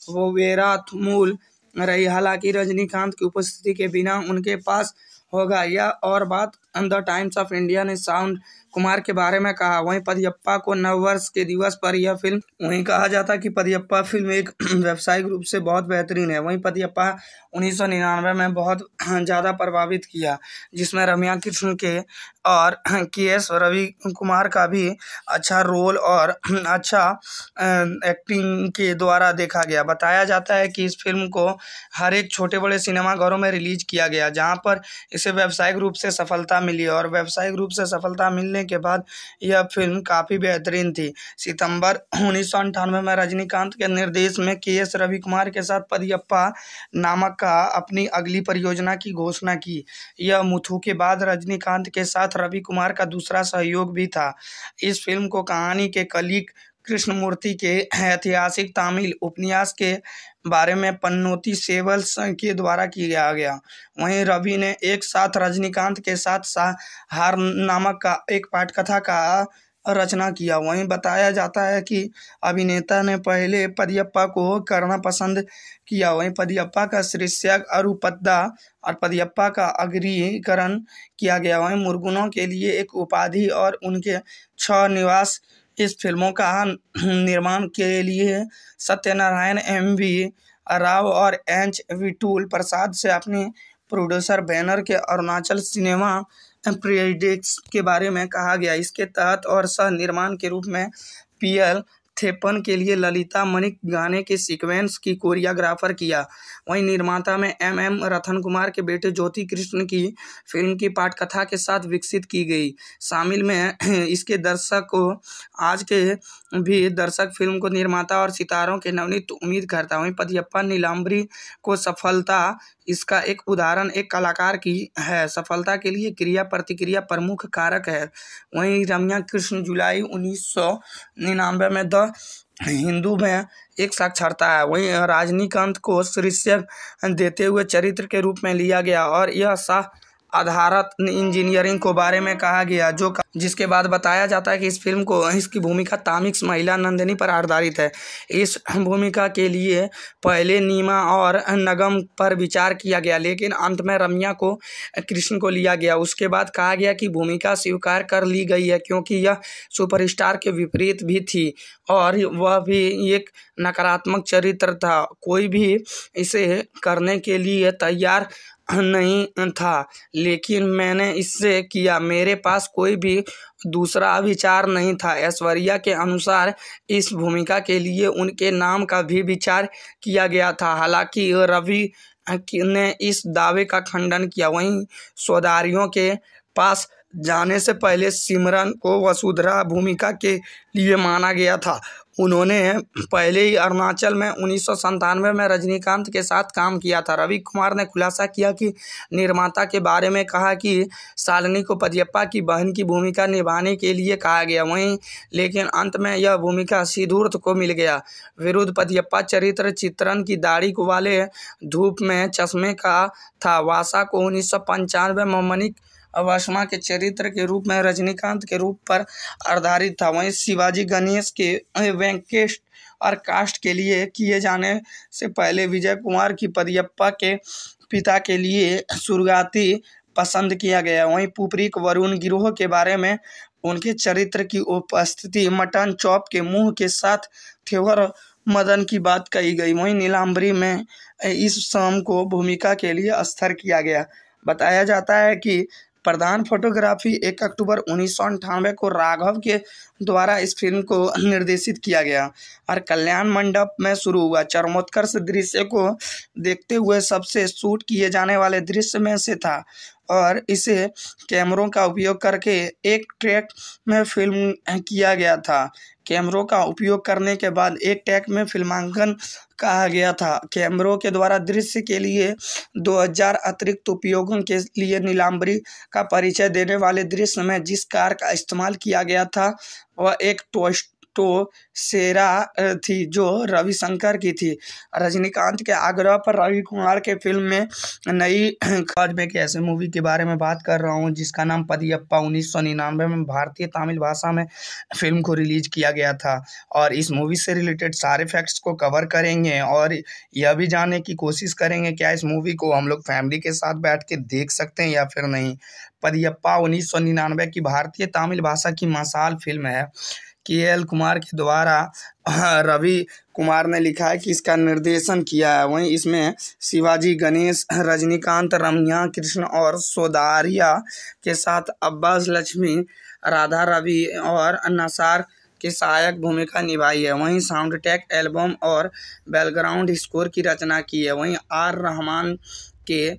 वो वेराथमूल रही हालांकि रजनीकांत की उपस्थिति के बिना उनके पास होगा यह और बात द टाइम्स ऑफ इंडिया ने साउंड कुमार के बारे में कहा वहीं पदियप्पा को नव वर्ष के दिवस पर यह फिल्म वहीं कहा जाता कि पदियप्पा फिल्म एक व्यावसायिक रूप से बहुत बेहतरीन है वहीं पदियप्पा उन्नीस सौ निन्यानवे में बहुत ज़्यादा प्रभावित किया जिसमें रमिया कृष्ण के और के एस रवि कुमार का भी अच्छा रोल और अच्छा एक्टिंग के द्वारा देखा गया बताया जाता है कि इस फिल्म को हर एक छोटे बड़े सिनेमाघरों में रिलीज किया गया जहां पर इसे व्यावसायिक रूप से सफलता मिली और व्यावसायिक रूप से सफलता मिलने के बाद यह फिल्म काफ़ी बेहतरीन थी सितंबर उन्नीस में रजनीकांत के निर्देश में के एस रवि कुमार के साथ पदियप्पा नामक का अपनी अगली परियोजना की घोषणा की यह मुथु के बाद रजनीकांत के साथ रवि कुमार का दूसरा सहयोग भी था इस फिल्म को कहानी के कलिक कृष्णमूर्ति के ऐतिहासिक तमिल उपन्यास के बारे में पन्नोती सेवल के द्वारा किया गया वहीं रवि ने एक साथ रजनीकांत के साथ सा हार नामक का एक पाठकथा का रचना किया वहीं बताया जाता है कि अभिनेता ने पहले पदियप्पा को करना पसंद किया वहीं पदियप्पा का शीर्षक अरुपद्दा और पदियप्पा का अग्रीकरण किया गया वहीं मुर्गुनों के लिए एक उपाधि और उनके छ निवास इस फिल्मों का निर्माण के लिए सत्यनारायण एम वी राव और एच विटूल प्रसाद से अपने प्रोड्यूसर बैनर के अरुणाचल सिनेमा प्रेडिक्स के बारे में कहा गया इसके तहत और सह निर्माण के रूप में पी एल थेपन के लिए ललिता मणिक गाने के सीक्वेंस की कोरियाग्राफर किया वहीं निर्माता में एम एम रतन कुमार के बेटे ज्योति कृष्ण की फिल्म की पाठकथा के साथ विकसित की गई शामिल में इसके दर्शक को आज के भी दर्शक फिल्म को निर्माता और सितारों के नवनीत उम्मीद करता वहीं पदियप्पन नीलाम्बरी को सफलता इसका एक उदाहरण एक कलाकार की है सफलता के लिए क्रिया प्रतिक्रिया प्रमुख कारक है वहीं रम्या कृष्ण जुलाई उन्नीस सौ में द हिंदू में एक साक्षरता है वहीं रजनीकांत को शीर्षक देते हुए चरित्र के रूप में लिया गया और यह शाह आधारित इंजीनियरिंग को बारे में कहा गया जो जिसके बाद बताया जाता है कि इस फिल्म को इसकी भूमिका तामिक्स महिला नंदिनी पर आधारित है इस भूमिका के लिए पहले नीमा और नगम पर विचार किया गया लेकिन अंत में रम्या को कृष्ण को लिया गया उसके बाद कहा गया कि भूमिका स्वीकार कर ली गई है क्योंकि यह सुपरस्टार के विपरीत भी थी और वह भी एक नकारात्मक चरित्र था कोई भी इसे करने के लिए तैयार नहीं था लेकिन मैंने इससे किया मेरे पास कोई भी दूसरा विचार नहीं था ऐश्वर्या के अनुसार इस भूमिका के लिए उनके नाम का भी विचार किया गया था हालांकि रवि ने इस दावे का खंडन किया वहीं सौदारियों के पास जाने से पहले सिमरन को वसुधरा भूमिका के लिए माना गया था उन्होंने पहले ही अरुणाचल में उन्नीस सौ संतानवे में रजनीकांत के साथ काम किया था रवि कुमार ने खुलासा किया कि निर्माता के बारे में कहा कि सालनी को पदियप्पा की बहन की भूमिका निभाने के लिए कहा गया वहीं लेकिन अंत में यह भूमिका सिद्धूर्थ को मिल गया विरुद्ध पदियप्पा चरित्र चित्रण की दाढ़ी वाले धूप में चश्मे का था वासा को उन्नीस सौ पंचानवे में अवासमा के चरित्र के रूप में रजनीकांत के रूप पर आधारित था वहीं शिवाजी गणेश के वेंकेश और कास्ट के लिए किए जाने से पहले विजय कुमार की पदियप्पा के पिता के लिए सुरगाती पसंद किया गया वहीं पुपरिक वरुण गिरोह के बारे में उनके चरित्र की उपस्थिति मटन चौप के मुंह के साथ थेवर मदन की बात कही गई वहीं नीलाम्बरी में इस शाम को भूमिका के लिए स्थिर किया गया बताया जाता है कि प्रधान फोटोग्राफी एक अक्टूबर उन्नीस को राघव के द्वारा इस फिल्म को निर्देशित किया गया और कल्याण मंडप में शुरू हुआ चरमोत्कर्ष दृश्य को देखते हुए सबसे शूट किए जाने वाले दृश्य में से था और इसे कैमरों का उपयोग करके एक ट्रैक में फिल्म किया गया था कैमरों का उपयोग करने के बाद एक ट्रैक में फिल्मांकन कहा गया था कैमरों के द्वारा दृश्य के लिए 2000 अतिरिक्त उपयोगों के लिए नीलाम्बरी का परिचय देने वाले दृश्य में जिस कार का इस्तेमाल किया गया था और एक टॉय तो शेरा थी जो रविशंकर की थी रजनीकांत के आग्रह पर रवि कुमार के फिल्म में नई खज में एक ऐसे मूवी के बारे में बात कर रहा हूँ जिसका नाम पदियप्पा उन्नीस सौ निन्यानवे में भारतीय तमिल भाषा में फिल्म को रिलीज किया गया था और इस मूवी से रिलेटेड सारे फैक्ट्स को कवर करेंगे और यह भी जानने की कोशिश करेंगे क्या इस मूवी को हम लोग फैमिली के साथ बैठ के देख सकते हैं या फिर नहीं पदियप्पा उन्नीस सौ निन्यानवे की भारतीय तमिल भाषा की मसाल फिल्म है के एल कुमार के द्वारा रवि कुमार ने लिखा है कि इसका निर्देशन किया है वहीं इसमें शिवाजी गणेश रजनीकांत रमिया कृष्ण और सोदारिया के साथ अब्बास लक्ष्मी राधा रवि और नसार की सहायक भूमिका निभाई है वहीं साउंड ट्रैक एल्बम और बैकग्राउंड स्कोर की रचना की है वहीं आर रहमान के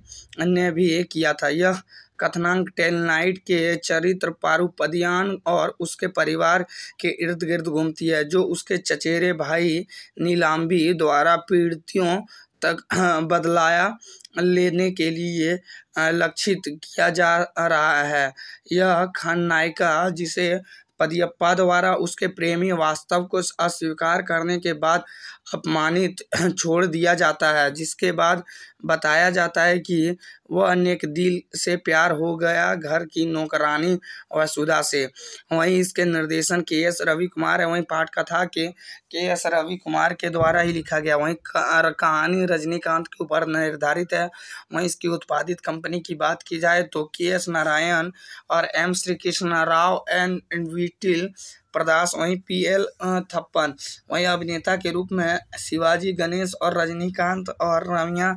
ने भी किया था यह कथनांक टेलनाइट के चरित्र पारुपदियान और उसके परिवार के इर्द गिर्द घूमती है जो उसके चचेरे भाई नीलाम्बी द्वारा पीड़ितों तक बदलाया लेने के लिए लक्षित किया जा रहा है यह खलनायिका जिसे पदियप्पा द्वारा उसके प्रेमी वास्तव को अस्वीकार करने के बाद अपमानित छोड़ दिया जाता है जिसके बाद बताया जाता है कि वह अनेक दिल से प्यार हो गया घर की नौकरानी वसुधा से वहीं इसके निर्देशन के एस रवि कुमार है वहीं पाठ कथा के के एस रवि कुमार के द्वारा ही लिखा गया वहीं कहानी रजनीकांत के ऊपर निर्धारित है वहीं इसकी उत्पादित कंपनी की बात की जाए तो के एस नारायण और एम श्री कृष्ण राव एन विटिल प्रदास वहीं पी एल थप्पन वहीं अभिनेता के रूप में शिवाजी गणेश और रजनीकांत और रमिया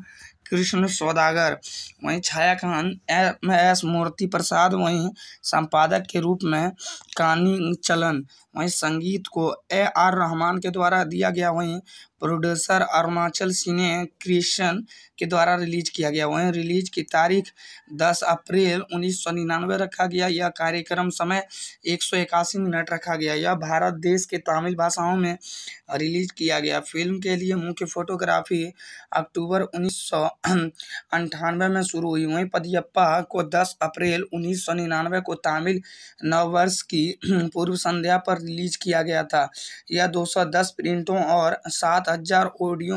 कृष्ण सौदागर वहीं छाया खान एम एस मूर्ति प्रसाद वहीं संपादक के रूप में कानी चलन वहीं संगीत को ए आर रहमान के द्वारा दिया गया वहीं प्रोड्यूसर अरुणाचल सिने क्रिएशन के द्वारा रिलीज किया गया वहीं रिलीज की तारीख 10 अप्रैल उन्नीस रखा गया यह कार्यक्रम समय एक मिनट रखा गया यह भारत देश के तमिल भाषाओं में रिलीज किया गया फिल्म के लिए मुख्य फोटोग्राफी अक्टूबर उन्नीस में शुरू हुई वहीं पदियप्पा को 10 अप्रैल उन्नीस को तमिल नववर्ष की पूर्व संध्या पर रिलीज किया गया था यह 210 प्रिंटों और 7000 ऑडियो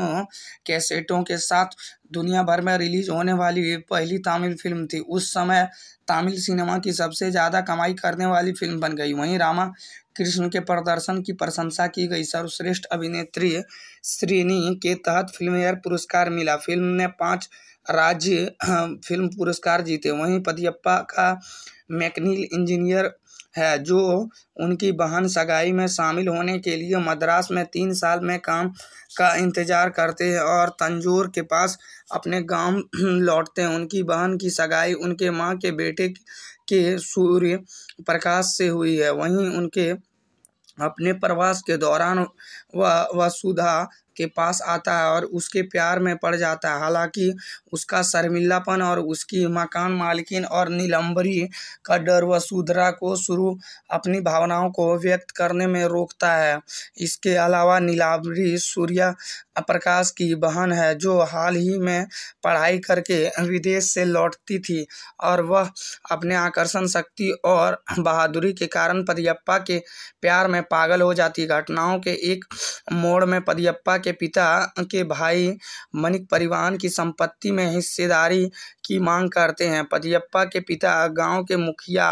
कैसेटों के साथ दुनिया भर में रिलीज होने वाली पहली तमिल फिल्म थी उस समय तमिल सिनेमा की सबसे ज़्यादा कमाई करने वाली फिल्म बन गई वहीं रामा कृष्ण के प्रदर्शन की प्रशंसा की गई सर्वश्रेष्ठ अभिनेत्री श्रेणी के तहत फिल्मफेयर पुरस्कार मिला फिल्म ने पांच राज्य फिल्म पुरस्कार जीते वहीं पदियप्पा का मैकनील इंजीनियर है जो उनकी बहन सगाई में शामिल होने के लिए मद्रास में तीन साल में काम का इंतज़ार करते हैं और तंजोर के पास अपने गांव लौटते हैं उनकी बहन की सगाई उनके माँ के बेटे के सूर्य प्रकाश से हुई है वहीं उनके अपने प्रवास के दौरान वह वसुधा के पास आता है और उसके प्यार में पड़ जाता है हालांकि उसका शर्मिलापन और उसकी मकान मालकिन और नीलंबरी का डर वसुधरा को शुरू अपनी भावनाओं को व्यक्त करने में रोकता है इसके अलावा नीलाबरी सूर्या प्रकाश की बहन है जो हाल ही में पढ़ाई करके विदेश से लौटती थी और वह अपने आकर्षण शक्ति और बहादुरी के कारण पदियप्पा के प्यार में पागल हो जाती घटनाओं के एक मोड़ में पदियप्पा के पिता के भाई मनिक परिवहन की संपत्ति में हिस्सेदारी की मांग करते हैं पदियप्पा के पिता गांव के मुखिया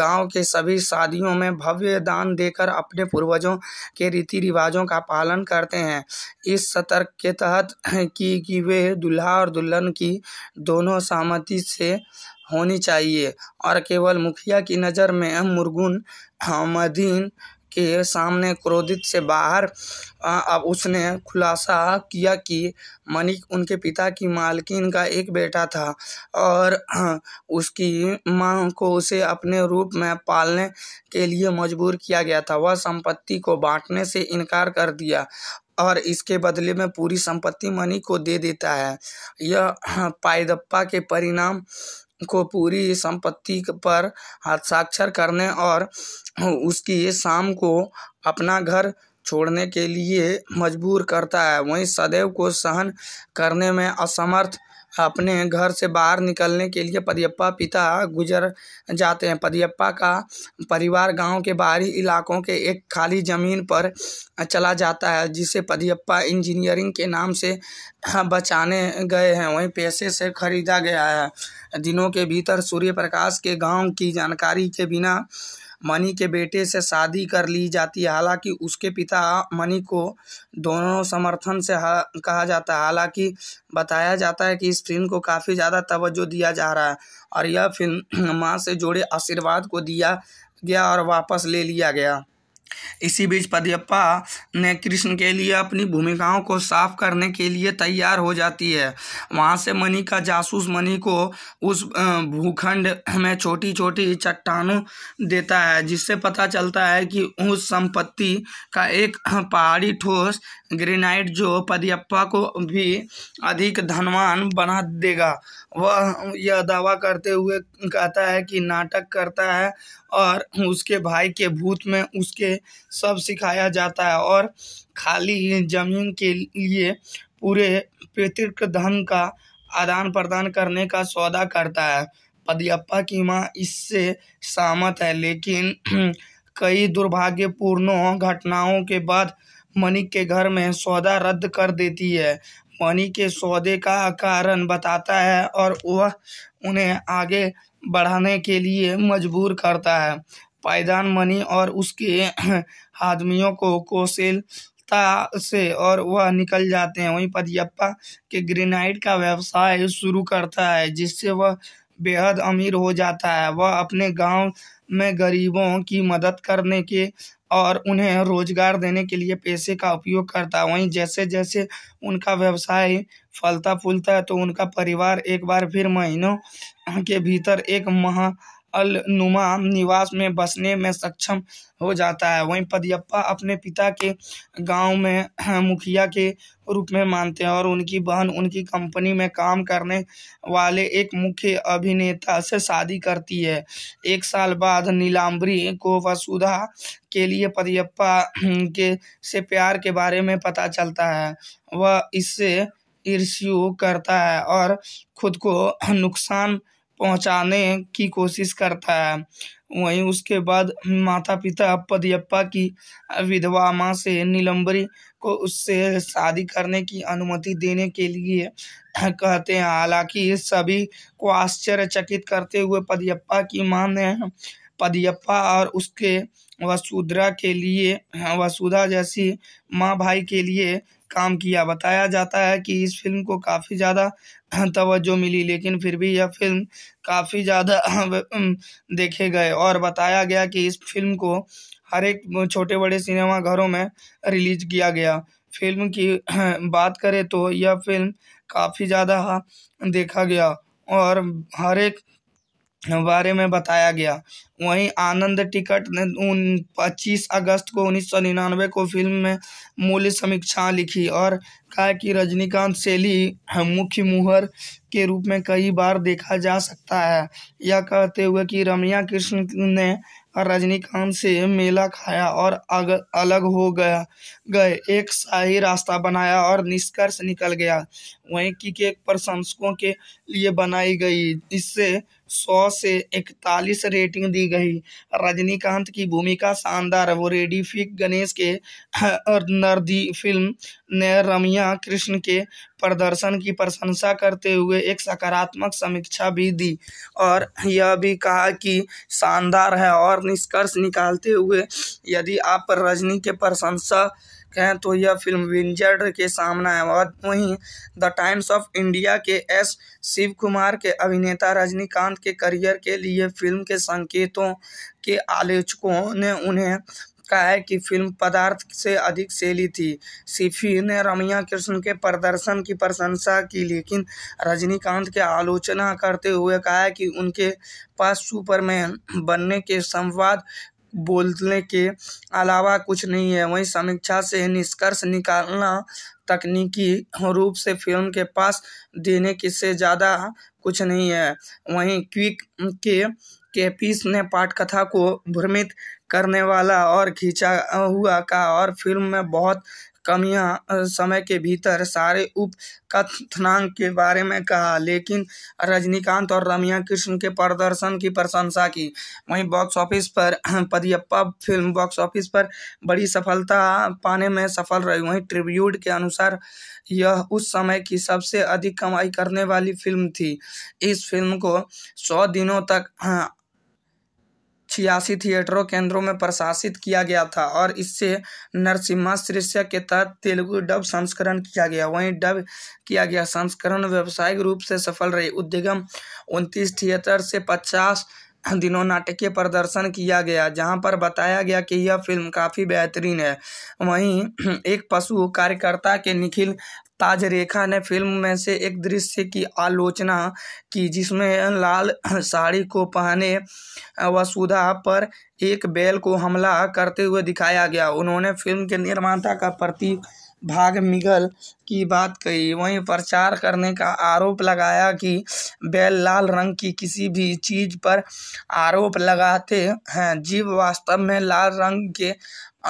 गांव के सभी शादियों में भव्य दान देकर अपने पूर्वजों के रीति रिवाजों का पालन करते हैं इस सतर्क के तहत कि कि वे दुल्हा और दुल्हन की दोनों सहमति से होनी चाहिए और केवल मुखिया की नज़र में मुर्गुन अहमदीन के सामने क्रोधित से बाहर अब उसने खुलासा किया कि मनिक उनके पिता की मालकिन का एक बेटा था और उसकी माँ को उसे अपने रूप में पालने के लिए मजबूर किया गया था वह संपत्ति को बांटने से इनकार कर दिया और इसके बदले में पूरी संपत्ति मनी को दे देता है यह पायदप्पा के परिणाम को पूरी संपत्ति पर हस्ताक्षर करने और उसकी शाम को अपना घर छोड़ने के लिए मजबूर करता है वहीं सदैव को सहन करने में असमर्थ अपने घर से बाहर निकलने के लिए पदियप्पा पिता गुजर जाते हैं पदियप्पा का परिवार गांव के बाहरी इलाकों के एक खाली ज़मीन पर चला जाता है जिसे पदियप्पा इंजीनियरिंग के नाम से बचाने गए हैं वहीं पैसे से खरीदा गया है दिनों के भीतर सूर्य प्रकाश के गांव की जानकारी के बिना मनी के बेटे से शादी कर ली जाती है हालांकि उसके पिता मनी को दोनों समर्थन से कहा जाता है हालांकि बताया जाता है कि इस फिल्म को काफ़ी ज़्यादा तवज्जो दिया जा रहा है और यह फिल्म माँ से जुड़े आशीर्वाद को दिया गया और वापस ले लिया गया इसी बीच पद्यप्पा ने कृष्ण के लिए अपनी भूमिकाओं को साफ करने के लिए तैयार हो जाती है वहाँ से मणि का जासूस मणि को उस भूखंड में छोटी छोटी चट्टानों देता है जिससे पता चलता है कि उस संपत्ति का एक पहाड़ी ठोस ग्रेनाइट जो पद्यप्पा को भी अधिक धनवान बना देगा वह यह दावा करते हुए कहता है कि नाटक करता है और उसके भाई के भूत में उसके सब सिखाया जाता है और खाली जमीन के लिए पूरे पितृक धन का आदान प्रदान करने का सौदा करता है पदियप्पा की माँ इससे सहमत है लेकिन कई दुर्भाग्यपूर्ण घटनाओं के बाद मनिक के घर में सौदा रद्द कर देती है पानी के सौदे का कारण बताता है और वह उन्हें आगे बढ़ाने के लिए मजबूर करता है पायदान मनी और उसके आदमियों को कौशलता से और वह निकल जाते हैं वहीं पदयप्पा के ग्रेनाइट का व्यवसाय शुरू करता है जिससे वह बेहद अमीर हो जाता है वह अपने गांव में गरीबों की मदद करने के और उन्हें रोज़गार देने के लिए पैसे का उपयोग करता वहीं जैसे जैसे उनका व्यवसाय फलता फूलता है तो उनका परिवार एक बार फिर महीनों के भीतर एक महा अलनुमा निवास में बसने में सक्षम हो जाता है वहीं पदियप्पा अपने पिता के गांव में हाँ, मुखिया के रूप में मानते हैं और उनकी बहन उनकी कंपनी में काम करने वाले एक मुख्य अभिनेता से शादी करती है एक साल बाद नीलाम्बरी को वसुधा के लिए पदियप्पा के से प्यार के बारे में पता चलता है वह इससे ईर्ष्यु करता है और खुद को नुकसान पहुँचाने की कोशिश करता है वहीं उसके बाद माता पिता पदयप्पा की विधवा माँ से नीलम्बरी को उससे शादी करने की अनुमति देने के लिए कहते हैं हालांकि सभी को आश्चर्यचकित करते हुए पदयप्पा की माँ ने पदियप्पा और उसके वसुधरा के लिए वसुधा जैसी माँ भाई के लिए काम किया बताया जाता है कि इस फिल्म को काफ़ी ज़्यादा तवज्जो मिली लेकिन फिर भी यह फिल्म काफ़ी ज़्यादा देखे गए और बताया गया कि इस फिल्म को हर एक छोटे बड़े सिनेमा घरों में रिलीज किया गया फिल्म की बात करें तो यह फिल्म काफ़ी ज़्यादा देखा गया और हर एक बारे में बताया गया वहीं आनंद टिकट ने उन पच्चीस अगस्त को उन्नीस सौ निन्यानवे को फिल्म में मूल्य समीक्षा लिखी और कहा कि रजनीकांत सेली मुख्य मुहर के रूप में कई बार देखा जा सकता है यह कहते हुए कि रमिया कृष्ण ने रजनीकांत से मेला खाया और अग, अलग हो गया गए एक शाही रास्ता बनाया और निष्कर्ष निकल गया वहीं की केक प्रशंसकों के लिए बनाई गई इससे सौ से इकतालीस रेटिंग दी गई रजनीकांत की भूमिका शानदार वो रेडिफिक गणेश के नर्दी फिल्म ने रमिया कृष्ण के प्रदर्शन की प्रशंसा करते हुए एक सकारात्मक समीक्षा भी दी और यह भी कहा कि शानदार है और निष्कर्ष निकालते हुए यदि आप रजनी के प्रशंसा कहें तो यह फिल्म विंजर्ड के सामना है और वहीं The Times of India K S Shiv Kumar के अभिनेता रजनीकांत के करियर के लिए फिल्म के संकेतों के आलोचकों ने उन्हें का है कि फिल्म पदार्थ से अधिक शैली थी सिफी ने रमिया कृष्ण के प्रदर्शन की प्रशंसा की लेकिन रजनीकांत के आलोचना करते हुए कहा है कि उनके पास सुपरमैन बनने के संवाद बोलने के अलावा कुछ नहीं है वहीं समीक्षा से निष्कर्ष निकालना तकनीकी रूप से फिल्म के पास देने की से ज़्यादा कुछ नहीं है वहीं क्विक के केपीस ने पाठकथा को भ्रमित करने वाला और खींचा हुआ कहा और फिल्म में बहुत कमियां समय के भीतर सारे उप कथनांक के बारे में कहा लेकिन रजनीकांत और रमिया कृष्ण के प्रदर्शन की प्रशंसा की वहीं बॉक्स ऑफिस पर पदियप्पा फिल्म बॉक्स ऑफिस पर बड़ी सफलता पाने में सफल रही वहीं ट्रिब्यूट के अनुसार यह उस समय की सबसे अधिक कमाई करने वाली फिल्म थी इस फिल्म को सौ दिनों तक छियासी थिएटरों केंद्रों में प्रशासित किया गया था और इससे नरसिम्हा शीर्षक के तहत तेलुगु डब संस्करण किया गया वहीं डब किया गया संस्करण व्यावसायिक रूप से सफल रही उद्यगम उनतीस थिएटर से पचास दिनों नाटकीय प्रदर्शन किया गया जहां पर बताया गया कि यह फिल्म काफ़ी बेहतरीन है वहीं एक पशु कार्यकर्ता के निखिल ताज रेखा ने फिल्म में से एक दृश्य की आलोचना की जिसमें लाल साड़ी को पहने वसुधा पर एक बैल को हमला करते हुए दिखाया गया उन्होंने फिल्म के निर्माता का प्रति भाग मिगल की बात कही वहीं प्रचार करने का आरोप लगाया कि बैल लाल रंग की किसी भी चीज़ पर आरोप लगाते हैं जीव वास्तव में लाल रंग के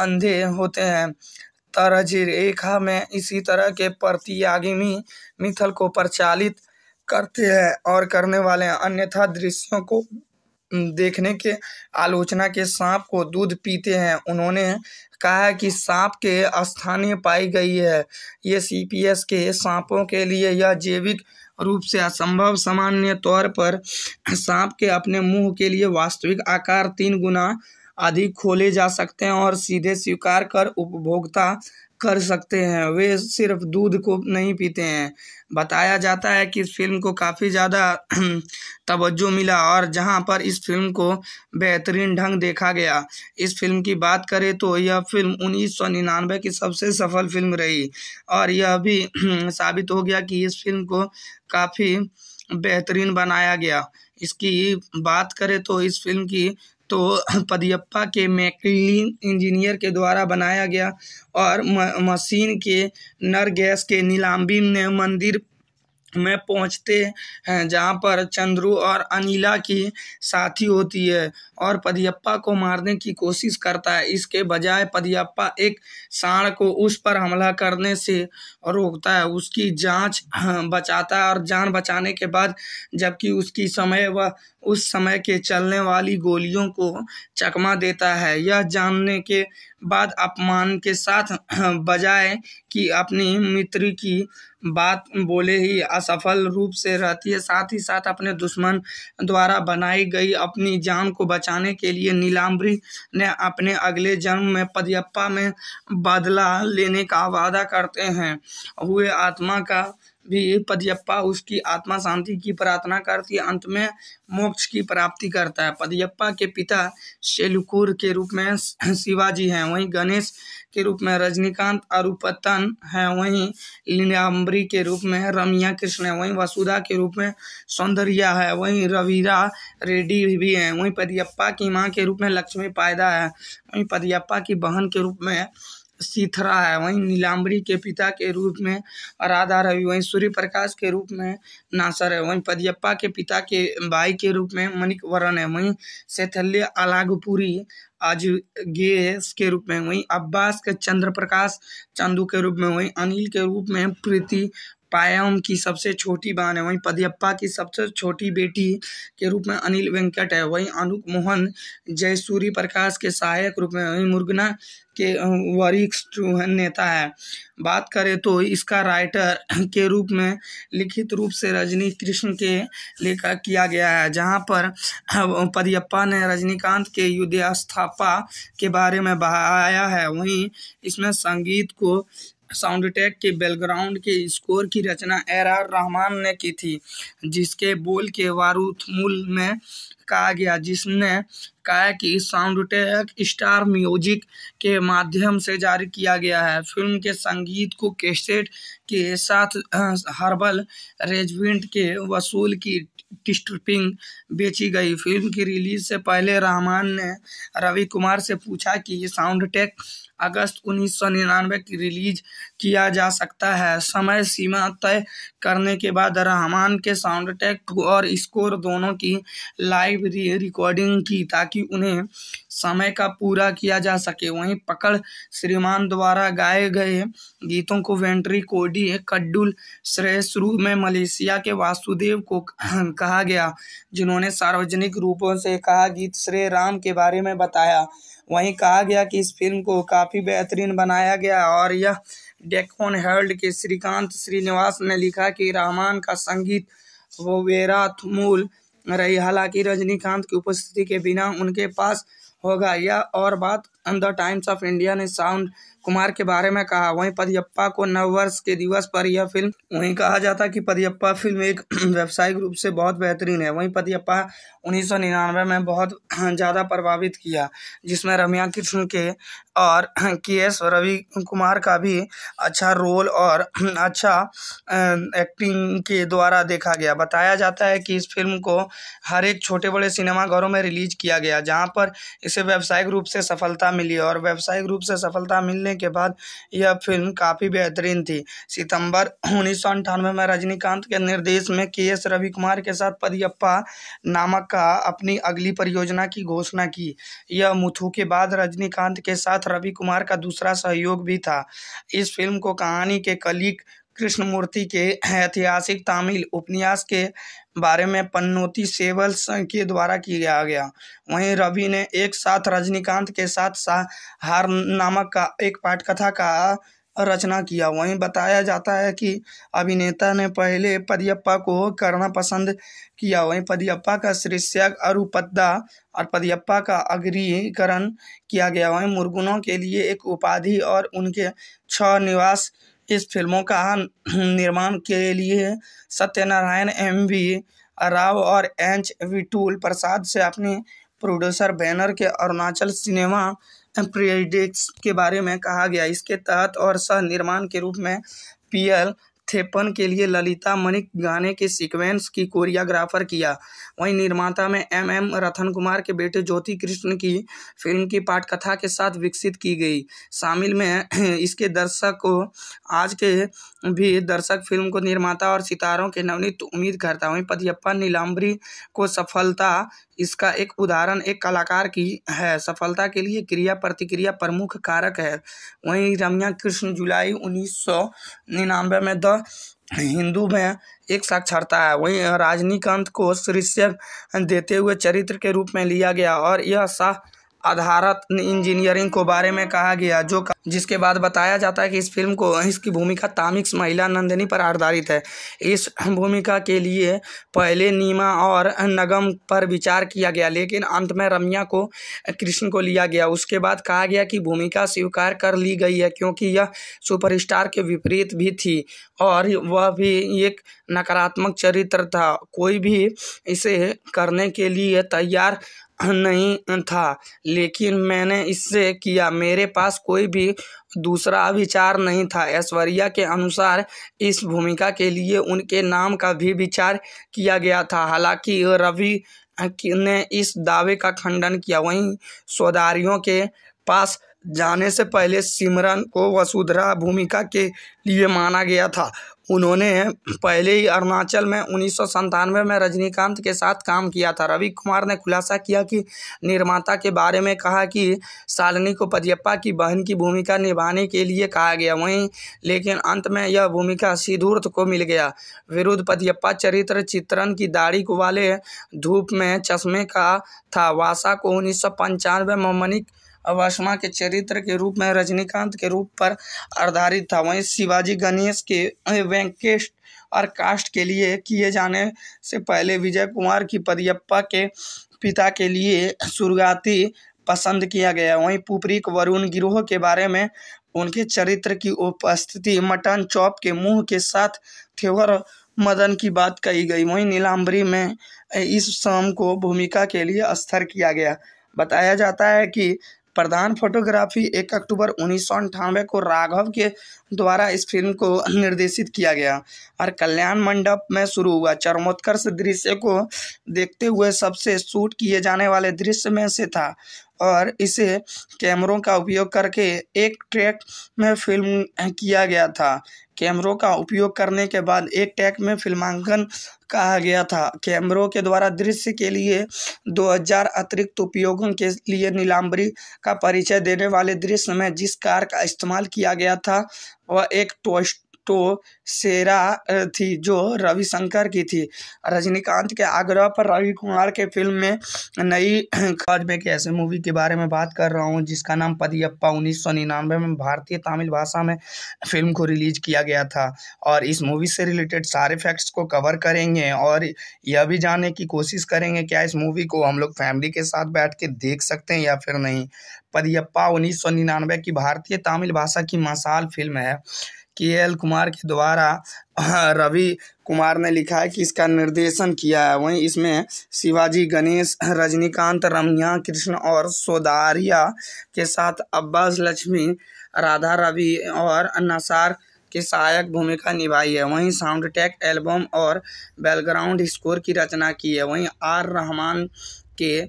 अंधे होते हैं तरह जी रेखा में इसी तरह के प्रतियागिनी मिथल को प्रचालित करते हैं और करने वाले अन्यथा दृश्यों को देखने के आलोचना के सांप को दूध पीते हैं उन्होंने कहा है कि सांप के स्थानीय पाई गई है ये सीपीएस के सांपों के लिए यह जैविक रूप से असंभव सामान्य तौर पर सांप के अपने मुंह के लिए वास्तविक आकार तीन गुना अधिक खोले जा सकते हैं और सीधे स्वीकार कर उपभोक्ता कर सकते हैं वे सिर्फ दूध को नहीं पीते हैं बताया जाता है कि इस फिल्म को काफ़ी ज़्यादा तवज्जो मिला और जहां पर इस फिल्म को बेहतरीन ढंग देखा गया इस फिल्म की बात करें तो यह फिल्म उन्नीस सौ निन्यानवे की सबसे सफल फिल्म रही और यह भी साबित हो गया कि इस फिल्म को काफ़ी बेहतरीन बनाया गया इसकी बात करें तो इस फिल्म की तो पदियप्पा के मैकलिन इंजीनियर के द्वारा बनाया गया और म, मशीन के नर गैस के नीलाम्बी ने मंदिर में पहुंचते हैं जहां पर चंद्रू और अनिला की साथी होती है और पदियप्पा को मारने की कोशिश करता है इसके बजाय पदियप्पा एक सांड को उस पर हमला करने से रोकता है उसकी जांच बचाता है और जान बचाने के बाद जबकि उसकी समय वह उस समय के चलने वाली गोलियों को चकमा देता है यह जानने के बाद अपमान के साथ बजाय कि अपनी मित्र की बात बोले ही असफल रूप से रहती है साथ ही साथ अपने दुश्मन द्वारा बनाई गई अपनी जान को बचाने के लिए नीलाम्बरी ने अपने अगले जन्म में पदयप्पा में बदला लेने का वादा करते हैं हुए आत्मा का भी पदयप्पा उसकी आत्मा शांति की प्रार्थना करती अंत में मोक्ष की प्राप्ति करता है पदयप्पा के पिता शेलुकुर के रूप में शिवाजी हैं वहीं गणेश के रूप में रजनीकांत अरुपतन हैं वहीं लीलाम्बरी के रूप में रमिया कृष्ण है वहीं वसुधा के रूप में सौंदर्या है वहीं रवीरा रेड्डी भी हैं वहीं पदियप्पा की माँ के रूप में लक्ष्मी पायदा है वहीं पदयप्पा की बहन के रूप में सीथरा है वहीं नीलाम्बरी के पिता के रूप में राधा रवि वहीं सूर्य प्रकाश के रूप में नासर है वहीं पदियप्पा के पिता के भाई के रूप में मनिक वरण है वहीं सैथल्य अलागपुरी आज के रूप में वहीं अब्बास के चंद्र प्रकाश चंदू के रूप में वहीं अनिल के रूप में प्रीति पायम की सबसे छोटी बहन है वहीं पदयप्पा की सबसे छोटी बेटी के रूप में अनिल वेंकट है वहीं अनुप मोहन जयसूरी प्रकाश के सहायक रूप में वहीं मुर्गना के वरिष्ठ नेता है बात करें तो इसका राइटर के रूप में लिखित रूप से रजनी कृष्ण के लेखा किया गया है जहां पर पदयप्पा ने रजनीकांत के युद्धास्थापा के बारे में बहाया है वहीं इसमें संगीत को साउंड ट्रैक के बैकग्राउंड के स्कोर की रचना एर आर रहमान ने की थी जिसके बोल के वारूथमूल में कहा गया जिसने कहा कि साउंड ट्रैक स्टार म्यूजिक के माध्यम से जारी किया गया है फिल्म के संगीत को कैसेट के साथ हर्बल रेजमेंट के वसूल की डिस्ट्रिपिंग बेची गई फिल्म की रिलीज से पहले रहमान ने रवि कुमार से पूछा कि साउंड ट्रैक अगस्त उन्नीस सौ निन्यानवे की रिलीज किया जा सकता है समय सीमा तय करने के बाद रहमान के साउंड ट्रैक और स्कोर दोनों की लाइव रिकॉर्डिंग की ताकि उन्हें समय का पूरा किया जा सके वहीं पकड़ श्रीमान द्वारा गाए गए गीतों को वेंट्री कोडी कड्डुल श्रेय शुरू में मलेशिया के वासुदेव को कहा गया जिन्होंने सार्वजनिक रूपों से कहा गीत श्रेय राम के बारे में बताया वहीं कहा गया कि इस फिल्म को काफ़ी बेहतरीन बनाया गया और यह डेकोन हेल्ड के श्रीकांत श्रीनिवास ने लिखा कि रहमान का संगीत वो थमूल रही हालांकि रजनीकांत की उपस्थिति के बिना उनके पास होगा यह और बात द टाइम्स ऑफ इंडिया ने साउंड कुमार के बारे में कहा वहीं पदियप्पा को नववर्ष के दिवस पर यह फिल्म वहीं कहा जाता कि पदियप्पा फिल्म एक व्यावसायिक रूप से बहुत बेहतरीन है वहीं पदियप्पा उन्नीस में बहुत ज़्यादा प्रभावित किया जिसमें रमिया कृष्ण के और के एस रवि कुमार का भी अच्छा रोल और अच्छा एक्टिंग के द्वारा देखा गया बताया जाता है कि इस फिल्म को हर एक छोटे बड़े सिनेमाघरों में रिलीज किया गया जहाँ पर इसे व्यावसायिक रूप से सफलता मिली और व्यावसायिक रूप से सफलता मिलने के बाद यह फिल्म काफ़ी बेहतरीन थी सितंबर उन्नीस सौ अंठानवे में रजनीकांत के निर्देश में के एस रवि कुमार के साथ पदियप्पा नामक का अपनी अगली परियोजना की घोषणा की यह मुथु के बाद रजनीकांत के साथ साथ रवि कुमार का दूसरा सहयोग भी था इस फिल्म को कहानी के कलिक कृष्णमूर्ति के ऐतिहासिक तमिल उपन्यास के बारे में पन्नोती सेवल के द्वारा किया गया वहीं रवि ने एक साथ रजनीकांत के साथ हार नामक का एक पाठकथा का रचना किया वहीं बताया जाता है कि अभिनेता ने पहले पदियप्पा को करना पसंद किया वहीं पदियप्पा का शीर्षक अरुपद्दा और पदियप्पा का अग्रीकरण किया गया वहीं मुर्गुनों के लिए एक उपाधि और उनके छह निवास इस फिल्मों का निर्माण के लिए सत्यनारायण एम वी राव और एच विटूल प्रसाद से अपने प्रोड्यूसर बैनर के अरुणाचल सिनेमा प्रियडिक्स के बारे में कहा गया इसके तहत और सह निर्माण के रूप में पी एल थेपन के लिए ललिता मणिक गाने के सीक्वेंस की कोरियाग्राफर किया वहीं निर्माता में एम एम रतन कुमार के बेटे ज्योति कृष्ण की फिल्म की पाठकथा के साथ विकसित की गई शामिल में इसके दर्शक को आज के भी दर्शक फिल्म को निर्माता और सितारों के नवनीत उम्मीद करता वहीं पदयप्पा नीलाम्बरी को सफलता इसका एक उदाहरण एक कलाकार की है सफलता के लिए क्रिया प्रतिक्रिया प्रमुख कारक है वहीं रम्या कृष्ण जुलाई उन्नीस सौ निन्यानवे में द हिंदू में एक साक्षरता है वहीं रजनीकांत को शीर्षक देते हुए चरित्र के रूप में लिया गया और यह शाह आधारित इंजीनियरिंग को बारे में कहा गया जो जिसके बाद बताया जाता है कि इस फिल्म को इसकी भूमिका तामिक्स महिला नंदिनी पर आधारित है इस भूमिका के लिए पहले नीमा और नगम पर विचार किया गया लेकिन अंत में रम्या को कृष्ण को लिया गया उसके बाद कहा गया कि भूमिका स्वीकार कर ली गई है क्योंकि यह सुपरस्टार के विपरीत भी थी और वह भी एक नकारात्मक चरित्र था कोई भी इसे करने के लिए तैयार नहीं था लेकिन मैंने इससे किया मेरे पास कोई भी दूसरा विचार नहीं था ऐश्वर्या के अनुसार इस भूमिका के लिए उनके नाम का भी विचार किया गया था हालांकि रवि ने इस दावे का खंडन किया वहीं सौदारियों के पास जाने से पहले सिमरन को वसुधरा भूमिका के लिए माना गया था उन्होंने पहले ही अरुणाचल में उन्नीस में रजनीकांत के साथ काम किया था रवि कुमार ने खुलासा किया कि निर्माता के बारे में कहा कि सालनी को पदयप्पा की बहन की भूमिका निभाने के लिए कहा गया वहीं लेकिन अंत में यह भूमिका सिद्धूर्थ को मिल गया विरुद्ध पदयप्पा चरित्र चित्रण की दाढ़ी वाले धूप में चश्मे का था वासा को उन्नीस में ममनिक अवासमा के चरित्र के रूप में रजनीकांत के रूप पर आधारित था वहीं शिवाजी गणेश के वेंकेश और कास्ट के लिए किए जाने से पहले विजय कुमार की पदियप्पा के पिता के लिए शुरुआती पसंद किया गया वहीं पुपरिक वरुण गिरोह के बारे में उनके चरित्र की उपस्थिति मटन चौप के मुंह के साथ थेवर मदन की बात कही गई वहीं नीलाम्बरी में इस शाम को भूमिका के लिए स्थिर किया गया बताया जाता है कि प्रधान फोटोग्राफी एक अक्टूबर उन्नीस को राघव के द्वारा इस फिल्म को निर्देशित किया गया और कल्याण मंडप में शुरू हुआ चरमोत्कर्ष दृश्य को देखते हुए सबसे शूट किए जाने वाले दृश्य में से था और इसे कैमरों का उपयोग करके एक ट्रैक में फिल्म किया गया था कैमरों का उपयोग करने के बाद एक टैक में फ़िल्मांकन कहा गया था कैमरों के द्वारा दृश्य के लिए 2000 अतिरिक्त उपयोगों के लिए नीलाम्बरी का परिचय देने वाले दृश्य में जिस कार का इस्तेमाल किया गया था वह एक टोस्ट तो सेरा थी जो रविशंकर की थी रजनीकांत के आग्रह पर रवि कुमार के फिल्म में नई खोज में एक ऐसे मूवी के बारे में बात कर रहा हूँ जिसका नाम पदियप्पा उन्नीस सौ निन्यानवे में भारतीय तमिल भाषा में फिल्म को रिलीज किया गया था और इस मूवी से रिलेटेड सारे फैक्ट्स को कवर करेंगे और यह भी जानने की कोशिश करेंगे क्या इस मूवी को हम लोग फैमिली के साथ बैठ के देख सकते हैं या फिर नहीं पदियप्पा उन्नीस सौ निन्यानवे की भारतीय तमिल भाषा की मसाल फिल्म है के एल कुमार के द्वारा रवि कुमार ने लिखा है कि इसका निर्देशन किया है वहीं इसमें शिवाजी गणेश रजनीकांत रमिया कृष्ण और सोदारिया के साथ अब्बास लक्ष्मी राधा रवि और नसार की सहायक भूमिका निभाई है वहीं साउंड ट्रैक एल्बम और बैकग्राउंड स्कोर की रचना की है वहीं आर रहमान के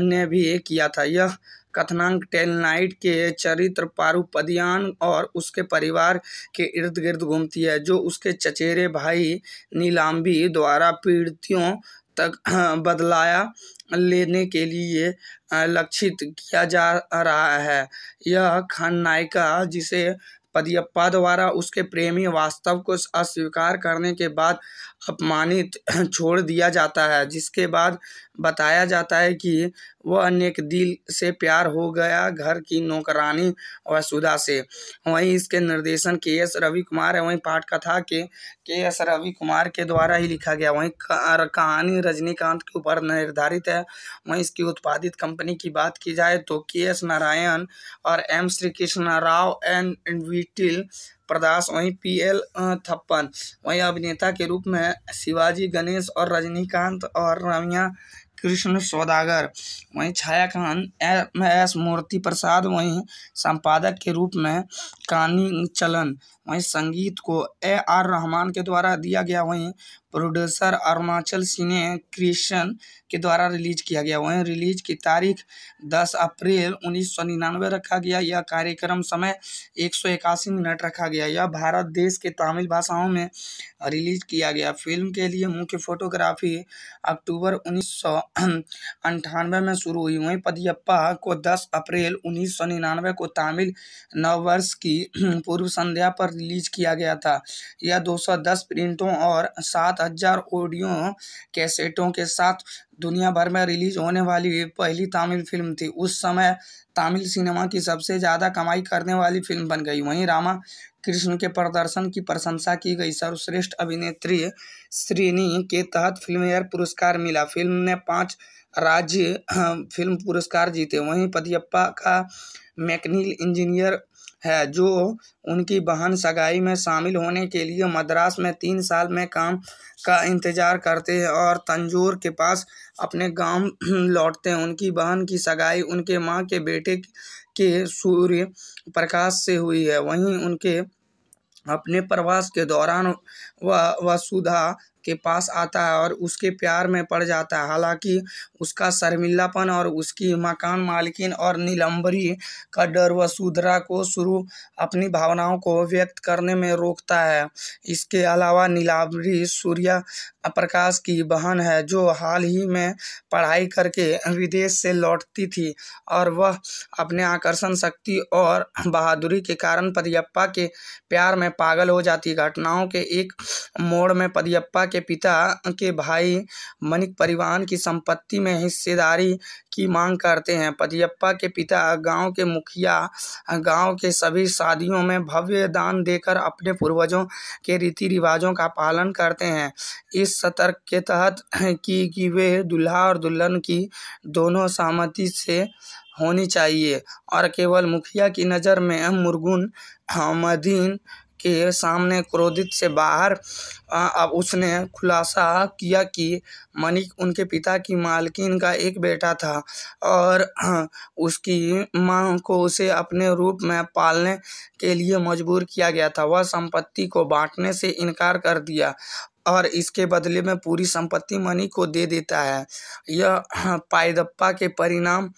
ने भी किया था यह कथनांक टेलनाइट के चरित्र पारुपदियान और उसके परिवार के इर्द गिर्द घूमती है जो उसके चचेरे भाई नीलाम्बी द्वारा पीड़ितों तक हाँ, बदलाया लेने के लिए लक्षित किया जा रहा है यह खलनायिका जिसे पदियप्पा द्वारा उसके प्रेमी वास्तव को अस्वीकार करने के बाद अपमानित छोड़ दिया जाता है जिसके बाद बताया जाता है कि वह नेक दिल से प्यार हो गया घर की नौकरानी वसुधा से वहीं इसके निर्देशन के एस रवि कुमार है वहीं पाठ कथा के के एस रवि कुमार के द्वारा ही लिखा गया वहीं कहानी रजनीकांत के ऊपर निर्धारित है वहीं इसकी उत्पादित कंपनी की बात की जाए तो के एस नारायण और एम श्री कृष्ण राव एंड विटिल प्रदास वहीं पी एल थप्पन वहीं अभिनेता के रूप में शिवाजी गणेश और रजनीकांत और रम्या कृष्ण सौदागर वहीं छाया खान एम एस मूर्ति प्रसाद वहीं संपादक के रूप में कानी चलन वहीं संगीत को ए आर रहमान के द्वारा दिया गया वहीं प्रोड्यूसर अरुणाचल सिने क्रिएशन के द्वारा रिलीज किया गया वहीं रिलीज की तारीख 10 अप्रैल उन्नीस रखा गया यह कार्यक्रम समय एक मिनट रखा गया यह भारत देश के तमिल भाषाओं में रिलीज किया गया फिल्म के लिए मुख्य फोटोग्राफी अक्टूबर उन्नीस में शुरू हुई वहीं पदियप्पा को 10 अप्रैल उन्नीस को तमिल नववर्ष की पूर्व संध्या पर रिलीज किया गया था यह दो प्रिंटों और सात हजार ऑडियो कैसेटों के साथ दुनिया भर में रिलीज होने वाली पहली तमिल फिल्म थी उस समय तमिल सिनेमा की सबसे ज़्यादा कमाई करने वाली फिल्म बन गई वहीं रामा कृष्ण के प्रदर्शन की प्रशंसा की गई सर्वश्रेष्ठ अभिनेत्री श्रेणी के तहत फिल्मफेयर पुरस्कार मिला फिल्म ने पाँच राज्य फिल्म पुरस्कार जीते वहीं पदियप्पा का मैकनील इंजीनियर है जो उनकी बहन सगाई में शामिल होने के लिए मद्रास में तीन साल में काम का इंतज़ार करते हैं और तंजोर के पास अपने गांव लौटते हैं उनकी बहन की सगाई उनके माँ के बेटे के सूर्य प्रकाश से हुई है वहीं उनके अपने प्रवास के दौरान वह वसुधा के पास आता है और उसके प्यार में पड़ जाता है हालांकि उसका शर्मिलापन और उसकी मकान मालकिन और नीलंबरी का डर वसुधरा को शुरू अपनी भावनाओं को व्यक्त करने में रोकता है इसके अलावा नीलाम्बरी सूर्या प्रकाश की बहन है जो हाल ही में पढ़ाई करके विदेश से लौटती थी और वह अपने आकर्षण शक्ति और बहादुरी के कारण पदियप्पा के प्यार में पागल हो जाती घटनाओं के एक मोड़ में पदियप्पा के पिता के भाई मनिक परिवहन की संपत्ति में हिस्सेदारी की मांग करते हैं पदियप्पा के पिता गांव के मुखिया गांव के सभी शादियों में भव्य दान देकर अपने पूर्वजों के रीति रिवाजों का पालन करते हैं इस सतर्क के तहत कि कि वे दुल्हा और दुल्हन की दोनों सहमति से होनी चाहिए और केवल मुखिया की नज़र में मुर्गुन हमदीन के सामने क्रोधित से बाहर अब उसने खुलासा किया कि मणिक उनके पिता की मालकिन का एक बेटा था और उसकी माँ को उसे अपने रूप में पालने के लिए मजबूर किया गया था वह संपत्ति को बांटने से इनकार कर दिया और इसके बदले में पूरी संपत्ति मनी को दे देता है यह पायदप्पा के परिणाम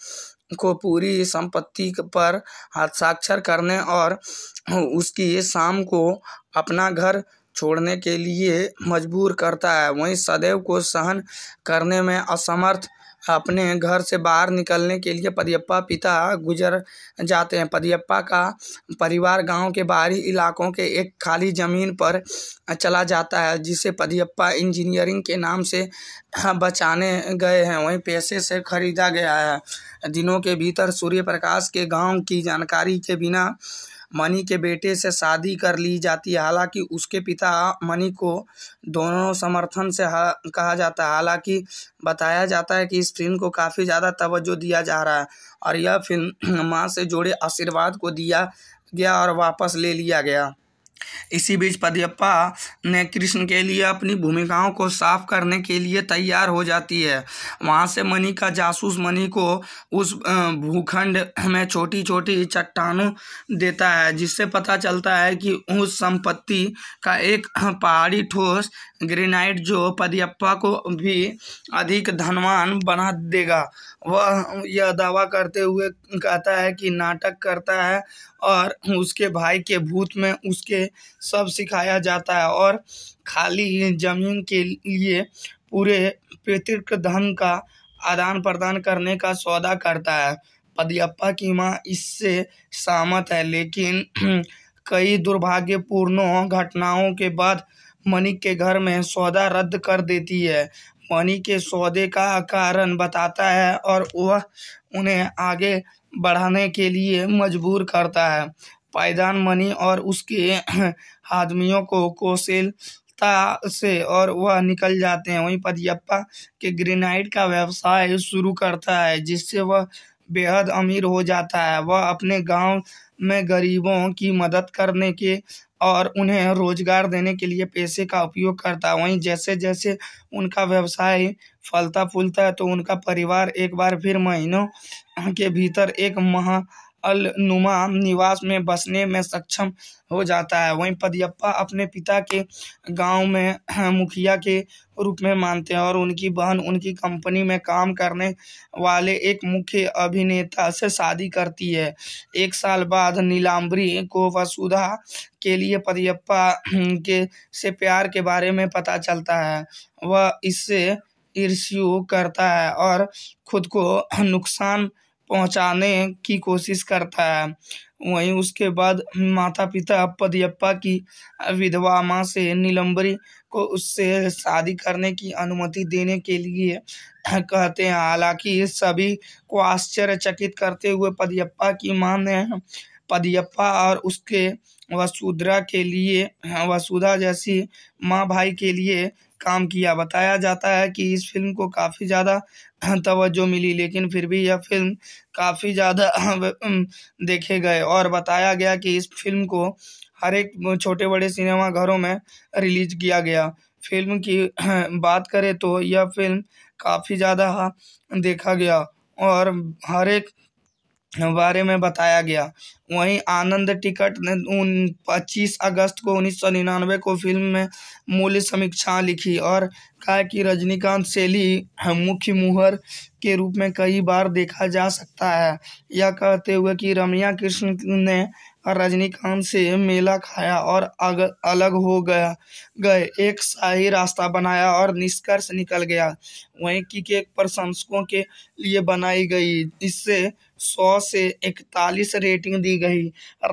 को पूरी संपत्ति पर हस्ताक्षर करने और उसकी शाम को अपना घर छोड़ने के लिए मजबूर करता है वहीं सदैव को सहन करने में असमर्थ अपने घर से बाहर निकलने के लिए पदियप्पा पिता गुजर जाते हैं पदियप्पा का परिवार गांव के बाहरी इलाकों के एक खाली ज़मीन पर चला जाता है जिसे पदियप्पा इंजीनियरिंग के नाम से बचाने गए हैं वहीं पैसे से खरीदा गया है दिनों के भीतर सूर्य प्रकाश के गांव की जानकारी के बिना मनी के बेटे से शादी कर ली जाती है हालांकि उसके पिता मनी को दोनों समर्थन से कहा जाता है हालांकि बताया जाता है कि इस फिल्म को काफ़ी ज़्यादा तवज्जो दिया जा रहा है और यह फिल्म माँ से जुड़े आशीर्वाद को दिया गया और वापस ले लिया गया इसी बीच पद्यप्पा ने कृष्ण के लिए अपनी भूमिकाओं को साफ करने के लिए तैयार हो जाती है वहाँ से मणि का जासूस मणि को उस भूखंड में छोटी छोटी चट्टानों देता है जिससे पता चलता है कि उस संपत्ति का एक पहाड़ी ठोस ग्रेनाइट जो पद्यप्पा को भी अधिक धनवान बना देगा वह यह दावा करते हुए कहता है कि नाटक करता है और उसके भाई के भूत में उसके सब सिखाया जाता है और खाली जमीन के लिए पूरे पितृक धन का आदान प्रदान करने का सौदा करता है पदयप्पा की माँ इससे सहमत है लेकिन कई दुर्भाग्यपूर्ण घटनाओं के बाद मनिक के घर में सौदा रद्द कर देती है पानी के सौदे का कारण बताता है और वह उन्हें आगे बढ़ाने के लिए मजबूर करता है पायदान मनी और उसके आदमियों को कौशलता से और वह निकल जाते हैं वहीं पदयप्पा के ग्रेनाइट का व्यवसाय शुरू करता है जिससे वह बेहद अमीर हो जाता है वह अपने गांव में गरीबों की मदद करने के और उन्हें रोज़गार देने के लिए पैसे का उपयोग करता है वहीं जैसे जैसे उनका व्यवसाय फलता फूलता है तो उनका परिवार एक बार फिर महीनों के भीतर एक महा अलनुमा निवास में बसने में सक्षम हो जाता है वहीं पदयप्पा अपने पिता के गांव में मुखिया के रूप में मानते हैं और उनकी बहन उनकी कंपनी में काम करने वाले एक मुख्य अभिनेता से शादी करती है एक साल बाद नीलाम्बरी को वसुधा के लिए पदयप्पा के से प्यार के बारे में पता चलता है वह इससे ईर्ष्यु करता है और खुद को नुकसान पहुंचाने की कोशिश करता है वहीं उसके बाद माता पिता पदयप्पा की विधवा माँ से नीलम्बरी को उससे शादी करने की अनुमति देने के लिए कहते हैं हालांकि सभी को आश्चर्यचकित करते हुए पदियप्पा की मां ने पदयप्पा और उसके वसुधरा के लिए वसुधा जैसी माँ भाई के लिए काम किया बताया जाता है कि इस फिल्म को काफ़ी ज़्यादा तवज्जो मिली लेकिन फिर भी यह फिल्म काफ़ी ज़्यादा देखे गए और बताया गया कि इस फिल्म को हर एक छोटे बड़े सिनेमा घरों में रिलीज किया गया फ़िल्म की बात करें तो यह फ़िल्म काफ़ी ज़्यादा देखा गया और हर एक बारे में बताया गया वहीं आनंद टिकट ने उन पच्चीस अगस्त को उन्नीस सौ निन्यानवे को फिल्म में मूल्य समीक्षा लिखी और कहा कि रजनीकांत शैली मुख्य मुहर के रूप में कई बार देखा जा सकता है यह कहते हुए कि रमिया कृष्ण ने रजनीकांत से मेला खाया और अग, अलग हो गया गए एक शाही रास्ता बनाया और निष्कर्ष निकल गया वहीं की केक प्रशंसकों के लिए बनाई गई इससे सौ से इकतालीस रेटिंग दी गई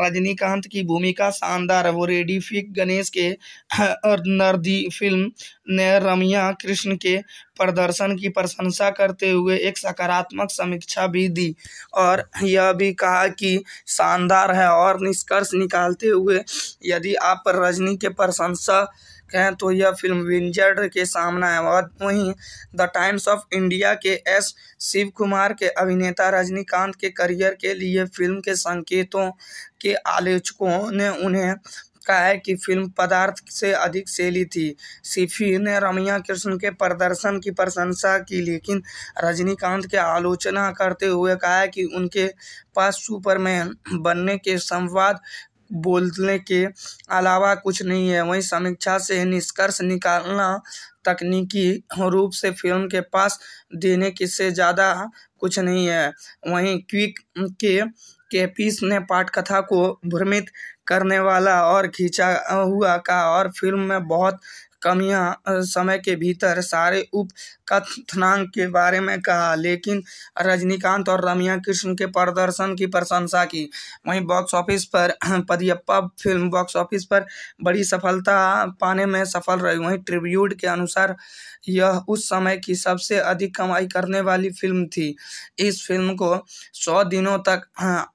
रजनीकांत की भूमिका शानदार वो रेडिफिक गणेश के नर्दी फिल्म ने रमिया कृष्ण के प्रदर्शन की प्रशंसा करते हुए एक सकारात्मक समीक्षा भी दी और यह भी कहा कि शानदार है और निष्कर्ष निकालते हुए यदि आप रजनी के प्रशंसा कहें तो यह फिल्म विंजर्ड के सामना है और वहीं The Times of India K S Shiv Kumar के अभिनेता रजनीकांत के करियर के लिए फिल्म के संकेतों के आलोचकों ने उन्हें कहा है कि फिल्म पदार्थ से अधिक शैली थी सिफी ने रमिया कृष्ण के प्रदर्शन की प्रशंसा की लेकिन रजनीकांत के आलोचना करते हुए कहा है कि उनके पास सुपरमैन बनने के संवाद बोलने के अलावा कुछ नहीं है वहीं समीक्षा से निष्कर्ष निकालना तकनीकी रूप से फिल्म के पास देने की से ज़्यादा कुछ नहीं है वहीं क्विक के केपीस ने पाठकथा को भ्रमित करने वाला और खींचा हुआ का और फिल्म में बहुत कमियां समय के भीतर सारे उप कथनांक के बारे में कहा लेकिन रजनीकांत और रमिया कृष्ण के प्रदर्शन की प्रशंसा की वहीं बॉक्स ऑफिस पर पदियप्पा फिल्म बॉक्स ऑफिस पर बड़ी सफलता पाने में सफल रही वहीं ट्रिब्यूट के अनुसार यह उस समय की सबसे अधिक कमाई करने वाली फिल्म थी इस फिल्म को सौ दिनों तक हाँ,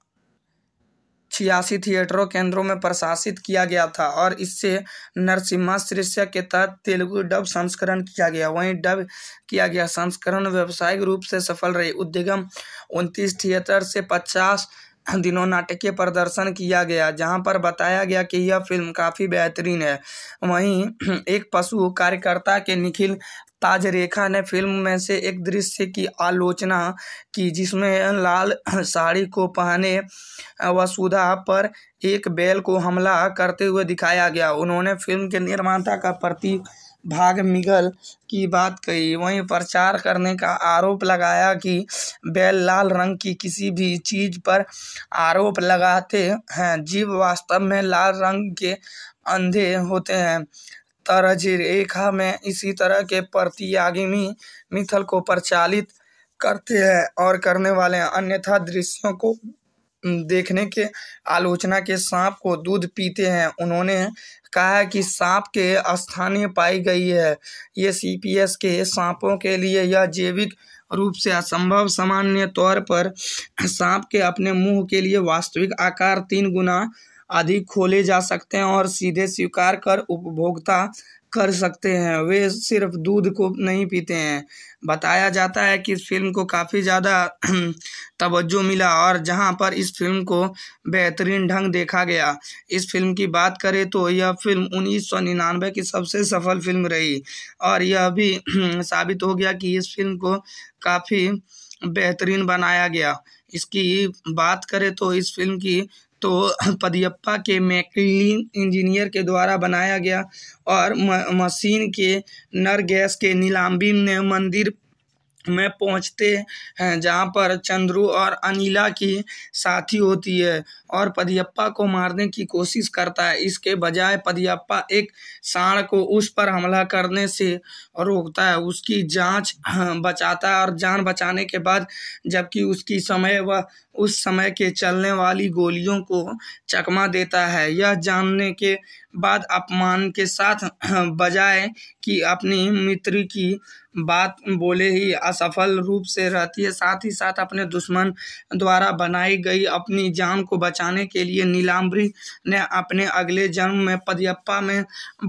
छियासी थिएटरों केंद्रों में प्रशासित किया गया था और इससे नरसिम्हा शीर्षक के तहत तेलुगु डब संस्करण किया गया वहीं डब किया गया संस्करण व्यावसायिक रूप से सफल रही उद्यगम उनतीस थिएटर से पचास दिनों नाटकीय प्रदर्शन किया गया जहां पर बताया गया कि यह फिल्म काफ़ी बेहतरीन है वहीं एक पशु कार्यकर्ता के निखिल ताज रेखा ने फिल्म में से एक दृश्य की आलोचना की जिसमें लाल साड़ी को पहने वसुधा पर एक बैल को हमला करते हुए दिखाया गया उन्होंने फिल्म के निर्माता का प्रति भाग मिगल की बात कही वहीं प्रचार करने का आरोप लगाया कि बैल लाल रंग की किसी भी चीज़ पर आरोप लगाते हैं जीव वास्तव में लाल रंग के अंधे होते हैं तरह रेखा में इसी तरह के प्रतियागामी मिथल को प्रचालित करते हैं और करने वाले अन्यथा दृश्यों को देखने के आलोचना के सांप को दूध पीते हैं उन्होंने कहा है कि सांप के स्थानीय पाई गई है ये सीपीएस के सांपों के लिए यह जैविक रूप से असंभव सामान्य तौर पर सांप के अपने मुंह के लिए वास्तविक आकार तीन गुना आदि खोले जा सकते हैं और सीधे स्वीकार कर उपभोक्ता कर सकते हैं वे सिर्फ दूध को नहीं पीते हैं बताया जाता है कि इस फिल्म को काफ़ी ज़्यादा तवज्जो मिला और जहां पर इस फिल्म को बेहतरीन ढंग देखा गया इस फिल्म की बात करें तो यह फिल्म उन्नीस सौ निन्यानवे की सबसे सफल फिल्म रही और यह भी साबित हो गया कि इस फिल्म को काफ़ी बेहतरीन बनाया गया इसकी बात करें तो इस फिल्म की तो पदियप्पा के मैकलिन इंजीनियर के द्वारा बनाया गया और मशीन के नर गैस के नीलाम्बी ने मंदिर में पहुँचते हैं जहाँ पर चंद्रू और अनिला की साथी होती है और पदियप्पा को मारने की कोशिश करता है इसके बजाय पदियप्पा एक सांड को उस पर हमला करने से रोकता है उसकी जांच हाँ, बचाता है और जान बचाने के बाद जबकि उसकी समय व उस समय के चलने वाली गोलियों को चकमा देता है यह जानने के बाद अपमान के साथ हाँ, बजाय कि अपनी मित्र की बात बोले ही असफल रूप से रहती है साथ ही साथ अपने दुश्मन द्वारा बनाई गई अपनी जान को बचाने के लिए नीलाम्बरी ने अपने अगले जन्म में पदयप्पा में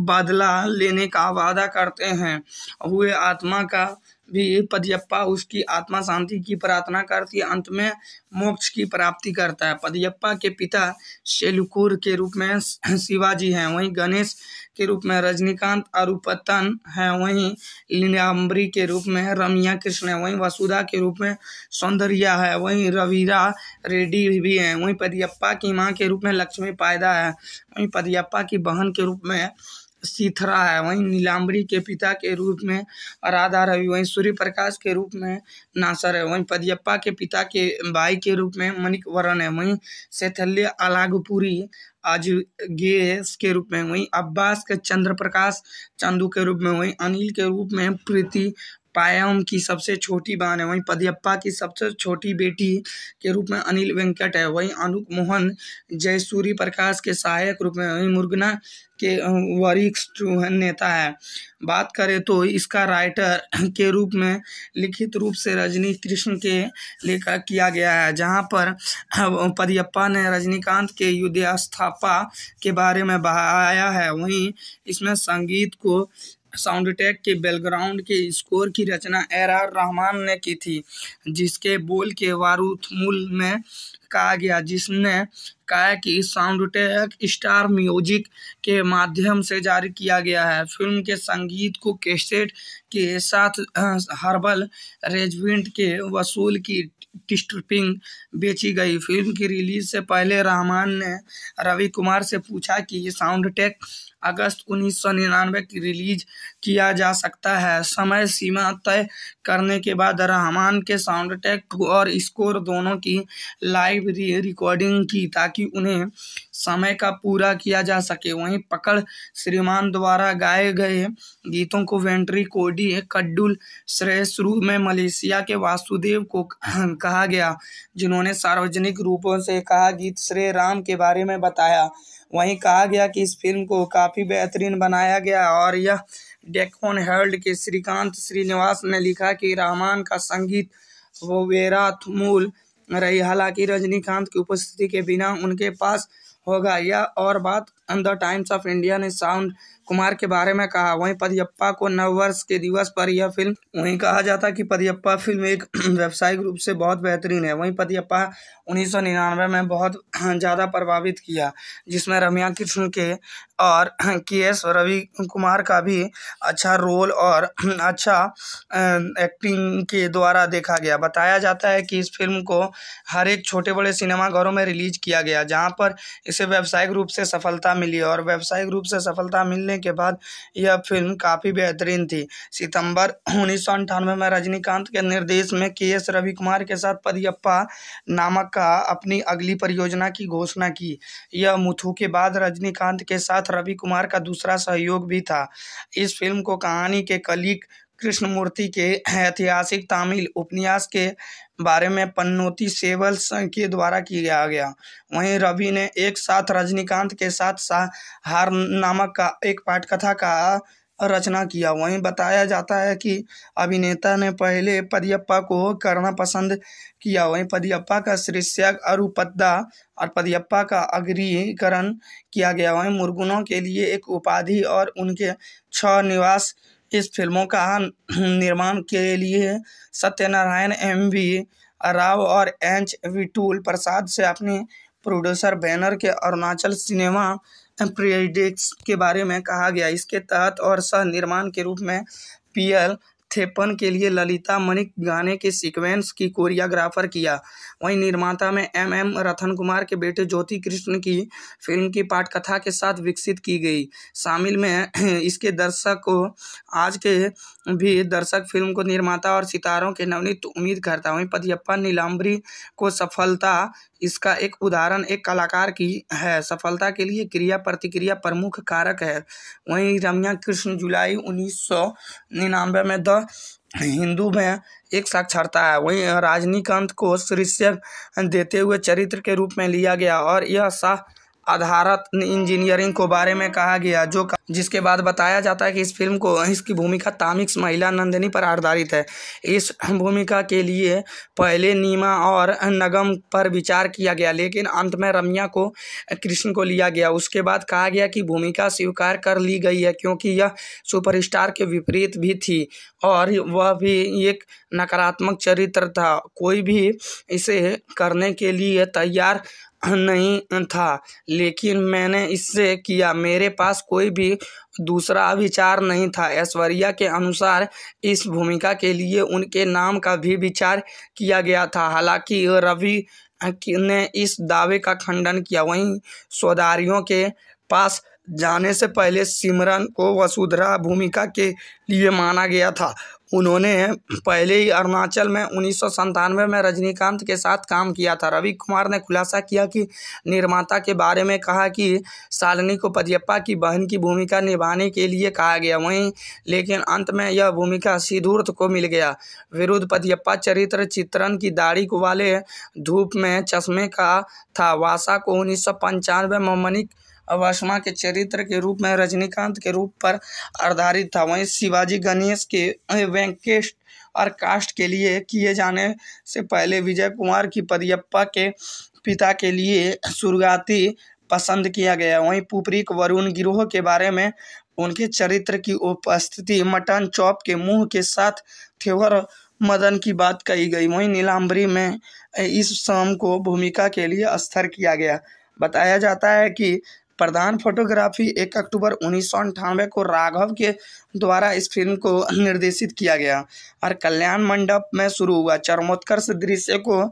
बदला लेने का वादा करते हैं हुए आत्मा का भी पदयप्पा उसकी आत्मा शांति की प्रार्थना करती अंत में मोक्ष की प्राप्ति करता है पदयप्पा के पिता शेलुकुर के रूप में शिवाजी हैं वहीं गणेश के रूप में रजनीकांत अरुपतन हैं वहीं लीलाम्बरी के रूप में रमिया कृष्ण है वहीं वसुधा के रूप में सौंदर्या है वहीं रवीरा रेड्डी भी हैं वहीं पदयप्पा की माँ के रूप में लक्ष्मी पायदा है वहीं पदयप्पा की बहन के रूप में सीथरा है वहीं नीलाम्बरी के पिता के रूप में राधा रवि वहीं सूर्य प्रकाश के रूप में नासर है वहीं पदियप्पा के पिता के भाई के रूप में मणिक वरण है वहीं सैथल्य अलागपुरी आज गे के रूप में वहीं अब्बास के चंद्र प्रकाश चंदू के रूप में वहीं अनिल के रूप में प्रीति पाया उनकी सबसे छोटी बहन है वहीं पदयप्पा की सबसे छोटी बेटी के रूप में अनिल वेंकट है वहीं अनुप मोहन सूर्य प्रकाश के सहायक रूप में वहीं मुर्गना के वरिष्ठ नेता है बात करें तो इसका राइटर के रूप में लिखित रूप से रजनी कृष्ण के लेखा किया गया है जहां पर पदियप्पा ने रजनीकांत के युद्धास्थापा के बारे में बहाया है वहीं इसमें संगीत को साउंड टैग के बैकग्राउंड के स्कोर की रचना एर आर रहमान ने की थी जिसके बोल के वारूथमूल में कहा गया जिसने कहा कि साउंड टैग स्टार म्यूजिक के माध्यम से जारी किया गया है फिल्म के संगीत को कैसेट के साथ हर्बल रेजमेंट के वसूल की डिस्ट्रिपिंग बेची गई फिल्म की रिलीज से पहले रहमान ने रवि कुमार से पूछा कि ये साउंड टैग अगस्त उन्नीस सौ निन्यानवे की रिलीज किया जा सकता है समय सीमा तय करने के बाद रहमान के साउंड ट्रैक और स्कोर दोनों की लाइव रिकॉर्डिंग की ताकि उन्हें समय का पूरा किया जा सके वहीं पकड़ श्रीमान द्वारा गाए गए गीतों को वेंट्री कोडी कड्डुल श्रेष्ठ शुरू में मलेशिया के वासुदेव को कहा गया जिन्होंने सार्वजनिक रूपों से कहा गीत श्रेय राम के बारे में बताया वहीं कहा गया कि इस फिल्म को काफ़ी बेहतरीन बनाया गया और यह डेकोन हेल्ड के श्रीकांत श्रीनिवास ने लिखा कि रहमान का संगीत वो थमूल रही हालांकि रजनीकांत की उपस्थिति के बिना उनके पास होगा यह और बात द टाइम्स ऑफ इंडिया ने साउंड कुमार के बारे में कहा वहीं पदयप्पा को नव वर्ष के दिवस पर यह फिल्म वहीं कहा जाता कि पदयप्पा फिल्म एक व्यावसायिक रूप से बहुत बेहतरीन है वहीं पदयप्पा उन्नीस में बहुत ज़्यादा प्रभावित किया जिसमें रमिया कृष्ण के और के एस रवि कुमार का भी अच्छा रोल और अच्छा एक्टिंग के द्वारा देखा गया बताया जाता है कि इस फिल्म को हर एक छोटे बड़े सिनेमाघरों में रिलीज किया गया जहां पर इसे व्यावसायिक रूप से सफलता मिली और व्यावसायिक रूप से सफलता मिलने के बाद यह फिल्म काफ़ी बेहतरीन थी सितंबर उन्नीस में रजनीकांत के निर्देश में के एस रवि कुमार के साथ पदियप्पा नामक का अपनी अगली परियोजना की घोषणा की यह मुथु के बाद रजनीकांत के साथ रवि कुमार का दूसरा सहयोग भी था इस फिल्म को कहानी के कलिक कृष्णमूर्ति के ऐतिहासिक तमिल उपन्यास के बारे में पन्नोती सेवल के द्वारा किया गया वहीं रवि ने एक साथ रजनीकांत के साथ हार नामक का एक पाठकथा का रचना किया वहीं बताया जाता है कि अभिनेता ने पहले पदियप्पा को करना पसंद किया वहीं पदियप्पा का शीर्षक अरुपद्दा और पदियप्पा का अग्रीकरण किया गया वहीं मुर्गुनों के लिए एक उपाधि और उनके छह निवास इस फिल्मों का निर्माण के लिए सत्यनारायण एम वी राव और एच विटुल प्रसाद से अपने प्रोड्यूसर बैनर के अरुणाचल सिनेमा प्रियडिक्स के बारे में कहा गया इसके तहत और सह निर्माण के रूप में पी एल थेपन के लिए ललिता मणिक गाने के सीक्वेंस की कोरियाग्राफर किया वहीं निर्माता में एम एम रतन कुमार के बेटे ज्योति कृष्ण की फिल्म की पाठकथा के साथ विकसित की गई शामिल में इसके दर्शक को आज के भी दर्शक फिल्म को निर्माता और सितारों के नवनीत उम्मीद करता वहीं पदयप्पा नीलाम्बरी को सफलता इसका एक उदाहरण एक कलाकार की है सफलता के लिए क्रिया प्रतिक्रिया प्रमुख कारक है वहीं रम्या कृष्ण जुलाई उन्नीस सौ निन्यानवे में द हिंदू में एक साक्षरता है वहीं रजनीकांत को शीर्षक देते हुए चरित्र के रूप में लिया गया और यह शाह आधारित इंजीनियरिंग को बारे में कहा गया जो जिसके बाद बताया जाता है कि इस फिल्म को इसकी भूमिका तामिक्स महिला नंदिनी पर आधारित है इस भूमिका के लिए पहले नीमा और नगम पर विचार किया गया लेकिन अंत में रम्या को कृष्ण को लिया गया उसके बाद कहा गया कि भूमिका स्वीकार कर ली गई है क्योंकि यह सुपरस्टार के विपरीत भी थी और वह भी एक नकारात्मक चरित्र था कोई भी इसे करने के लिए तैयार नहीं था लेकिन मैंने इससे किया मेरे पास कोई भी दूसरा विचार नहीं था ऐश्वर्या के अनुसार इस भूमिका के लिए उनके नाम का भी विचार किया गया था हालांकि रवि ने इस दावे का खंडन किया वहीं सौदारियों के पास जाने से पहले सिमरन को वसुधरा भूमिका के लिए माना गया था उन्होंने पहले ही अरुणाचल में उन्नीस सौ संतानवे में रजनीकांत के साथ काम किया था रवि कुमार ने खुलासा किया कि निर्माता के बारे में कहा कि शालिनी को पदियप्पा की बहन की भूमिका निभाने के लिए कहा गया वहीं लेकिन अंत में यह भूमिका सिद्धूर्थ को मिल गया विरुद्ध पदियप्पा चरित्र चित्रण की दाढ़ी वाले धूप में चश्मे का था वासा को उन्नीस में मनिक अवसमा के चरित्र के रूप में रजनीकांत के रूप पर आधारित था वहीं शिवाजी गणेश के वेंकेश और कास्ट के लिए किए जाने से पहले विजय कुमार की परियप्पा के पिता के लिए सुरगाती पसंद किया गया वहीं पुपरिक वरुण गिरोह के बारे में उनके चरित्र की उपस्थिति मटन चौप के मुंह के साथ थेवर मदन की बात कही गई वहीं नीलाम्बरी में इस शाम को भूमिका के लिए स्थिर किया गया बताया जाता है कि प्रधान फोटोग्राफी एक अक्टूबर उन्नीस सौ अंठानवे को राघव के द्वारा इस फिल्म को निर्देशित किया गया और कल्याण मंडप में शुरू हुआ चरमोत्कर्ष दृश्य को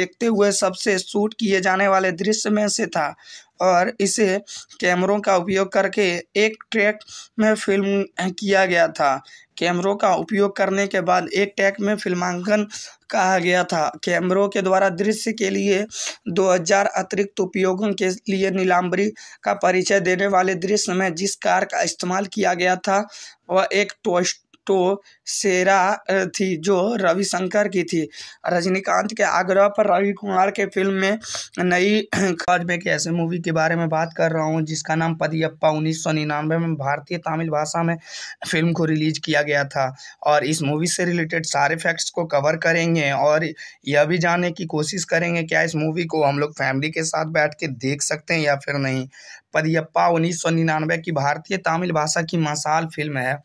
देखते हुए सबसे शूट किए जाने वाले दृश्य में से था और इसे कैमरों का उपयोग करके एक ट्रैक में फिल्म किया गया था कैमरों का उपयोग करने के बाद एक ट्रैक में फिल्मांकन कहा गया था कैमरों के द्वारा दृश्य के लिए 2000 अतिरिक्त उपयोगों के लिए नीलाम्बरी का परिचय देने वाले दृश्य में जिस कार का इस्तेमाल किया गया था वह एक टॉय तो शेरा थी जो रविशंकर की थी रजनीकांत के आग्रह पर रवि कुमार के फिल्म में नई खज में ऐसे मूवी के बारे में बात कर रहा हूँ जिसका नाम पदियप्पा उन्नीस सौ निन्यानवे में भारतीय तमिल भाषा में फिल्म को रिलीज किया गया था और इस मूवी से रिलेटेड सारे फैक्ट्स को कवर करेंगे और यह भी जानने की कोशिश करेंगे क्या इस मूवी को हम लोग फैमिली के साथ बैठ के देख सकते हैं या फिर नहीं पदियप्पा उन्नीस सौ निन्यानवे की भारतीय तमिल भाषा की मसाल फिल्म है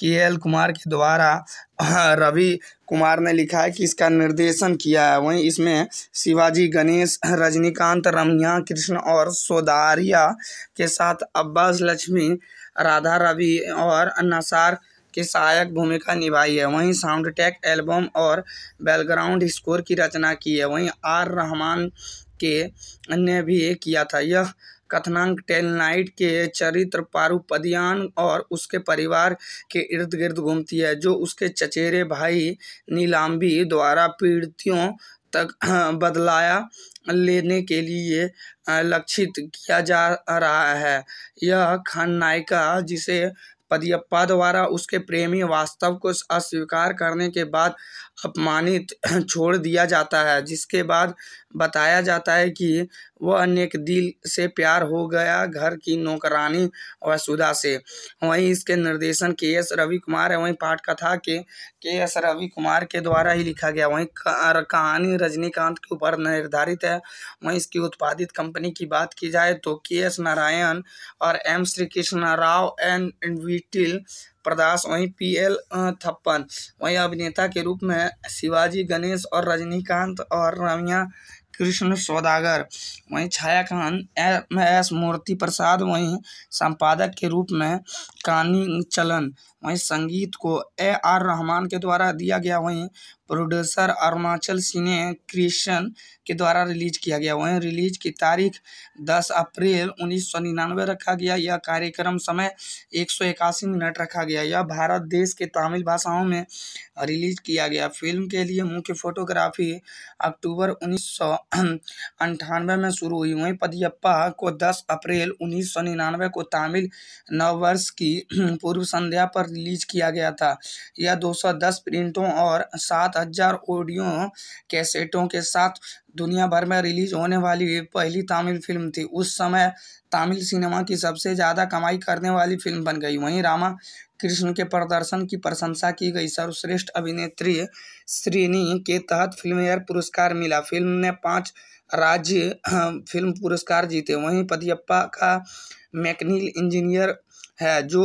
के एल कुमार के द्वारा रवि कुमार ने लिखा है कि इसका निर्देशन किया है वहीं इसमें शिवाजी गणेश रजनीकांत रमिया कृष्ण और सोदारिया के साथ अब्बास लक्ष्मी राधा रवि और नसार की सहायक भूमिका निभाई है वहीं साउंड ट्रैक एल्बम और बैकग्राउंड स्कोर की रचना की है वहीं आर रहमान के ने भी किया था यह कथनांक टेलनाइट के चरित्र पारुपदियान और उसके परिवार के इर्द गिर्द घूमती है जो उसके चचेरे भाई नीलाम्बी द्वारा पीड़ितों तक हाँ, बदलाया लेने के लिए लक्षित किया जा रहा है यह खलनायिका जिसे पदियप्पा द्वारा उसके प्रेमी वास्तव को अस्वीकार करने के बाद अपमानित छोड़ दिया जाता है जिसके बाद बताया जाता है कि वह अनेक दिल से प्यार हो गया घर की नौकरानी वसुधा से वहीं इसके निर्देशन के एस रवि कुमार है वहीं पाठ कथा के के एस रवि कुमार के द्वारा ही लिखा गया वहीं कहानी रजनीकांत के ऊपर निर्धारित है वहीं इसकी उत्पादित कंपनी की बात की जाए तो के एस नारायण और एम श्री कृष्ण राव एंड विटिल प्रदास वहीं पी एल थप्पन वहीं अभिनेता के रूप में शिवाजी गणेश और रजनीकांत और रमिया कृष्ण सौदागर वहीं छाया खान एम एस मूर्ति प्रसाद वहीं संपादक के रूप में कानी चलन वहीं संगीत को ए आर रहमान के द्वारा दिया गया वहीं प्रोड्यूसर अरुणाचल सिने क्रिएशन के द्वारा रिलीज किया गया वहीं रिलीज की तारीख 10 अप्रैल उन्नीस रखा गया यह कार्यक्रम समय एक मिनट रखा गया यह भारत देश के तमिल भाषाओं में रिलीज किया गया फिल्म के लिए मुख्य फोटोग्राफी अक्टूबर उन्नीस में शुरू हुई वहीं पदियप्पा को 10 अप्रैल उन्नीस को तमिल नववर्ष की पूर्व संध्या पर रिलीज किया गया था यह 210 प्रिंटों और 7000 ऑडियो कैसेटों के साथ दुनिया भर में रिलीज होने वाली पहली तमिल फिल्म थी उस समय तमिल सिनेमा की सबसे ज़्यादा कमाई करने वाली फिल्म बन गई वहीं रामा कृष्ण के प्रदर्शन की प्रशंसा की गई सर्वश्रेष्ठ अभिनेत्री श्रेणी के तहत फिल्मेयर पुरस्कार मिला फिल्म ने पांच राज्य फिल्म पुरस्कार जीते वहीं पदियप्पा का मैकनील इंजीनियर है जो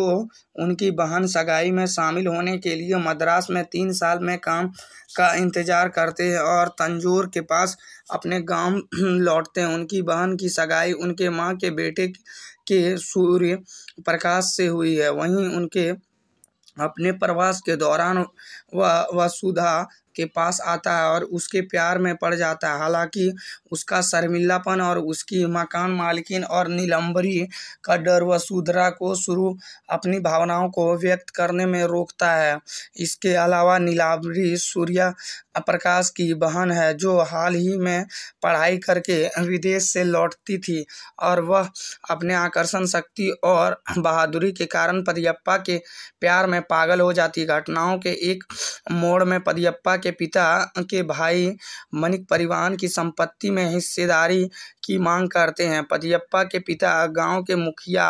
उनकी बहन सगाई में शामिल होने के लिए मद्रास में तीन साल में काम का इंतज़ार करते हैं और तंजोर के पास अपने गांव लौटते हैं उनकी बहन की सगाई उनके मां के बेटे के सूर्य प्रकाश से हुई है वहीं उनके अपने प्रवास के दौरान वह वसुधा के पास आता है और उसके प्यार में पड़ जाता है हालांकि उसका शर्मिलापन और उसकी मकान मालकिन और नीलंबरी का डर व सुधरा को शुरू अपनी भावनाओं को व्यक्त करने में रोकता है इसके अलावा नीलाम्बरी सूर्या प्रकाश की बहन है जो हाल ही में पढ़ाई करके विदेश से लौटती थी और वह अपने आकर्षण शक्ति और बहादुरी के कारण पदियप्पा के प्यार में पागल हो जाती घटनाओं के एक मोड़ में पदियप्पा के पिता के भाई मनिक परिवहन की संपत्ति में हिस्सेदारी की मांग करते हैं पदियप्पा के पिता गांव के मुखिया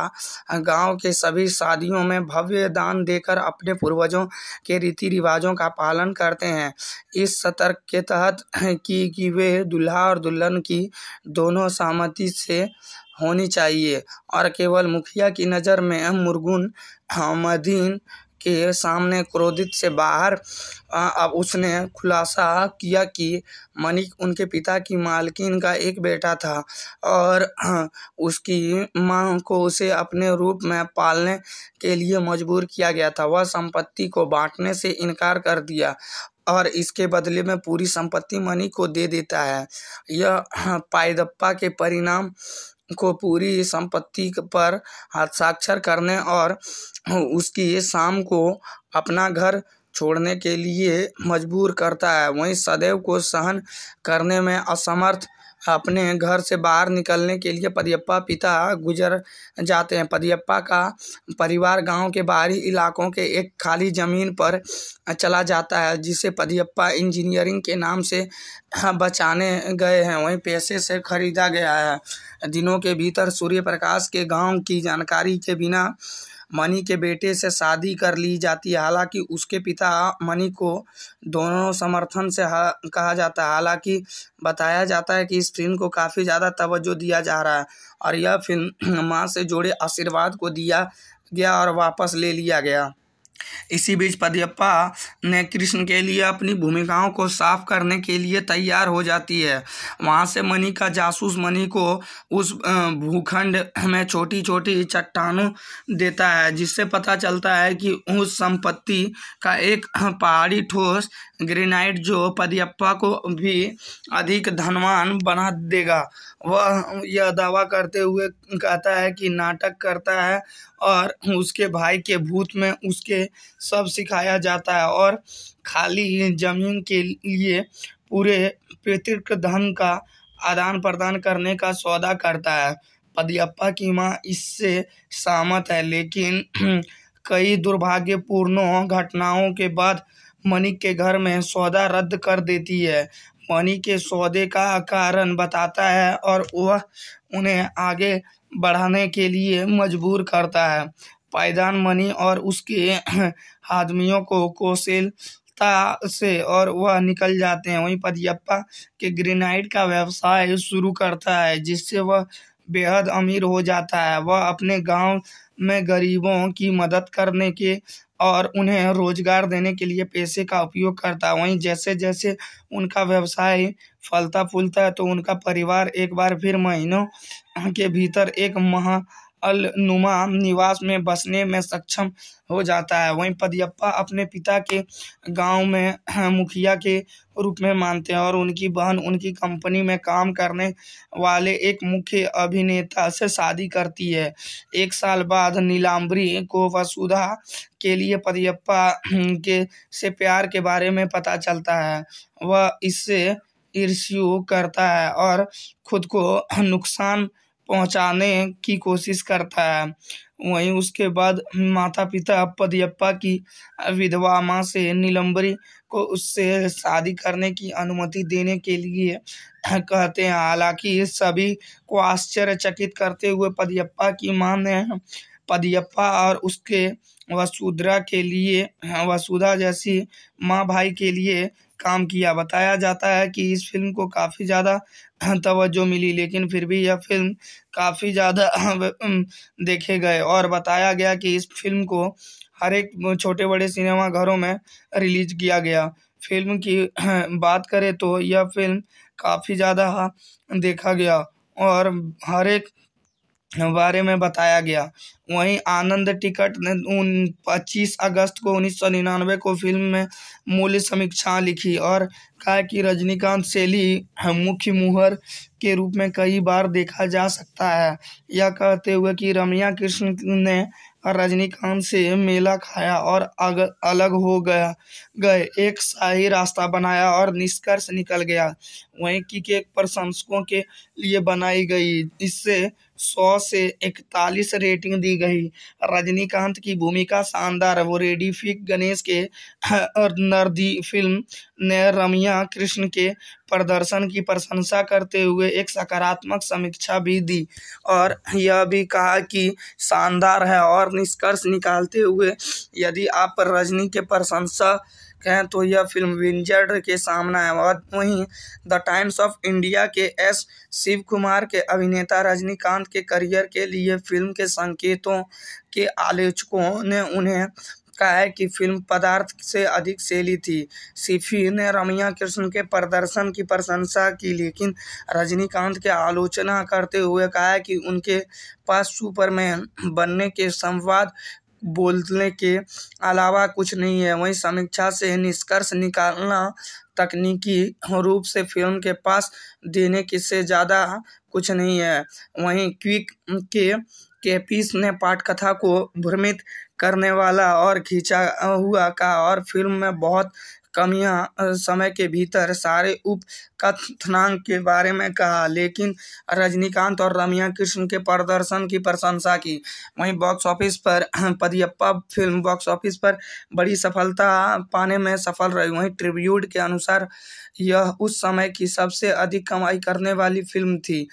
गांव के सभी शादियों में भव्य दान देकर अपने पूर्वजों के रीति रिवाजों का पालन करते हैं इस सतर्क के तहत कि कि वे दुल्हा और दुल्हन की दोनों सहमति से होनी चाहिए और केवल मुखिया की नज़र में मुर्गुन अहमदीन के सामने क्रोधित से बाहर अब उसने खुलासा किया कि मणिक उनके पिता की मालकिन का एक बेटा था और उसकी माँ को उसे अपने रूप में पालने के लिए मजबूर किया गया था वह संपत्ति को बांटने से इनकार कर दिया और इसके बदले में पूरी संपत्ति मनी को दे देता है यह पायदप्पा के परिणाम को पूरी संपत्ति पर हस्ताक्षर करने और उसकी शाम को अपना घर छोड़ने के लिए मजबूर करता है वहीं सदैव को सहन करने में असमर्थ अपने घर से बाहर निकलने के लिए पदियप्पा पिता गुजर जाते हैं पदियप्पा का परिवार गांव के बाहरी इलाकों के एक खाली ज़मीन पर चला जाता है जिसे पदियप्पा इंजीनियरिंग के नाम से बचाने गए हैं वहीं पैसे से खरीदा गया है दिनों के भीतर सूर्य प्रकाश के गांव की जानकारी के बिना मनी के बेटे से शादी कर ली जाती है हालांकि उसके पिता मनी को दोनों समर्थन से कहा जाता है हालांकि बताया जाता है कि इस फिल्म को काफ़ी ज़्यादा तवज्जो दिया जा रहा है और यह फिल्म माँ से जुड़े आशीर्वाद को दिया गया और वापस ले लिया गया इसी बीच पद्यप्पा ने कृष्ण के लिए अपनी भूमिकाओं को साफ करने के लिए तैयार हो जाती है वहाँ से मणि का जासूस मणि को उस भूखंड में छोटी छोटी चट्टानों देता है जिससे पता चलता है कि उस संपत्ति का एक पहाड़ी ठोस ग्रेनाइट जो पद्यप्पा को भी अधिक धनवान बना देगा वह यह दावा करते हुए कहता है कि नाटक करता है और उसके भाई के भूत में उसके सब सिखाया जाता है और खाली जमीन के लिए पूरे पितृक धन का आदान प्रदान करने का सौदा करता है पदयप्पा की माँ इससे सहमत है लेकिन कई दुर्भाग्यपूर्ण घटनाओं के बाद मनिक के घर में सौदा रद्द कर देती है पानी के सौदे का कारण बताता है और वह उन्हें आगे बढ़ाने के लिए मजबूर करता है पायदान मनी और उसके आदमियों को कौशलता से और वह निकल जाते हैं वहीं पदयप्पा के ग्रेनाइट का व्यवसाय शुरू करता है जिससे वह बेहद अमीर हो जाता है वह अपने गांव में गरीबों की मदद करने के और उन्हें रोज़गार देने के लिए पैसे का उपयोग करता वहीं जैसे जैसे उनका व्यवसाय फलता फूलता है तो उनका परिवार एक बार फिर महीनों के भीतर एक महा अलनुमा निवास में बसने में सक्षम हो जाता है वहीं पदयप्पा अपने पिता के गांव में हाँ, मुखिया के रूप में मानते हैं और उनकी बहन उनकी कंपनी में काम करने वाले एक मुख्य अभिनेता से शादी करती है एक साल बाद नीलाम्बरी को वसुधा के लिए पदयप्पा के से प्यार के बारे में पता चलता है वह इससे ईर्ष्यु करता है और खुद को नुकसान पहुंचाने की कोशिश करता है वहीं उसके बाद माता पिता पदियप्पा की विधवा माँ से नीलम्बरी को उससे शादी करने की अनुमति देने के लिए कहते हैं हालांकि सभी को आश्चर्यचकित करते हुए पदियप्पा की माँ ने पदियप्पा और उसके वसुधरा के लिए वसुधा जैसी माँ भाई के लिए काम किया बताया जाता है कि इस फिल्म को काफ़ी ज़्यादा तवज्जो मिली लेकिन फिर भी यह फिल्म काफ़ी ज़्यादा देखे गए और बताया गया कि इस फिल्म को हर एक छोटे बड़े सिनेमा घरों में रिलीज किया गया फिल्म की बात करें तो यह फिल्म काफ़ी ज़्यादा देखा गया और हर एक बारे में बताया गया वहीं आनंद टिकट ने उन पच्चीस अगस्त को उन्नीस सौ निन्यानवे को फिल्म में मूल्य समीक्षा लिखी और कहा कि रजनीकांत शैली मुख्य मुहर के रूप में कई बार देखा जा सकता है यह कहते हुए कि रमिया कृष्ण ने रजनीकांत से मेला खाया और अलग हो गया गए एक शाही रास्ता बनाया और निष्कर्ष निकल गया वहीं की केक प्रशंसकों के लिए बनाई गई इससे सौ से इकतालीस रेटिंग दी गई रजनीकांत की भूमिका शानदार वो रेडी फिक गणेश के नर्दी फिल्म ने रमिया कृष्ण के प्रदर्शन की प्रशंसा करते हुए एक सकारात्मक समीक्षा भी दी और यह भी कहा कि शानदार है और निष्कर्ष निकालते हुए यदि आप रजनी के प्रशंसा कहें तो यह फिल्म विंजर्ड के सामना है और वहीं The Times of India K S Shiv Kumar के अभिनेता रजनीकांत के करियर के लिए फिल्म के संकेतों के आलोचकों ने उन्हें का है कि फिल्म पदार्थ से अधिक शैली थी सिफी ने रमिया कृष्ण के प्रदर्शन की प्रशंसा की लेकिन रजनीकांत के आलोचना करते हुए कहा कि उनके पास सुपरमैन बनने के संवाद बोलने के अलावा कुछ नहीं है वहीं समीक्षा से निष्कर्ष निकालना तकनीकी रूप से फिल्म के पास देने की से ज़्यादा कुछ नहीं है वहीं क्विक के केपीस ने पाठकथा को भ्रमित करने वाला और खींचा हुआ कहा और फिल्म में बहुत कमियां समय के भीतर सारे उप कथनांक के बारे में कहा लेकिन रजनीकांत और रमिया कृष्ण के प्रदर्शन की प्रशंसा की वहीं बॉक्स ऑफिस पर पदियप्पा फिल्म बॉक्स ऑफिस पर बड़ी सफलता पाने में सफल रही वहीं ट्रिब्यूट के अनुसार यह उस समय की सबसे अधिक कमाई करने वाली फिल्म थी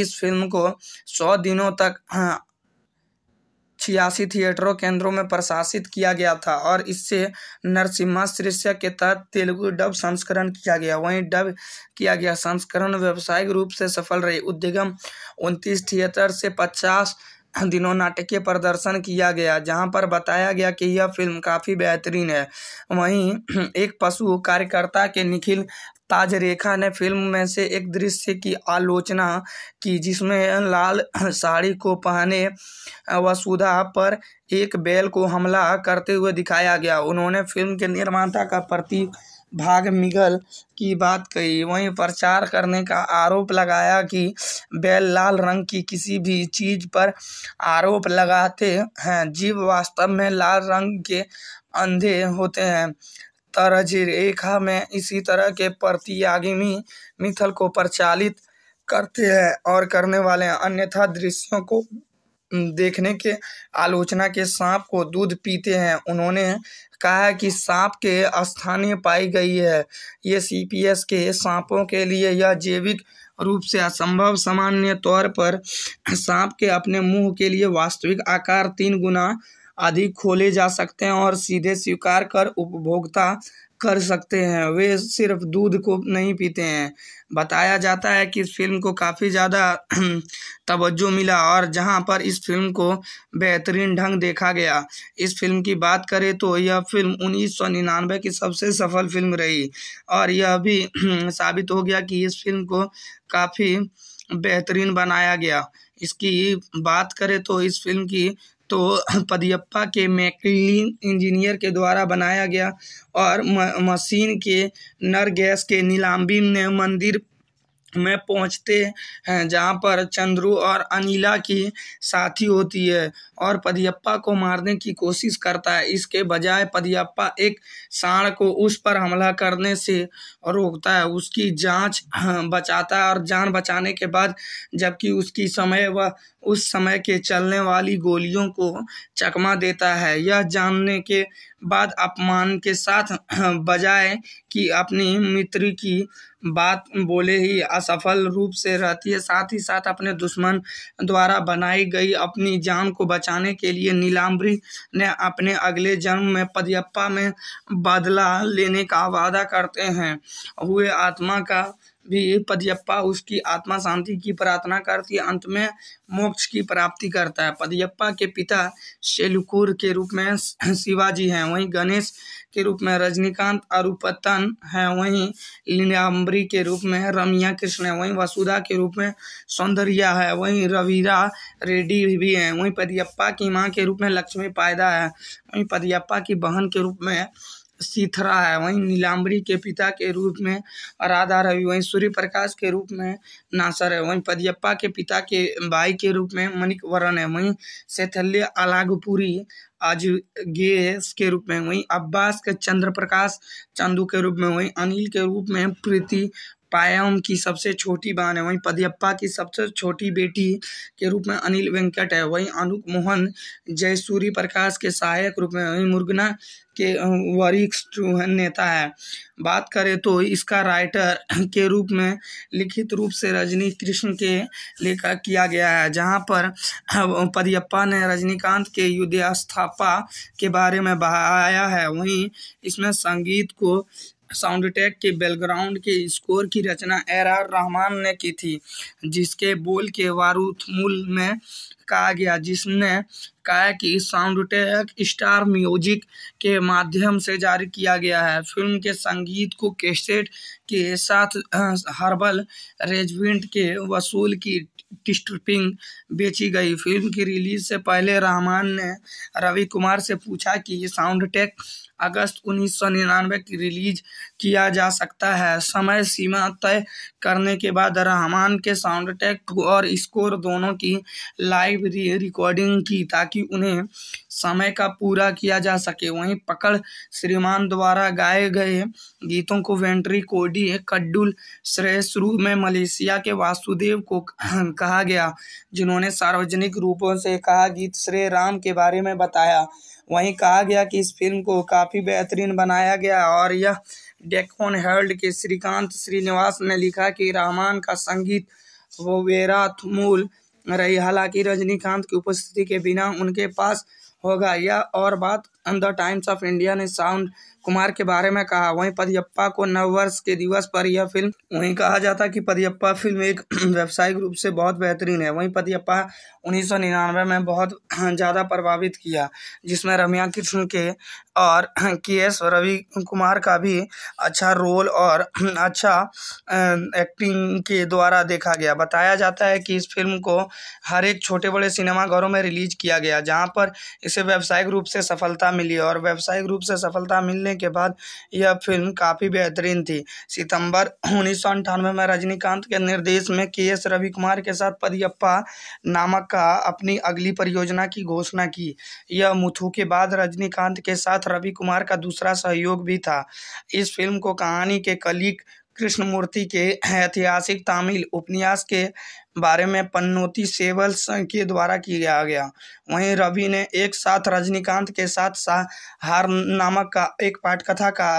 इस फिल्म को सौ दिनों तक हाँ, छियासी थिएटरों केंद्रों में प्रशासित किया गया था और इससे नरसिम्हा शीर्षक के तहत तेलुगु डब संस्करण किया गया वहीं डब किया गया संस्करण व्यावसायिक रूप से सफल रही उद्यगम उनतीस थिएटर से पचास दिनों नाटकीय प्रदर्शन किया गया जहां पर बताया गया कि यह फिल्म काफ़ी बेहतरीन है वहीं एक पशु कार्यकर्ता के निखिल ताजरेखा ने फिल्म में से एक दृश्य की आलोचना की जिसमें लाल साड़ी को पहने वसुधा पर एक बैल को हमला करते हुए दिखाया गया उन्होंने फिल्म के निर्माता का प्रति भाग मिगल की बात कही वहीं प्रचार करने का आरोप लगाया कि बैल लाल रंग की किसी भी चीज़ पर आरोप लगाते हैं जीव वास्तव में लाल रंग के अंधे होते हैं तरजी रेखा में इसी तरह के प्रतियागिनी मिथल को प्रचालित करते हैं और करने वाले अन्यथा दृश्यों को देखने के आलोचना के सांप को दूध पीते हैं उन्होंने कहा है कि सांप के स्थानीय पाई गई है ये सीपीएस के सांपों के लिए यह जैविक रूप से असंभव सामान्य तौर पर सांप के अपने मुंह के लिए वास्तविक आकार तीन गुना आदि खोले जा सकते हैं और सीधे स्वीकार कर उपभोक्ता कर सकते हैं वे सिर्फ दूध को नहीं पीते हैं बताया जाता है कि इस फिल्म को काफ़ी ज़्यादा तवज्जो मिला और जहां पर इस फिल्म को बेहतरीन ढंग देखा गया इस फिल्म की बात करें तो यह फिल्म उन्नीस सौ निन्यानवे की सबसे सफल फिल्म रही और यह भी साबित हो गया कि इस फिल्म को काफ़ी बेहतरीन बनाया गया इसकी बात करें तो इस फिल्म की तो पदियप्पा के मैकलिन इंजीनियर के द्वारा बनाया गया और मशीन के नर गैस के नीलाम्बी ने मंदिर में पहुंचते हैं जहां पर चंद्रू और अनिला की साथी होती है और पदियप्पा को मारने की कोशिश करता है इसके बजाय पदियप्पा एक सांड को उस पर हमला करने से रोकता है उसकी जांच हाँ, बचाता है और जान बचाने के बाद जबकि उसकी समय व उस समय के चलने वाली गोलियों को चकमा देता है यह जानने के बाद अपमान के साथ बजाय कि अपनी मित्र की बात बोले ही असफल रूप से रहती है साथ ही साथ अपने दुश्मन द्वारा बनाई गई अपनी जान को बचाने के लिए नीलाम्बरी ने अपने अगले जन्म में पदयप्पा में बदला लेने का वादा करते हैं हुए आत्मा का भी पदयप्पा उसकी आत्मा शांति की प्रार्थना करती है अंत में मोक्ष की प्राप्ति करता है पदयप्पा के पिता शेलुकुर के रूप में शिवाजी हैं वहीं गणेश के रूप में रजनीकांत अरुपतन हैं वहीं लीलाम्बरी के रूप में रमिया कृष्ण है वहीं वसुधा के रूप में सौंदर्या है वहीं रवीरा रेड्डी भी हैं वहीं पदयप्पा की माँ के रूप में लक्ष्मी पायदा है वहीं पदयप्पा की बहन के रूप में सीथरा है वहीं नीलाम्बरी के पिता के रूप में राधा रवि वहीं सूर्य प्रकाश के रूप में नासर है वहीं पदियप्पा के पिता के भाई के रूप में मणिक वरण है वहीं सेथल्य अलागपुरी आज के रूप में वहीं अब्बास के चंद्र प्रकाश चंदू के रूप में वहीं अनिल के रूप में प्रीति पाया उनकी सबसे छोटी बहन है वहीं पदियप्पा की सबसे छोटी बेटी के रूप में अनिल वेंकट है वहीं अनुप मोहन जयसूरी प्रकाश के सहायक रूप में वहीं मुर्गना के वरिष्ठ नेता है बात करें तो इसका राइटर के रूप में लिखित रूप से रजनी कृष्ण के लेखा किया गया है जहां पर पदियप्पा ने रजनीकांत के युद्धास्थापा के बारे में बहाया है वहीं इसमें संगीत को साउंड अटैक के बैकग्राउंड के स्कोर की रचना एर आर रहमान ने की थी जिसके बोल के मूल में कहा गया जिसने कहा कि साउंड अटैक स्टार म्यूजिक के माध्यम से जारी किया गया है फिल्म के संगीत को कैसेट के साथ हर्बल रेजमेंट के वसूल की टिस्टपिंग बेची गई फिल्म की रिलीज से पहले रहमान ने रवि कुमार से पूछा कि साउंड टेक अगस्त उन्नीस सौ निन्यानवे की रिलीज किया जा सकता है समय सीमा तय करने के बाद रहमान के साउंड ट्रैक और स्कोर दोनों की लाइव रिकॉर्डिंग की ताकि उन्हें समय का पूरा किया जा सके वहीं पकड़ श्रीमान द्वारा गाए गए गीतों को वेंट्री कोडी कड्डुल श्रेय शुरू में मलेशिया के वासुदेव को कहा गया जिन्होंने सार्वजनिक रूपों से कहा गीत श्रेय राम के बारे में बताया वहीं कहा गया कि इस फिल्म को काफ़ी बेहतरीन बनाया गया और यह डेकोन हेल्ड के श्रीकांत श्रीनिवास ने लिखा कि रहमान का संगीत वो थमूल रही हालांकि रजनीकांत की उपस्थिति के बिना उनके पास होगा यह और बात द टाइम्स ऑफ इंडिया ने साउंड कुमार के बारे में कहा वहीं पदियप्पा को नववर्ष के दिवस पर यह फिल्म वहीं कहा जाता कि पदियप्पा फिल्म एक व्यावसायिक रूप से बहुत बेहतरीन है वहीं पदियप्पा उन्नीस में बहुत ज़्यादा प्रभावित किया जिसमें रमिया कृष्ण के और के एस रवि कुमार का भी अच्छा रोल और अच्छा एक्टिंग के द्वारा देखा गया बताया जाता है कि इस फिल्म को हर एक छोटे बड़े सिनेमाघरों में रिलीज किया गया जहां पर इसे व्यावसायिक रूप से सफलता मिली और व्यावसायिक रूप से सफलता मिलने के बाद यह फिल्म काफ़ी बेहतरीन थी सितंबर उन्नीस में रजनीकांत के निर्देश में के एस रवि कुमार के साथ पदियप्पा नामक का अपनी अगली परियोजना की घोषणा की यह मुथु के बाद रजनीकांत के साथ रवि कुमार का दूसरा सहयोग भी था इस फिल्म को कहानी के कलिक कृष्णमूर्ति के ऐतिहासिक तमिल उपन्यास के बारे में पन्नोती सेवल के द्वारा किया गया वहीं रवि ने एक साथ रजनीकांत के साथ हार नामक का एक पाठकथा का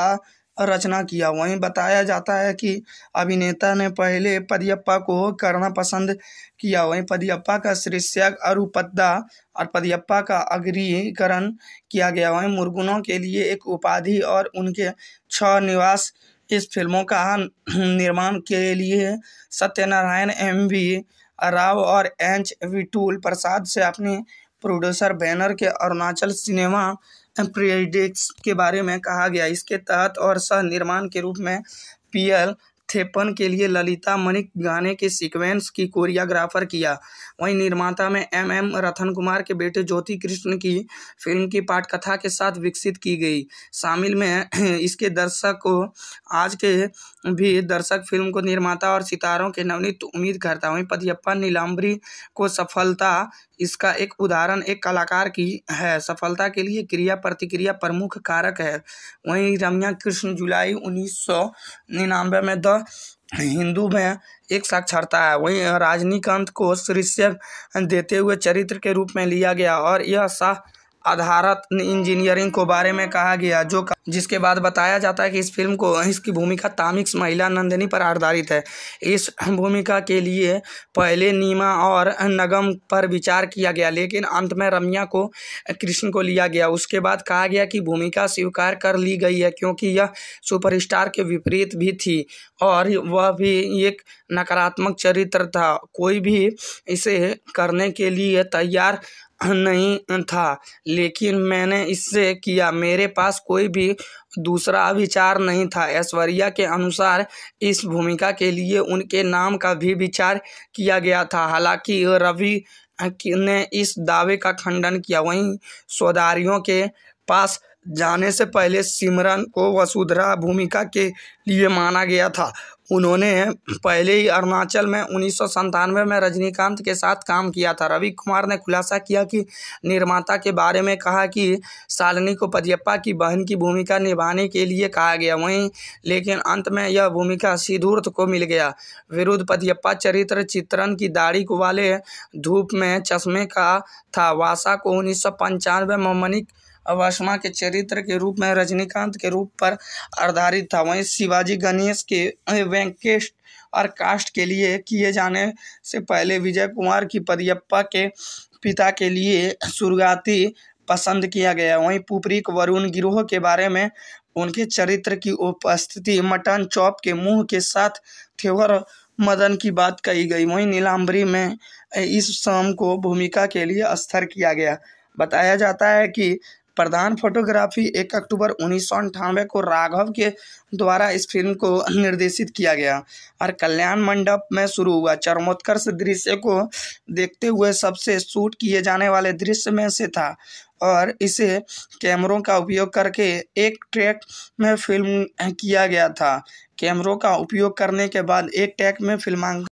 रचना किया वहीं बताया जाता है कि अभिनेता ने पहले पदियप्पा को करना पसंद किया वहीं पदियप्पा का शीर्षक अरुपद्दा और पदियप्पा का अग्रीकरण किया गया वहीं मुर्गुनों के लिए एक उपाधि और उनके छह निवास इस फिल्मों का निर्माण के लिए सत्यनारायण एम वी राव और एच विटूल प्रसाद से अपने प्रोड्यूसर बैनर के अरुणाचल सिनेमा प्रियडिक्स के बारे में कहा गया इसके तहत और सह निर्माण के रूप में पीएल थेपन के लिए ललिता मणिक गाने के सीक्वेंस की कोरियोग्राफर किया वहीं निर्माता में एम एम रतन कुमार के बेटे ज्योति कृष्ण की फिल्म की पाठकथा के साथ विकसित की गई शामिल में इसके दर्शक को आज के भी दर्शक फिल्म को निर्माता और सितारों के नवनीत उम्मीद करता वहीं पदियप्पा नीलाम्बरी को सफलता इसका एक उदाहरण एक कलाकार की है सफलता के लिए क्रिया प्रतिक्रिया प्रमुख कारक है वहीं रम्या कृष्ण जुलाई उन्नीस सौ में द हिंदू में एक साक्षरता है वहीं रजनीकांत को शीर्षक देते हुए चरित्र के रूप में लिया गया और यह शाह आधारित इंजीनियरिंग को बारे में कहा गया जो जिसके बाद बताया जाता है कि इस फिल्म को इसकी भूमिका तामिक्स महिला नंदिनी पर आधारित है इस भूमिका के लिए पहले नीमा और नगम पर विचार किया गया लेकिन अंत में रम्या को कृष्ण को लिया गया उसके बाद कहा गया कि भूमिका स्वीकार कर ली गई है क्योंकि यह सुपरस्टार के विपरीत भी थी और वह भी एक नकारात्मक चरित्र था कोई भी इसे करने के लिए तैयार नहीं था लेकिन मैंने इससे किया मेरे पास कोई भी दूसरा विचार नहीं था ऐश्वर्या के अनुसार इस भूमिका के लिए उनके नाम का भी विचार किया गया था हालांकि रवि ने इस दावे का खंडन किया वहीं सौदारियों के पास जाने से पहले सिमरन को वसुधरा भूमिका के लिए माना गया था उन्होंने पहले ही अरुणाचल में उन्नीस में रजनीकांत के साथ काम किया था रवि कुमार ने खुलासा किया कि निर्माता के बारे में कहा कि सालनी को पदियप्पा की बहन की भूमिका निभाने के लिए कहा गया वहीं लेकिन अंत में यह भूमिका सिद्धूर्थ को मिल गया विरुद्ध पदियप्पा चरित्र चित्रण की दाढ़ी वाले धूप में चश्मे का था वासा को उन्नीस सौ अवासमा के चरित्र के रूप में रजनीकांत के रूप पर आधारित था वहीं शिवाजी गणेश के वेंकेश और कास्ट के लिए किए जाने से पहले विजय कुमार की पदियप्पा के पिता के लिए शुरुआती पसंद किया गया वहीं पुपरिक वरुण गिरोह के बारे में उनके चरित्र की उपस्थिति मटन चौप के मुंह के साथ थेवर मदन की बात कही गई वहीं नीलाम्बरी में इस शाम को भूमिका के लिए स्थिर किया गया बताया जाता है कि प्रधान फोटोग्राफी एक अक्टूबर उन्नीस सौ अंठानवे को राघव के द्वारा इस फिल्म को निर्देशित किया गया और कल्याण मंडप में शुरू हुआ चरमोत्कर्ष दृश्य को देखते हुए सबसे शूट किए जाने वाले दृश्य में से था और इसे कैमरों का उपयोग करके एक ट्रैक में फिल्म किया गया था कैमरों का उपयोग करने के बाद एक ट्रैक में फिल्मांक